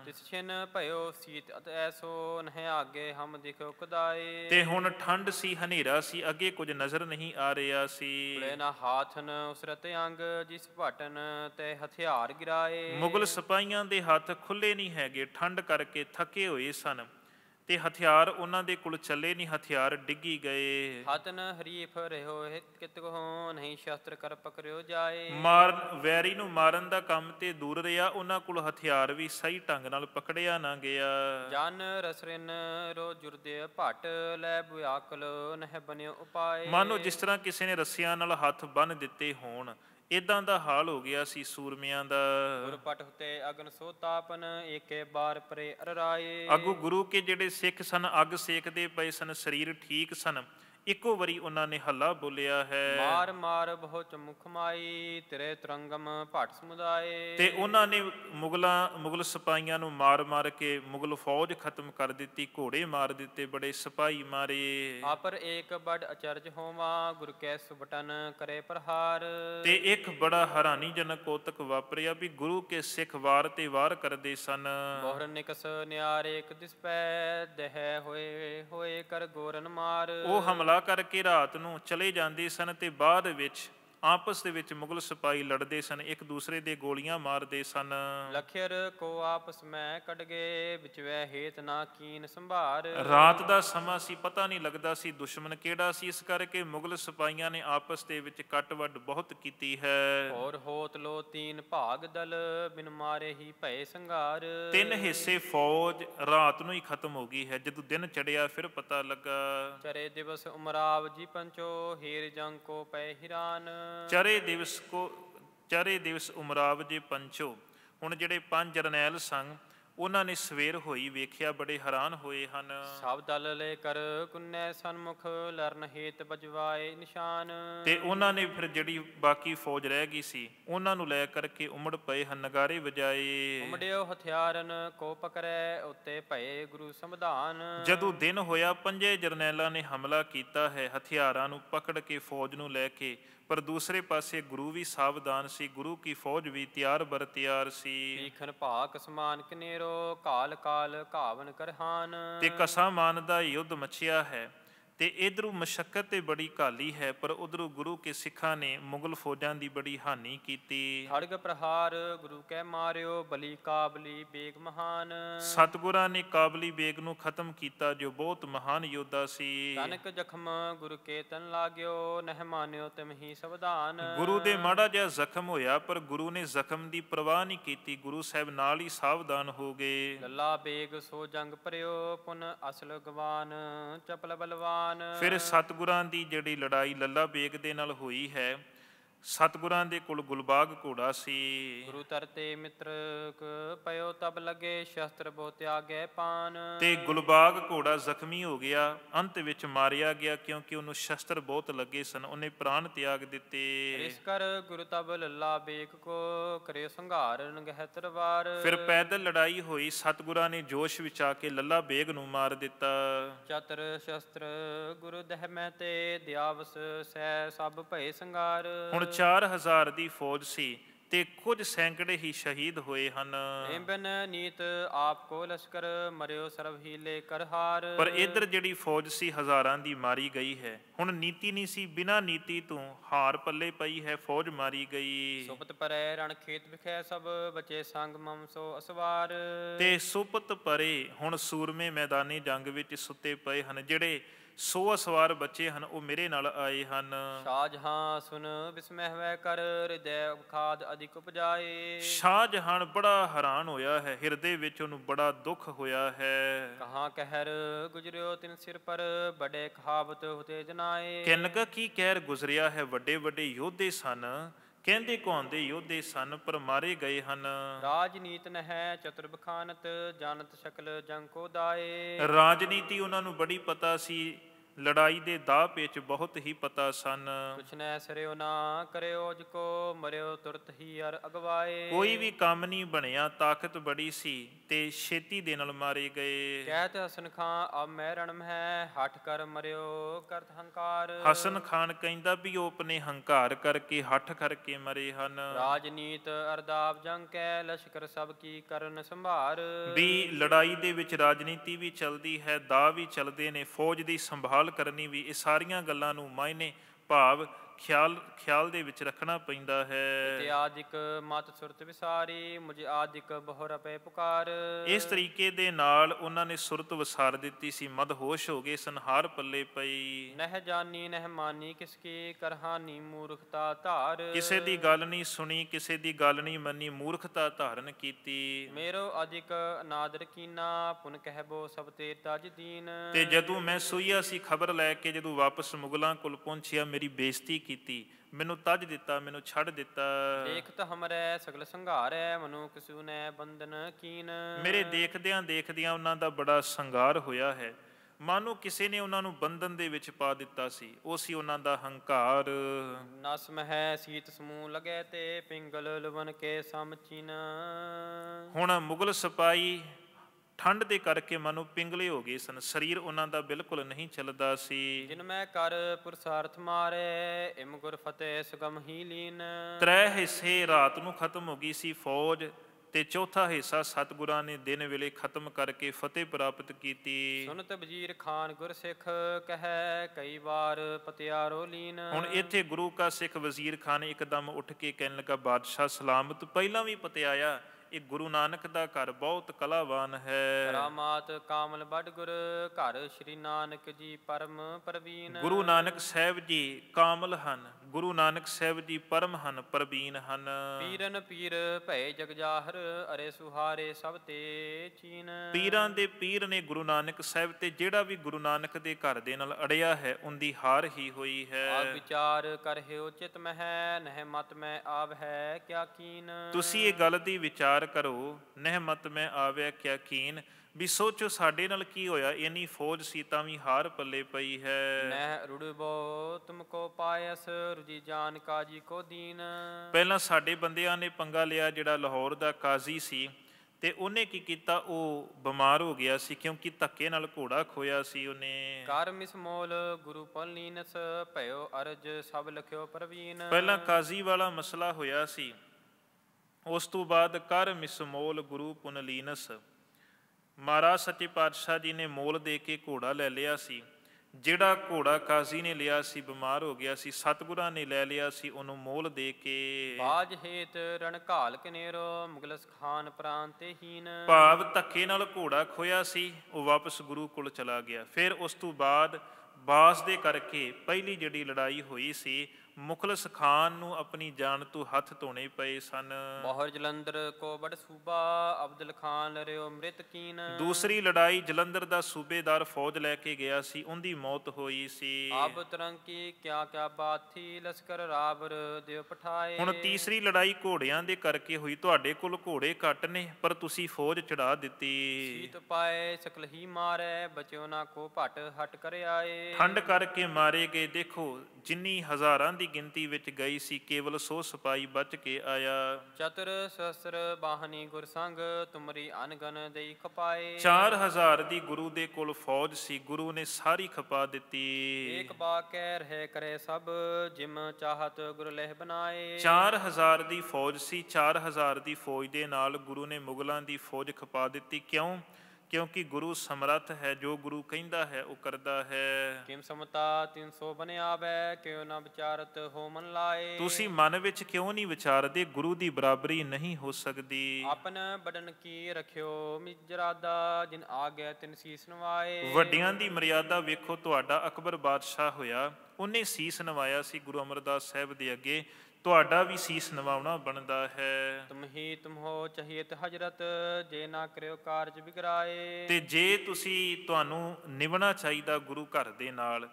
ਤਿਸ ਛਿਨ ਭਇਓ ਸੀਤ ਅਤੇ ਐਸੋ ਨਹਿ ਆਗੇ ਹਮ ਦਿਖੋ ਕਦਾਏ ਤੇ ਹੁਣ ਠੰਡ ਸੀ ਹਨੇਰਾ ਸੀ ਅੱਗੇ ਕੁਝ ਨਜ਼ਰ ਨਹੀਂ ਆ ਰਿਹਾ ਸੀ ਬਲੇ ਨਾ ਹਾਥਨ ਉਸਰਤ ਅੰਗ ਜਿਸ ਭਟਨ ਤੇ ਹਥਿਆਰ ਗਿਰਾਏ ਮੁਗਲ ਸਿਪਾਈਆਂ ਦੇ ਹੱਥ ਖੁੱਲੇ ਨਹੀਂ ਹੈਗੇ ਠੰਡ ਕਰਕੇ ਥੱਕੇ ਹੋਏ ਸਨ ਤੇ ਹਥਿਆਰ ਉਹਨਾਂ ਦੇ ਕੋਲ ਚੱਲੇ ਨਹੀਂ ਹਥਿਆਰ ਡਿੱਗੀ ਗਏ ਹਤਨ ਹਰੀਫ ਰਹੋ ਹਿਤ ਕਿਤ ਕੋ ਨਹੀਂ ਸ਼ਸਤਰ ਕਰ ਪਕਰਿਓ ਜਾਏ ਮਾਰ ਵੈਰੀ ਨੂੰ ਮਾਰਨ ਦਾ ਕੰਮ ਤੇ ਦੂਰ ਰਿਆ ਉਹਨਾਂ ਕੋਲ ਹਥਿਆਰ ਵੀ ਸਹੀ ਢੰਗ ਨਾਲ ਪਕੜਿਆ ਨਾ ਗਿਆ ਜਨ ਰਸਰਿਨ ਰੋ ਜੁਰਦੇ ਭਟ ਲੈ ਬੁਆਕਲ ਨਹਿ ਬਨਿਓ ਉਪਾਏ ਮਾਨੋ ਜਿਸ ਤਰ੍ਹਾਂ ਕਿਸੇ ਨੇ ਰਸੀਆਂ ਨਾਲ ਹੱਥ ਬੰਨ ਦਿੱਤੇ ਹੋਣ ਇਦਾਂ ਦਾ ਹਾਲ ਹੋ ਗਿਆ ਸੀ ਸੂਰਮਿਆਂ ਦਾ ਗੁਰਪਟ ਹੁਤੇ ਅਗਨ ਸੋ ਤਾਪਨ ਏਕੇ ਬਾਰ ਪਰੇ ਅਰਰਾਏ ਅਗੂ ਗੁਰੂ ਕੇ ਜਿਹੜੇ ਸਿੱਖ ਸਨ ਅਗ ਸੇਕਦੇ ਪਏ ਸਨ ਸਰੀਰ ਠੀਕ ਸਨ ਇੱਕੋ ਵਾਰੀ ਉਹਨਾਂ ਨੇ ਹੱਲਾ ਬੋਲਿਆ ਹੈ ਮਾਰ ਮਾਰ ਬਹੁ ਚਮੁਖ ਮਾਈ ਤੇਰੇ ਤਰੰਗਮ ਭਟ ਸਮੁਦਾਏ ਤੇ ਉਹਨਾਂ ਨੇ ਮੁਗਲਾਂ ਮੁਗਲ ਸਿਪਾਈਆਂ ਨੂੰ ਮਾਰ ਮਾਰ ਕੇ ਮੁਗਲ ਫੌਜ ਖਤਮ ਕਰ ਦਿੱਤੀ ਘੋੜੇ ਮਾਰ ਦਿੱਤੇ ਬੜੇ ਸਿਪਾਈ ਮਾਰੇ ਆਪਰ ਏਕ ਬੜ ਅਚਰਜ ਹੋਵਾ ਗੁਰ ਕੈ ਸੁਬਟਨ ਕਰੇ ਪ੍ਰਹਾਰ ਤੇ ਇੱਕ ਬੜਾ ਹੈਰਾਨੀਜਨਕ ਕੋਤਕ ਵਾਪਰਿਆ ਵੀ ਗੁਰੂ ਕੇ ਸਿੱਖ ਵਾਰ ਤੇ ਵਾਰ ਕਰਦੇ ਸਨ ਮੋਹਰ ਨਿਕਸ ਨਿਆਰੇ ਇੱਕ ਦਿਸਪੈ ਦਹਿ ਹੋਏ ਹੋਏ ਕਰ ਗੋਰਨ ਮਾਰ ਉਹ ਹਮਲਾ ਵਿਦਾ ਕਰਕੇ ਰਾਤ ਨੂੰ ਚਲੇ ਜਾਂਦੇ ਸਨ ਤੇ ਬਾਅਦ ਵਿੱਚ ਆਪਸ ਦੇ ਵਿੱਚ ਮੁਗਲ ਸਿਪਾਈ ਲੜਦੇ ਸਨ ਇੱਕ ਦੂਸਰੇ ਦੇ ਗੋਲੀਆਂ ਮਾਰਦੇ ਸਨ ਲਖਿਰ ਕੋ ਆਪਸ ਮੈਂ ਕੱਢ ਗਏ ਵਿਚਵੇ ਹੇਤ ਨਾ ਕੀਨ ਸੰਭਾਰ ਰਾਤ ਦਾ ਸਮਾਂ ਸੀ ਪਤਾ ਨਹੀਂ ਲੱਗਦਾ ਸੀ ਦੁਸ਼ਮਣ ਕਿਹੜਾ ਸੀ ਇਸ ਕਰਕੇ ਮੁਗਲ ਸਿਪਾਈਆਂ ਨੇ ਆਪਸ ਦੇ ਵਿੱਚ ਵੱਡ ਬਹੁਤ ਕੀਤੀ ਹੈ ਹੋਰ ਹੋਤ ਲੋ ਤੀਨ ਭਾਗ ਦਲ ਬਿਨ ਮਾਰੇ ਹੀ ਭਏ ਸੰਘਾਰ ਤਿੰਨ ਹਿੱਸੇ ਫੌਜ ਰਾਤ ਨੂੰ ਹੀ ਖਤਮ ਹੋ ਗਈ ਹੈ ਜਦੋਂ ਦਿਨ ਚੜਿਆ ਫਿਰ ਪਤਾ ਲੱਗਾ ਚਰੇ ਦਿਵਸ ਉਮਰਾਵ ਜੀ ਪੰਚੋ ਹੀਰ ਜੰਗ ਕੋ ਪੈ ਹਿਰਾਨ ਚਰੇ ਦਿਵਸ ਕੋ ਚਰੇ ਦਿਵਸ ਉਮਰਾਵ ਜੇ ਪੰਚੋ ਹੁਣ ਜਿਹੜੇ ਪੰਜ ਜਰਨੈਲ ਸੰਗ ਉਹਨਾਂ ਨੇ ਸਵੇਰ ਹੋਈ ਵੇਖਿਆ ਬੜੇ ਹੈਰਾਨ ਹੋਏ ਹਨ ਸਭ ਦਲ ਲੈ ਕਰ ਕੁੰਨੇ ਸਨਮੁਖ ਲਰਨ ਹੇਤ ਬਜਵਾਏ ਨਿਸ਼ਾਨ ਤੇ ਉਹਨਾਂ ਨੇ ਫਿਰ ਜਿਹੜੀ ਬਾਕੀ ਫੌਜ ਰਹਿ ਗਈ ਸੀ ਉਹਨਾਂ ਨੂੰ ਲੈ ਕਰਕੇ ਉਮੜ ਪਏ ਹਨ ਨਗਾਰੇ ਵਜਾਏ ਉਮੜਿਓ ਹਥਿਆਰਨ ਕੋ ਪਕੜੈ ਉੱਤੇ ਭਏ ਗੁਰੂ ਸੰਵਿਧਾਨ ਜਦੋਂ ਦਿਨ ਹੋਇਆ ਪੰਜੇ ਜਰਨੈਲਾਂ ਨੇ ਹਮਲਾ ਕੀਤਾ ਹੈ ਹਥਿਆਰਾਂ ਨੂੰ ਪਕੜ ਕੇ ਫੌਜ ਨੂੰ ਲੈ ਕੇ ਪਰ ਦੂਸਰੇ ਪਾਸੇ ਗੁਰੂ ਵੀ ਸਾਵਧਾਨ ਸੀ ਗੁਰੂ ਕੀ ਫੌਜ ਵੀ ਤਿਆਰ ਬਰ ਤਿਆਰ ਸੀ ਭੀਖਨ ਭਾਕ ਸਮਾਨ ਕਨੇਰੋ ਕਾਲ ਕਾਲ ਘਾਵਨ ਕਰਹਾਨ ਤੇ ਕਸਾ ਮਾਨ ਦਾ ਯੁੱਧ ਮਛਿਆ ਹੈ ਤੇ ਇਧਰੋਂ ਮਸ਼ਕਤ ਤੇ ਬੜੀ ਕਾਲੀ ਹੈ ਪਰ ਉਧਰੋਂ ਗੁਰੂ ਕੇ ਸਿੱਖਾਂ ਨੇ ਮੁਗਲ ਫੌਜਾਂ ਦੀ ਬੜੀ ਹਾਨੀ ਕੀਤੀ ਹੜਗ ਪ੍ਰਹਾਰ ਗੁਰੂ ਕੈ ਮਾਰਿਓ ਬਲੀ ਕਾਬਲੀ ਬੇਗ ਮਹਾਨ ਸਤਗੁਰਾਂ ਨੇ ਕਾਬਲੀ ਬੇਗ ਨੂੰ ਖਤਮ ਕੀਤਾ ਜੋ ਬਹੁਤ ਮਹਾਨ ਯੋਧਾ ਸੀ ਤਨਕ ਜ਼ਖਮ ਗੁਰੂ ਕੇ ਤਨ ਲਾਗਿਓ ਨਹਿ ਮਾਨਿਓ ਤਮਹੀ ਸਵਧਾਨ ਗੁਰੂ ਦੇ ਮਾੜਾ ਜਿਹਾ ਜ਼ਖਮ ਹੋਇਆ ਪਰ ਗੁਰੂ ਨੇ ਜ਼ਖਮ ਦੀ ਪਰਵਾਹ ਨਹੀਂ ਕੀਤੀ ਗੁਰੂ ਸਾਹਿਬ ਨਾਲ ਹੀ ਸਾਵਧਾਨ ਹੋ ਗਏ ਲੱਲਾ ਬੇਗ ਸੋ ਜੰਗ ਭਰਿਓ ਪੁਨ ਅਸਲ ਗਵਾਨ ਚਪਲ ਬਲਵਾਨ ਫਿਰ ਸਤਗੁਰਾਂ ਦੀ ਜਿਹੜੀ ਲੜਾਈ ਲੱਲਾ ਬੇਗ ਦੇ ਨਾਲ ਹੋਈ ਹੈ ਸਤਗੁਰਾਂ ਦੇ ਕੋਲ ਗੁਲਬਾਗ ਘੋੜਾ ਸੀ ਗੁਰੂ ਤਰਤੇ ਮਿੱਤਰ ਪਇਓ ਤਬ ਲਗੇ ਸ਼ਸਤਰ ਬੋ ਤਿਆਗੇ ਪਾਨ ਤੇ ਗੁਲਬਾਗ ਘੋੜਾ ਜ਼ਖਮੀ ਹੋ ਗਿਆ ਅੰਤ ਵਿੱਚ ਮਾਰਿਆ ਗਿਆ ਕਿਉਂਕਿ ਉਹਨੂੰ ਸ਼ਸਤਰ ਬਹੁਤ ਲੱਗੇ ਸਨ ਉਹਨੇ ਪ੍ਰਾਣ ਤਿਆਗ ਦਿੱਤੇ ਇਸ ਕਰ ਗੁਰੂ ਤਬ ਲੱਲਾ ਬੇਕ ਕੋ ਕਰੇ ਸੰਘਾਰ ਨਗਹਿ ਤਰਵਾਰ ਫਿਰ ਪੈਦਲ ਲੜਾਈ ਹੋਈ ਸਤਗੁਰਾਂ ਨੇ ਜੋਸ਼ ਵਿੱਚ ਆ ਕੇ ਲੱਲਾ ਬੇਗ ਨੂੰ ਮਾਰ ਦਿੱਤਾ ਚਤਰ ਸ਼ਸਤਰ ਗੁਰੂ ਦਹਿ ਮੈਂ ਤੇ ਦਿਆਵਸ ਸੈ ਸਭ ਭਏ ਸੰਘਾਰ ਹੁਣ 4000 ਦੀ ਫੌਜ ਸੀ ਤੇ ਕੁਝ ਸੈਂਕੜੇ ਹੀ ਸ਼ਹੀਦ ਹੋਏ ਹਨ ਇਬਨ ਨੀਤ ਆਪ ਕੋ ਲਸ਼ਕਰ ਮਰਿਓ ਸਰਬ ਹੀਲੇ ਕਰ ਹਾਰ ਪਰ ਇਧਰ ਜਿਹੜੀ ਫੌਜ ਸੀ ਹਜ਼ਾਰਾਂ ਦੀ ਮਾਰੀ ਗਈ ਹੈ ਹੁਣ ਨੀਤੀ ਨਹੀਂ ਸੀ ਬਿਨਾ ਨੀਤੀ ਤੋਂ ਹਾਰ ਪੱਲੇ ਪਈ ਹੈ ਫੌਜ ਮਾਰੀ ਗਈ ਸੁਪਤ ਪਰੇ ਰਣ ਖੇਤ ਵਿਖੇ ਸਭ ਬਚੇ ਸੰਗ ਮਮ ਸੋ ਅਸਵਾਰ ਤੇ ਸੁਪਤ ਪਰੇ ਹੁਣ ਸੂਰਮੇ ਮੈਦਾਨੀ ਜੰਗ ਵਿੱਚ ਸੁੱਤੇ ਪਏ ਹਨ ਜਿਹੜੇ ਸੋ ਅਸਵਾਰ ਬੱਚੇ ਹਨ ਉਹ ਮੇਰੇ ਨਾਲ ਆਏ ਹਨ ਸ਼ਾਹਜਹਾਂ ਸੁਨ ਬਿਸਮਹਿ ਕਰ ਹਿਰਦੈ ਖਾਦ ਅਧਿਕ ਉਪਜਾਏ ਸ਼ਾਹਜਹਾਂ ਬੜਾ ਹੈਰਾਨ ਹੋਇਆ ਹੈ ਹਿਰਦੇ ਵਿੱਚ ਉਹਨੂੰ ਬੜਾ ਦੁੱਖ ਹੋਇਆ ਹੈ ਕਹਾਂ ਕਹਿਰ ਗੁਜਰਿਓ ਤਿਨ ਸਿਰ ਪਰ ਬੜੇ ਖਾਬਤ ਹੁਤੇ ਜਨਾਏ ਕਿਨਕ ਕੀ ਕਹਿਰ ਗੁਜ਼ਰਿਆ ਹੈ ਵੱਡੇ ਵੱਡੇ ਯੋਧੇ ਸਨ ਕਹਿੰਦੇ ਕਹਾਉਂਦੇ ਯੋਧੇ ਸਨ ਪਰ ਮਾਰੇ ਗਏ ਹਨ ਰਾਜਨੀਤ ਹੈ ਚਤੁਰਬਖਾਨਤ ਜਾਣਤ ਸ਼ਕਲ ਜੰਕੋ ਦਾਏ ਰਾਜਨੀਤੀ ਉਹਨਾਂ ਨੂੰ ਬੜੀ ਪਤਾ ਸੀ ਲੜਾਈ ਦੇ ਦਾਅ ਪੇਚ ਬਹੁਤ ਹੀ ਪਤਾ ਸਨ ਕੁਛ ਕੁਛਨੈ ਸਰਿਓ ਨਾ ਕਰਿਓ ਜ ਕੋ ਮਰਿਓ ਤੁਰਤ ਹੀ ਅਰ ਅਗਵਾਏ ਕੋਈ ਵੀ ਕੰਮ ਨਹੀਂ ਬਣਿਆ ਤਾਕਤ ਬੜੀ ਸੀ ਤੇ ਛੇਤੀ ਦੇ ਨਾਲ ਮਾਰੇ ਗਏ ਕਹਿਤ ਹਸਨ ਖਾਨ ਆ ਮੈਂ ਰਣਮ ਹੈ ਹੱਠ ਕਰ ਮਰਿਓ ਕਰਤ ਹੰਕਾਰ ਹਸਨ ਖਾਨ ਕਹਿੰਦਾ ਵੀ ਉਹ ਆਪਣੇ ਹੰਕਾਰ ਕਰਕੇ ਹਟ ਕਰਕੇ ਮਰੇ ਹਨ ਰਾਜਨੀਤ ਅਰਦਾਬ ਜੰਗ ਕੈ ਲਸ਼ਕਰ ਸਭ ਕੀ ਕਰਨ ਸੰਭਾਰ ਵੀ ਲੜਾਈ ਦੇ ਵਿੱਚ ਰਾਜਨੀਤੀ ਵੀ ਚੱਲਦੀ ਹੈ ਦਾ ਵੀ ਚੱਲਦੇ ਨੇ ਫੌਜ ਦੀ ਸੰਭਾਲ ਕਰਨੀ ਵੀ ਇਹ ਸਾਰੀਆਂ ਗੱਲਾਂ ਨੂੰ ਮਾਇਨੇ ਭਾਵ ਖਿਆਲ ਖਿਆਲ ਦੇ ਵਿੱਚ ਰੱਖਣਾ ਪੈਂਦਾ ਹੈ ਤੇ ਆਦਿਕ ਮਤ ਸੁਰਤ ਵਿਸਾਰੀ ਮੁਝ ਆਦਿਕ ਬਹੁਰ ਪੈ ਪੁਕਾਰ ਇਸ ਤਰੀਕੇ ਦੇ ਨਾਲ ਉਹਨਾਂ ਨੇ ਸੁਰਤ ਵਿਸਾਰ ਦਿੱਤੀ ਸੀ ਮਦ ਹੋਸ਼ ਹੋ ਗਏ ਸੰਹਾਰ ਪੱਲੇ ਪਈ ਨਹਿ ਜਾਨੀ ਨਹਿ ਮਾਨੀ ਕਿਸ ਕੀ ਕਰਹਾਨੀ ਮੂਰਖਤਾ ਧਾਰ ਕਿਸੇ ਦੀ ਗੱਲ ਨਹੀਂ ਸੁਣੀ ਕਿਸੇ ਦੀ ਗੱਲ ਨਹੀਂ ਮੰਨੀ ਮੂਰਖਤਾ ਧਾਰਨ ਕੀਤੀ ਮੇਰੋ ਆਦਿਕ ਅਨਾਦਰ ਕੀਨਾ ਪੁਨ ਕਹਿਬੋ ਸਭ ਤੇ ਤਜ ਦੀਨ ਤੇ ਜਦੋਂ ਮੈਂ ਸੋਈਆ ਸੀ ਖਬਰ ਲੈ ਕੇ ਜਦੋਂ ਵਾਪਸ ਮੁਗਲਾਂ ਕੋਲ ਪਹੁੰਚਿਆ ਮੇਰੀ ਬੇਇੱਜ਼ਤੀ ਕੀਤੀ ਮੈਨੂੰ ਤਜ ਦਿੱਤਾ ਮੈਨੂੰ ਛੱਡ ਦਿੱਤਾ ਦੇਖਤ ਹਮਰੈ ਸਗਲ ਸੰਘਾਰੈ ਮਨੂ ਕਿਸੂ ਨੇ ਬੰਧਨ ਕੀਨ ਮੇਰੇ ਦੇਖਦਿਆਂ ਦੇਖਦਿਆਂ ਉਹਨਾਂ ਦਾ ਬੜਾ ਸੰਘਾਰ ਹੋਇਆ ਹੈ ਮਾਨੋ ਕਿਸੇ ਨੇ ਉਹਨਾਂ ਨੂੰ ਬੰਧਨ ਦੇ ਵਿੱਚ ਪਾ ਦਿੱਤਾ ਸੀ ਉਹ ਸੀ ਉਹਨਾਂ ਦਾ ਹੰਕਾਰ ਨਸਮ ਹੈ ਸੀਤ ਸਮੂਹ ਲਗੇ ਤੇ ਪਿੰਗਲ ਲਵਨ ਕੇ ਸਮਚਿਨ ਹੁਣ ਮੁਗਲ ਸਿਪਾਈ ਠੰਡ ਦੇ ਕਰਕੇ ਮਨੋ ਪਿੰਗਲੇ ਹੋ ਗਏ ਸਨ ਸਰੀਰ ਉਹਨਾਂ ਦਾ ਬਿਲਕੁਲ ਨਹੀਂ ਚੱਲਦਾ ਸੀ ਜਿਨ ਮੈਂ ਕਰ ਪੁਰਸਾਰਥ ਮਾਰੇ ਇਮ ਗੁਰ ਫਤਿਹ ਸੁਗਮ ਹੀ ਲੀਨ ਤ੍ਰੈ ਹਿੱਸੇ ਰਾਤ ਨੂੰ ਖਤਮ ਹੋ ਗਈ ਸੀ ਫੌਜ ਤੇ ਚੌਥਾ ਹਿੱਸਾ ਸਤਗੁਰਾਂ ਨੇ ਦਿਨ ਵੇਲੇ ਖਤਮ ਕਰਕੇ ਫਤਿਹ ਪ੍ਰਾਪਤ ਕੀਤੀ ਸੁਨਤ ਵਜ਼ੀਰ ਖਾਨ ਗੁਰਸਿੱਖ ਕਹੈ ਕਈ ਵਾਰ ਪਤਿਆਰੋ ਲੀਨ ਹੁਣ ਇੱਥੇ ਗੁਰੂ ਕਾ ਸਿੱਖ ਵਜ਼ੀਰ ਖਾਨ ਇੱਕਦਮ ਉੱਠ ਕੇ ਕਹਿਣ ਲੱਗਾ ਬਾਦਸ਼ਾਹ ਸਲਾਮਤ ਪਹਿਲਾਂ ਵੀ ਪਤਿਆਇਆ ਇਹ ਗੁਰੂ ਨਾਨਕ ਦਾ ਘਰ ਬਹੁਤ ਕਲਾਵਾਨ ਹੈ ਰਾਮਾਤ ਕਾਮਲ ਗੁਰ ਘਰ ਸ਼੍ਰੀ ਨਾਨਕ ਜੀ ਪਰਮ ਪ੍ਰਵੀਨ ਗੁਰੂ ਨਾਨਕ ਸਾਹਿਬ ਜੀ ਕਾਮਲ ਹਨ ਗੁਰੂ ਨਾਨਕ ਸਾਹਿਬ ਜੀ ਪਰਮ ਹਨ ਪ੍ਰਵੀਨ ਹਨ ਪੀਰਨ ਪੀਰ ਭੈ ਜਗ ਜਾਹਰ ਅਰੇ ਸੁਹਾਰੇ ਸਭ ਤੇ ਚੀਨ ਪੀਰਾਂ ਦੇ ਪੀਰ ਨੇ ਗੁਰੂ ਨਾਨਕ ਸਾਹਿਬ ਤੇ ਜਿਹੜਾ ਵੀ ਗੁਰੂ ਨਾਨਕ ਦੇ ਘਰ ਦੇ ਨਾਲ ਅੜਿਆ ਹੈ ਉਹਦੀ ਹਾਰ ਹੀ ਹੋਈ ਹੈ ਆ ਵਿਚਾਰ ਕਰਿਓ ਚਿਤ ਮਹਿ ਨਹਿ ਮਤ ਮੈਂ ਆਵ ਹੈ ਕਿਆ ਕੀਨ ਤੁਸੀਂ ਇਹ ਗੱਲ ਦੀ ਵਿਚਾਰ ਵਿਚਾਰ ਕਰੋ ਨਹਿਮਤ ਮੈਂ ਆਵੇ ਕੀਨ ਵੀ ਸੋਚੋ ਸਾਡੇ ਨਾਲ ਕੀ ਹੋਇਆ ਇਨੀ ਫੌਜ ਸੀ ਤਾਂ ਵੀ ਹਾਰ ਪੱਲੇ ਪਈ ਹੈ ਨਹਿ ਰੁੜਬੋ ਤੁਮ ਕੋ ਪਾਇਸ ਰੁਜੀ ਜਾਨ ਕਾਜੀ ਕੋ ਦੀਨ ਪਹਿਲਾਂ ਸਾਡੇ ਬੰਦਿਆਂ ਨੇ ਪੰਗਾ ਲਿਆ ਜਿਹੜਾ ਲਾਹੌਰ ਦਾ ਕਾਜ਼ੀ ਸੀ ਤੇ ਉਹਨੇ ਕੀ ਕੀਤਾ ਉਹ ਬਿਮਾਰ ਹੋ ਗਿਆ ਸੀ ਕਿਉਂਕਿ ਧੱਕੇ ਨਾਲ ਘੋੜਾ ਖੋਇਆ ਸੀ ਉਹਨੇ ਇਸ ਮੋਲ ਗੁਰੂ ਪਲਨੀਨਸ ਭਇਓ ਅਰਜ ਸਭ ਲਖਿਓ ਪ੍ਰਵੀਨ ਪਹਿਲਾਂ ਕਾਜ਼ੀ ਵਾਲਾ ਮਸਲਾ ਹੋਇਆ ਸੀ ਉਸ ਤੋਂ ਬਾਅਦ ਕਰ ਮਿਸਮੋਲ ਗੁਰੂ ਪੁਨਲੀਨਸ ਮਹਾਰਾਜ ਸੱਚੇ ਪਾਤਸ਼ਾਹ ਜੀ ਨੇ ਮੋਲ ਦੇ ਕੇ ਘੋੜਾ ਲੈ ਲਿਆ ਸੀ ਜਿਹੜਾ ਘੋੜਾ ਕਾਜ਼ੀ ਨੇ ਲਿਆ ਸੀ ਬਿਮਾਰ ਹੋ ਗਿਆ ਸੀ ਸਤਗੁਰਾਂ ਨੇ ਲੈ ਲਿਆ ਸੀ ਉਹਨੂੰ ਮੋਲ ਦੇ ਕੇ ਬਾਜ ਹੇਤ ਰਣਕਾਲ ਕਨੇਰੋ ਮੁਗਲਸ ਖਾਨ ਪ੍ਰਾਂਤੇ ਹੀਨ ਭਾਵ ਧੱਕੇ ਨਾਲ ਘੋੜਾ ਖੋਇਆ ਸੀ ਉਹ ਵਾਪਸ ਗੁਰੂ ਕੋਲ ਚਲਾ ਗਿਆ ਫਿਰ ਉਸ ਤੋਂ ਬਾਅਦ ਬਾਸ ਦੇ ਕਰਕੇ ਪਹਿਲੀ ਜਿਹੜੀ ਲੜਾਈ ਹੋਈ ਸੀ ਮੁਖਲਸ ਖਾਨ ਨੂੰ ਆਪਣੀ ਜਾਨ ਤੋਂ ਹੱਥ ਧੋਣੇ ਪਏ ਸਨ ਮੋਹਰ ਜਲੰਧਰ ਕੋ ਬੜ ਸੂਬਾ ਅਬਦੁਲ ਖਾਨ ਰਿਓ ਮ੍ਰਿਤ ਕੀਨ ਦੂਸਰੀ ਲੜਾਈ ਜਲੰਧਰ ਦਾ ਸੂਬੇਦਾਰ ਫੌਜ ਲੈ ਕੇ ਗਿਆ ਸੀ ਉਹਦੀ ਮੌਤ ਹੋਈ ਸੀ ਆਬ ਤਰੰਕੀ ਕਿਆ ਕਿਆ ਬਾਤ ਥੀ ਲਸ਼ਕਰ ਰਾਬਰ ਦੇ ਪਠਾਏ ਹੁਣ ਤੀਸਰੀ ਲੜਾਈ ਘੋੜਿਆਂ ਦੇ ਕਰਕੇ ਹੋਈ ਤੁਹਾਡੇ ਕੋਲ ਘੋੜੇ ਘੱਟ ਨੇ ਪਰ ਤੁਸੀਂ ਫੌਜ ਚੜਾ ਦਿੱਤੀ ਸੀਤ ਪਾਏ ਸਕਲ ਹੀ ਮਾਰੇ ਬਚਿਓ ਨਾ ਕੋ ਭਟ ਹਟ ਕਰ ਆਏ ਠੰਡ ਕਰਕੇ ਮਾਰੇ ਗਏ ਦੇਖੋ ਜਿੰਨੀ ਹਜ਼ਾਰਾਂ ਦੀ ਦੀ ਗਿਣਤੀ ਵਿੱਚ ਗਈ ਸੀ ਕੇਵਲ 100 ਸਿਪਾਈ ਬਚ ਕੇ ਆਇਆ ਚਤੁਰ ਸਸਰ ਬਾਹਨੀ ਗੁਰਸੰਗ ਤੁਮਰੀ ਅਨਗਨ ਦੇ ਖਪਾਏ 4000 ਦੀ ਗੁਰੂ ਦੇ ਕੋਲ ਫੌਜ ਸੀ ਗੁਰੂ ਨੇ ਸਾਰੀ ਖਪਾ ਦਿੱਤੀ ਏਕ ਕਹਿ ਰਹਿ ਕਰੇ ਸਭ ਜਿਮ ਚਾਹਤ ਗੁਰ ਲਹਿ ਬਣਾਏ 4000 ਦੀ ਫੌਜ ਸੀ 4000 ਦੀ ਫੌਜ ਦੇ ਨਾਲ ਗੁਰੂ ਨੇ ਮੁਗਲਾਂ ਦੀ ਫੌਜ ਖਪਾ ਦਿੱਤੀ ਕਿਉਂ ਕਿਉਂਕਿ ਗੁਰੂ ਸਮਰੱਥ ਹੈ ਜੋ ਗੁਰੂ ਕਹਿੰਦਾ ਹੈ ਉਹ ਕਰਦਾ ਹੈ ਕਿਮ ਸਮਤਾ 300 ਬਨੇ ਆਵੇ ਕਿਉ ਨਾ ਵਿਚਾਰਤ ਹੋ ਮਨ ਲਾਏ ਤੁਸੀਂ ਮਨ ਵਿੱਚ ਕਿਉਂ ਨਹੀਂ ਵਿਚਾਰਦੇ ਗੁਰੂ ਦੀ ਬਰਾਬਰੀ ਨਹੀਂ ਹੋ ਸਕਦੀ ਆਪਨ ਬਡਨ ਕੀ ਰਖਿਓ ਮਿਜਰਾਦਾ ਜਿਨ ਆਗੇ ਤਿਨ ਸੀਸ ਨਵਾਏ ਵੱਡਿਆਂ ਦੀ ਮਰਿਆਦਾ ਵੇਖੋ ਤੁਹਾਡਾ ਅਕਬਰ ਬਾਦਸ਼ਾਹ ਹੋਇਆ ਉਹਨੇ ਸੀਸ ਨਵਾਇਆ ਸੀ ਗੁਰੂ ਅਮਰਦਾਸ ਸਾਹਿਬ ਦੇ ਅੱਗੇ ਤੁਹਾਡਾ ਵੀ ਸੀਸ ਨਵਾਉਣਾ ਬਣਦਾ ਹੈ ਤੁਮਹੀ ਤੁਮ ਹੋ ਚਹੀਤ ਹਜ਼ਰਤ ਜੇ ਨਾ ਕਰਿਓ ਕਾਰਜ ਵਿਗਰਾਏ ਤੇ ਜੇ ਤੁਸੀਂ ਤੁਹਾਨੂੰ ਨਿਭਣਾ ਚਾਹੀਦਾ ਗੁਰੂ ਘਰ ਦੇ ਨਾਲ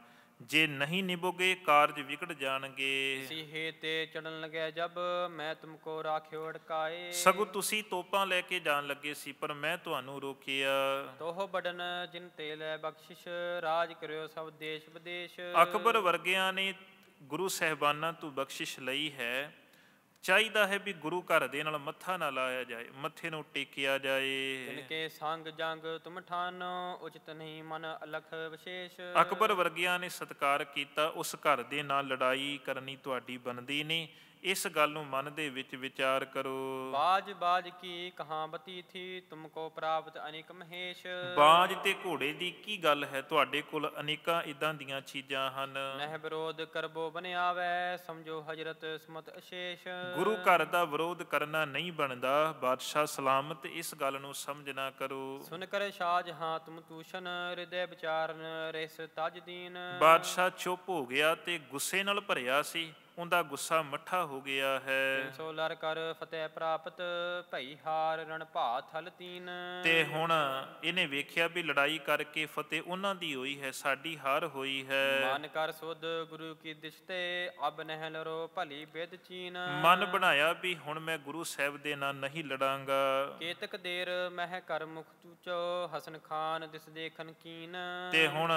ਜੇ ਨਹੀਂ ਨਿਭੋਗੇ ਕਾਰਜ ਵਿਗੜ ਜਾਣਗੇ ਸਿਹੇ ਤੇ ਚੜਨ ਲੱਗਿਆ ਜਬ ਮੈਂ ਤੁਮਕੋ ਰਾਖਿਓ ਅੜਕਾਏ ਸਗੋ ਤੁਸੀਂ ਤੋਪਾਂ ਲੈ ਕੇ ਜਾਣ ਲੱਗੇ ਸੀ ਪਰ ਮੈਂ ਤੁਹਾਨੂੰ ਰੋਕਿਆ ਤੋਹ ਬੜਨ ਜਿਨ ਤੇ ਲੈ ਬਖਸ਼ਿਸ਼ ਰਾਜ ਕਰਿਓ ਸਭ ਦੇਸ਼ ਵਿਦੇਸ਼ ਅਕਬਰ ਵਰਗਿਆਂ ਨੇ ਗੁਰੂ ਸਹਿਬਾਨਾਂ ਤੋਂ ਬਖਸ਼ਿਸ਼ ਲਈ ਹੈ ਚਾਹੀਦਾ ਹੈ ਵੀ ਗੁਰੂ ਘਰ ਦੇ ਨਾਲ ਮੱਥਾ ਨਾ ਲਾਇਆ ਜਾਏ ਮੱਥੇ ਨੂੰ ਟੇਕਿਆ ਜਾਏ ਤਿਨਕੇ ਸੰਗ ਜੰਗ ਤੁਮ ਠਾਨ ਉਚਿਤ ਨਹੀਂ ਮਨ ਅਲਖ ਵਿਸ਼ੇਸ਼ ਅਕਬਰ ਵਰਗਿਆਂ ਨੇ ਸਤਕਾਰ ਕੀਤਾ ਉਸ ਘਰ ਦੇ ਨਾਲ ਲੜਾਈ ਕਰਨੀ ਤੁਹਾਡੀ ਬਣਦੀ ਨਹੀਂ ਇਸ ਗੱਲ ਨੂੰ ਮਨ ਦੇ ਵਿੱਚ ਵਿਚਾਰ ਕਰੋ ਬਾਜ ਬਾਜ ਕੀ ਕਹਾਵਤੀ ਥੀ ਤੁਮ ਕੋ ਪ੍ਰਾਪਤ ਅਨੇਕ ਮਹੇਸ਼ ਬਾਜ ਤੇ ਘੋੜੇ ਦੀ ਕੀ ਗੱਲ ਹੈ ਤੁਹਾਡੇ ਕੋਲ ਅਨੇਕਾਂ ਇਦਾਂ ਦੀਆਂ ਚੀਜ਼ਾਂ ਹਨ ਨਹਿ ਵਿਰੋਧ ਕਰਬੋ ਬਨਿਆਵੇ ਸਮਝੋ ਹਜ਼ਰਤ ਸਮਤ ਅਸ਼ੇਸ਼ ਗੁਰੂ ਘਰ ਦਾ ਵਿਰੋਧ ਕਰਨਾ ਨਹੀਂ ਬਣਦਾ ਬਾਦਸ਼ਾਹ ਸਲਾਮਤ ਇਸ ਗੱਲ ਨੂੰ ਸਮਝਣਾ ਕਰੋ ਸੁਨ ਕਰੇ ਸ਼ਾਜ ਹਾਂ ਤੁਮ ਤੂਸ਼ਨ ਹਿਰਦੇ ਵਿਚਾਰਨ ਰਿਸ ਤਜਦੀਨ ਬਾਦਸ਼ਾਹ ਚੁੱਪ ਹੋ ਗਿਆ ਤੇ ਗੁੱਸੇ ਨਾਲ ਭਰਿਆ ਸੀ ਉਹਦਾ ਗੁੱਸਾ ਮੱਠਾ ਹੋ ਗਿਆ ਹੈ ਸੋ ਲਰ ਕਰ ਫਤਿਹ ਪ੍ਰਾਪਤ ਭਈ ਹਾਰ ਭਾ ਥਲ ਤੀਨ ਤੇ ਹੁਣ ਇਹਨੇ ਵੇਖਿਆ ਵੀ ਲੜਾਈ ਕਰਕੇ ਫਤਿਹ ਉਹਨਾਂ ਦੀ ਹੋਈ ਹੈ ਸਾਡੀ ਹਾਰ ਹੋਈ ਹੈ ਮਨ ਕਰ ਸੁਧ ਗੁਰੂ ਕੀ ਦਿਸ਼ਤੇ ਅਬ ਨਹਿ ਲਰੋ ਭਲੀ ਬੇਦ ਚੀਨ ਮਨ ਬਣਾਇਆ ਵੀ ਹੁਣ ਮੈਂ ਗੁਰੂ ਸਾਹਿਬ ਦੇ ਨਾਲ ਨਹੀਂ ਲੜਾਂਗਾ ਕੇਤਕ ਦੇਰ ਮਹਿ ਕਰ ਮੁਖ ਚੂਚੋ ਹਸਨ ਖਾਨ ਦਿਸ ਦੇਖਨ ਕੀਨ ਤੇ ਹੁਣ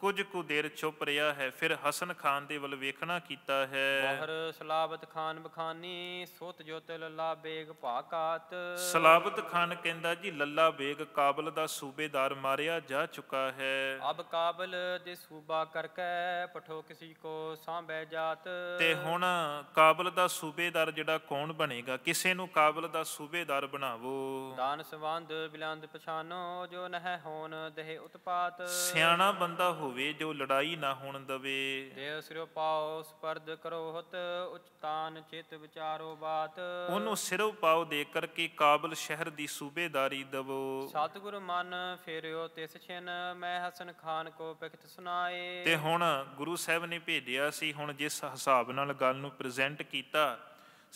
ਕੁਝ ਕੁ ਦੇਰ ਚੁੱਪ ਰਿਹਾ ਹੈ ਫਿਰ ਹਸਨ ਖਾਨ ਦੇ ਵੱਲ ਵੇਖਣਾ ਕੀਤਾ ਹੈ ਬਹਰ ਸਲਾਬਤ ਖਾਨ ਬਖਾਨੀ ਸੋਤ ਜੋਤ ਲੱਲਾ ਬੇਗ ਭਾਕਾਤ ਸਲਾਬਤ ਖਾਨ ਕਹਿੰਦਾ ਜੀ ਲੱਲਾ ਬੇਗ ਕਾਬਲ ਦਾ ਸੂਬੇਦਾਰ ਮਾਰਿਆ ਜਾ ਚੁੱਕਾ ਹੈ ਅਬ ਕਾਬਲ ਦੇ ਸੂਬਾ ਕਰਕੇ ਪਠੋ ਕਿਸੀ ਕੋ ਸਾਂਭੈ ਜਾਤ ਤੇ ਹੁਣ ਕਾਬਲ ਦਾ ਸੂਬੇਦਾਰ ਜਿਹੜਾ ਕੌਣ ਬਣੇਗਾ ਕਿਸੇ ਨੂੰ ਕਾਬਲ ਦਾ ਸੂਬੇਦਾਰ ਬਣਾਵੋ ਦਾਨ ਸਵੰਦ ਬਿਲੰਦ ਪਛਾਨੋ ਜੋ ਨਹਿ ਹੋਣ ਦੇਹ ਉਤਪਾਤ ਸਿਆਣਾ ਬੰਦਾ ਹੋ ਹੋਵੇ ਜੋ ਲੜਾਈ ਨਾ ਹੋਣ ਦਵੇ ਦੇਵ ਸਿਰੋ ਪਾਉ ਸਪਰਦ ਕਰੋ ਹਤ ਉਚਤਾਨ ਚਿਤ ਵਿਚਾਰੋ ਬਾਤ ਉਹਨੂੰ ਸਿਰੋ ਪਾਉ ਦੇ ਕਰਕੇ ਕਾਬਲ ਸ਼ਹਿਰ ਦੀ ਸੂਬੇਦਾਰੀ ਦਵੋ ਸਤਿਗੁਰ ਮਨ ਫੇਰਿਓ ਤਿਸ ਛਿਨ ਮੈਂ ਹਸਨ ਖਾਨ ਕੋ ਪਖਤ ਸੁਨਾਏ ਤੇ ਹੁਣ ਗੁਰੂ ਸਾਹਿਬ ਨੇ ਭੇਜਿਆ ਸੀ ਹੁਣ ਜਿਸ ਹਿਸਾਬ ਨਾਲ ਗੱਲ ਨੂੰ ਪ੍ਰੈਜ਼ੈਂਟ ਕੀਤਾ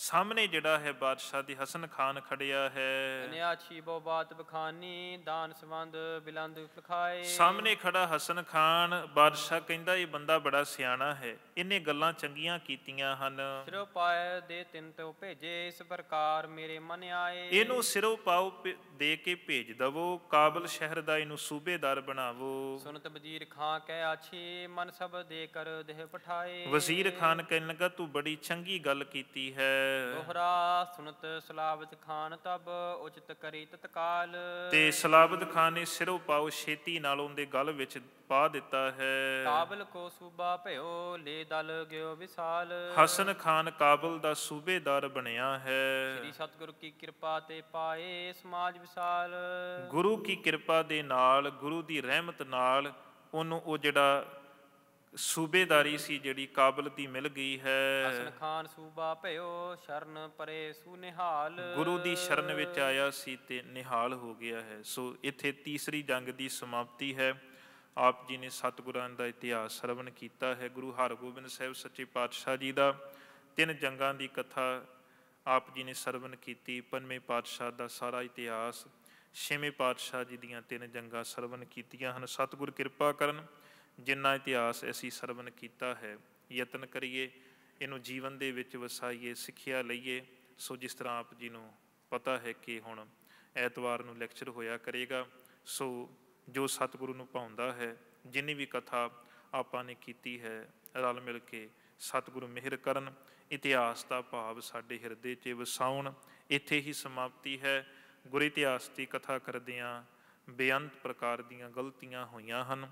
ਸਾਹਮਣੇ ਜਿਹੜਾ ਹੈ ਬਾਦਸ਼ਾਹ ਦੀ ਹਸਨ ਖਾਨ ਖੜਿਆ ਹੈ ਅਨਿਆਛੀ ਬੋ ਬਾਤ ਬਖਾਨੀ ਦਾਨ ਸੰਬੰਧ ਬਿਲੰਦ ਲਖਾਏ ਸਾਹਮਣੇ ਖੜਾ ਹਸਨ ਖਾਨ ਬਾਦਸ਼ਾਹ ਕਹਿੰਦਾ ਇਹ ਬੰਦਾ ਬੜਾ ਸਿਆਣਾ ਹੈ ਇਹਨੇ ਗੱਲਾਂ ਚੰਗੀਆਂ ਕੀਤੀਆਂ ਹਨ ਸਿਰੋ ਪਾਇ ਦੇ ਤਿੰਨ ਤੋ ਭੇਜੇ ਇਸ ਪ੍ਰਕਾਰ ਮੇਰੇ ਮਨ ਆਏ ਇਹਨੂੰ ਸਿਰੋ ਪਾਉ ਦੇ ਕੇ ਭੇਜ ਦਵੋ ਕਾਬਲ ਸ਼ਹਿਰ ਦਾ ਇਹਨੂੰ ਸੂਬੇਦਾਰ ਬਣਾਵੋ ਸੁਨਤ ਵਜ਼ੀਰ ਖਾਨ ਕਹਿ ਆਛੀ ਮਨ ਸਭ ਦੇ ਕਰ ਦੇਹ ਪਠਾਏ ਵਜ਼ੀਰ ਖਾਨ ਕਹਿਣ ਲੱਗਾ ਤੂੰ ਬੜੀ ਚੰਗੀ ਗੱਲ ਕੀਤੀ ਹੈ ਦੋਹਰਾ ਸੁਨਤ ਸਲਾਬਤ ਖਾਨ ਤਬ ਉਚਿਤ ਕਰੀ ਤਤਕਾਲ ਤੇ ਸਲਾਬਤ ਖਾਨ ਨੇ ਸਿਰੋ ਪਾਉ ਛੇਤੀ ਨਾਲ ਉਹਦੇ ਗਲ ਵਿੱਚ ਪਾ ਦਿੱਤਾ ਹੈ ਕਾਬਲ ਕੋ ਸੂਬਾ ਭਇਓ ਲੈ ਦਲ ਗਿਓ ਵਿਸਾਲ ਹਸਨ ਖਾਨ ਕਾਬਲ ਦਾ ਸੂਬੇਦਾਰ ਬਣਿਆ ਹੈ ਸ੍ਰੀ ਸਤਗੁਰੂ ਕੀ ਕਿਰਪਾ ਤੇ ਪਾਏ ਸਮਾਜ ਵਿਸਾਲ ਗੁਰੂ ਕੀ ਕਿਰਪਾ ਦੇ ਨਾਲ ਗੁਰੂ ਦੀ ਰਹਿਮਤ ਨਾਲ ਉਹਨੂੰ ਉਹ ਜਿਹੜਾ ਸੂਬੇਦਾਰੀ ਸੀ ਜਿਹੜੀ ਕਾਬਲ ਦੀ ਮਿਲ ਗਈ ਹੈ ਹਸਨ ਖਾਨ ਸੂਬਾ ਭਇਓ ਸ਼ਰਨ ਪਰੇ ਸੁਨਿਹਾਲ ਗੁਰੂ ਦੀ ਸ਼ਰਨ ਵਿੱਚ ਆਇਆ ਸੀ ਤੇ ਨਿਹਾਲ ਹੋ ਗਿਆ ਹੈ ਸੋ ਇੱਥੇ ਤੀਸਰੀ ਜੰਗ ਦੀ ਸਮਾਪਤੀ ਹੈ ਆਪ ਜੀ ਨੇ ਸਤਿਗੁਰਾਂ ਦਾ ਇਤਿਹਾਸ ਸਰਵਨ ਕੀਤਾ ਹੈ ਗੁਰੂ ਹਰਗੋਬਿੰਦ ਸਾਹਿਬ ਸੱਚੇ ਪਾਤਸ਼ਾਹ ਜੀ ਦਾ ਤਿੰਨ ਜੰਗਾਂ ਦੀ ਕਥਾ ਆਪ ਜੀ ਨੇ ਸਰਵਨ ਕੀਤੀ ਪੰਜਵੇਂ ਪਾਤਸ਼ਾਹ ਦਾ ਸਾਰਾ ਇਤਿਹਾਸ ਛੇਵੇਂ ਪਾਤਸ਼ਾਹ ਜੀ ਦੀਆਂ ਤਿੰਨ ਜੰਗਾਂ ਸਰਵਨ ਕੀਤੀਆਂ ਹਨ ਸਤਿਗੁਰ ਕਿਰਪਾ ਕਰਨ ਜਿੰਨਾ ਇਤਿਹਾਸ ਅਸੀਂ ਸਰਵਨ ਕੀਤਾ ਹੈ ਯਤਨ ਕਰੀਏ ਇਹਨੂੰ ਜੀਵਨ ਦੇ ਵਿੱਚ ਵਸਾਈਏ ਸਿੱਖਿਆ ਲਈਏ ਸੋ ਜਿਸ ਤਰ੍ਹਾਂ ਆਪ ਜੀ ਨੂੰ ਪਤਾ ਹੈ ਕਿ ਹੁਣ ਐਤਵਾਰ ਨੂੰ ਲੈਕਚਰ ਹੋਇਆ ਕਰੇਗਾ ਸੋ ਜੋ ਸਤਿਗੁਰੂ ਨੂੰ ਪਾਉਂਦਾ ਹੈ ਜਿੰਨੀ ਵੀ ਕਥਾ ਆਪਾਂ ਨੇ ਕੀਤੀ ਹੈ ਰਲ ਮਿਲ ਕੇ ਸਤਿਗੁਰੂ ਮਿਹਰ ਕਰਨ ਇਤਿਹਾਸ ਦਾ ਭਾਵ ਸਾਡੇ ਹਿਰਦੇ 'ਚ ਵਸਾਉਣ ਇੱਥੇ ਹੀ ਸਮਾਪਤੀ ਹੈ ਗੁਰ ਇਤਿਹਾਸ ਦੀ ਕਥਾ ਕਰਦਿਆਂ ਬੇਅੰਤ ਪ੍ਰਕਾਰ ਦੀਆਂ ਗਲਤੀਆਂ ਹੋਈਆਂ ਹਨ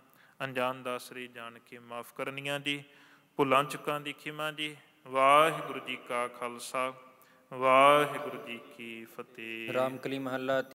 ਅਣਜਾਣ ਦਾ ਸ੍ਰੀ ਜਾਣ ਕੇ ਮਾਫ ਕਰਨੀਆਂ ਜੀ ਭੁੱਲਾਂ ਚੁੱਕਾਂ ਦੀ ਖਿਮਾ ਜੀ ਵਾਹਿਗੁਰੂ ਜੀ ਕਾ ਖਾਲਸਾ ਵਾਹਿਗੁਰੂ ਜੀ ਕੀ ਫਤਿਹ ਰਾਮਕਲੀ ਮਹੱਲਾ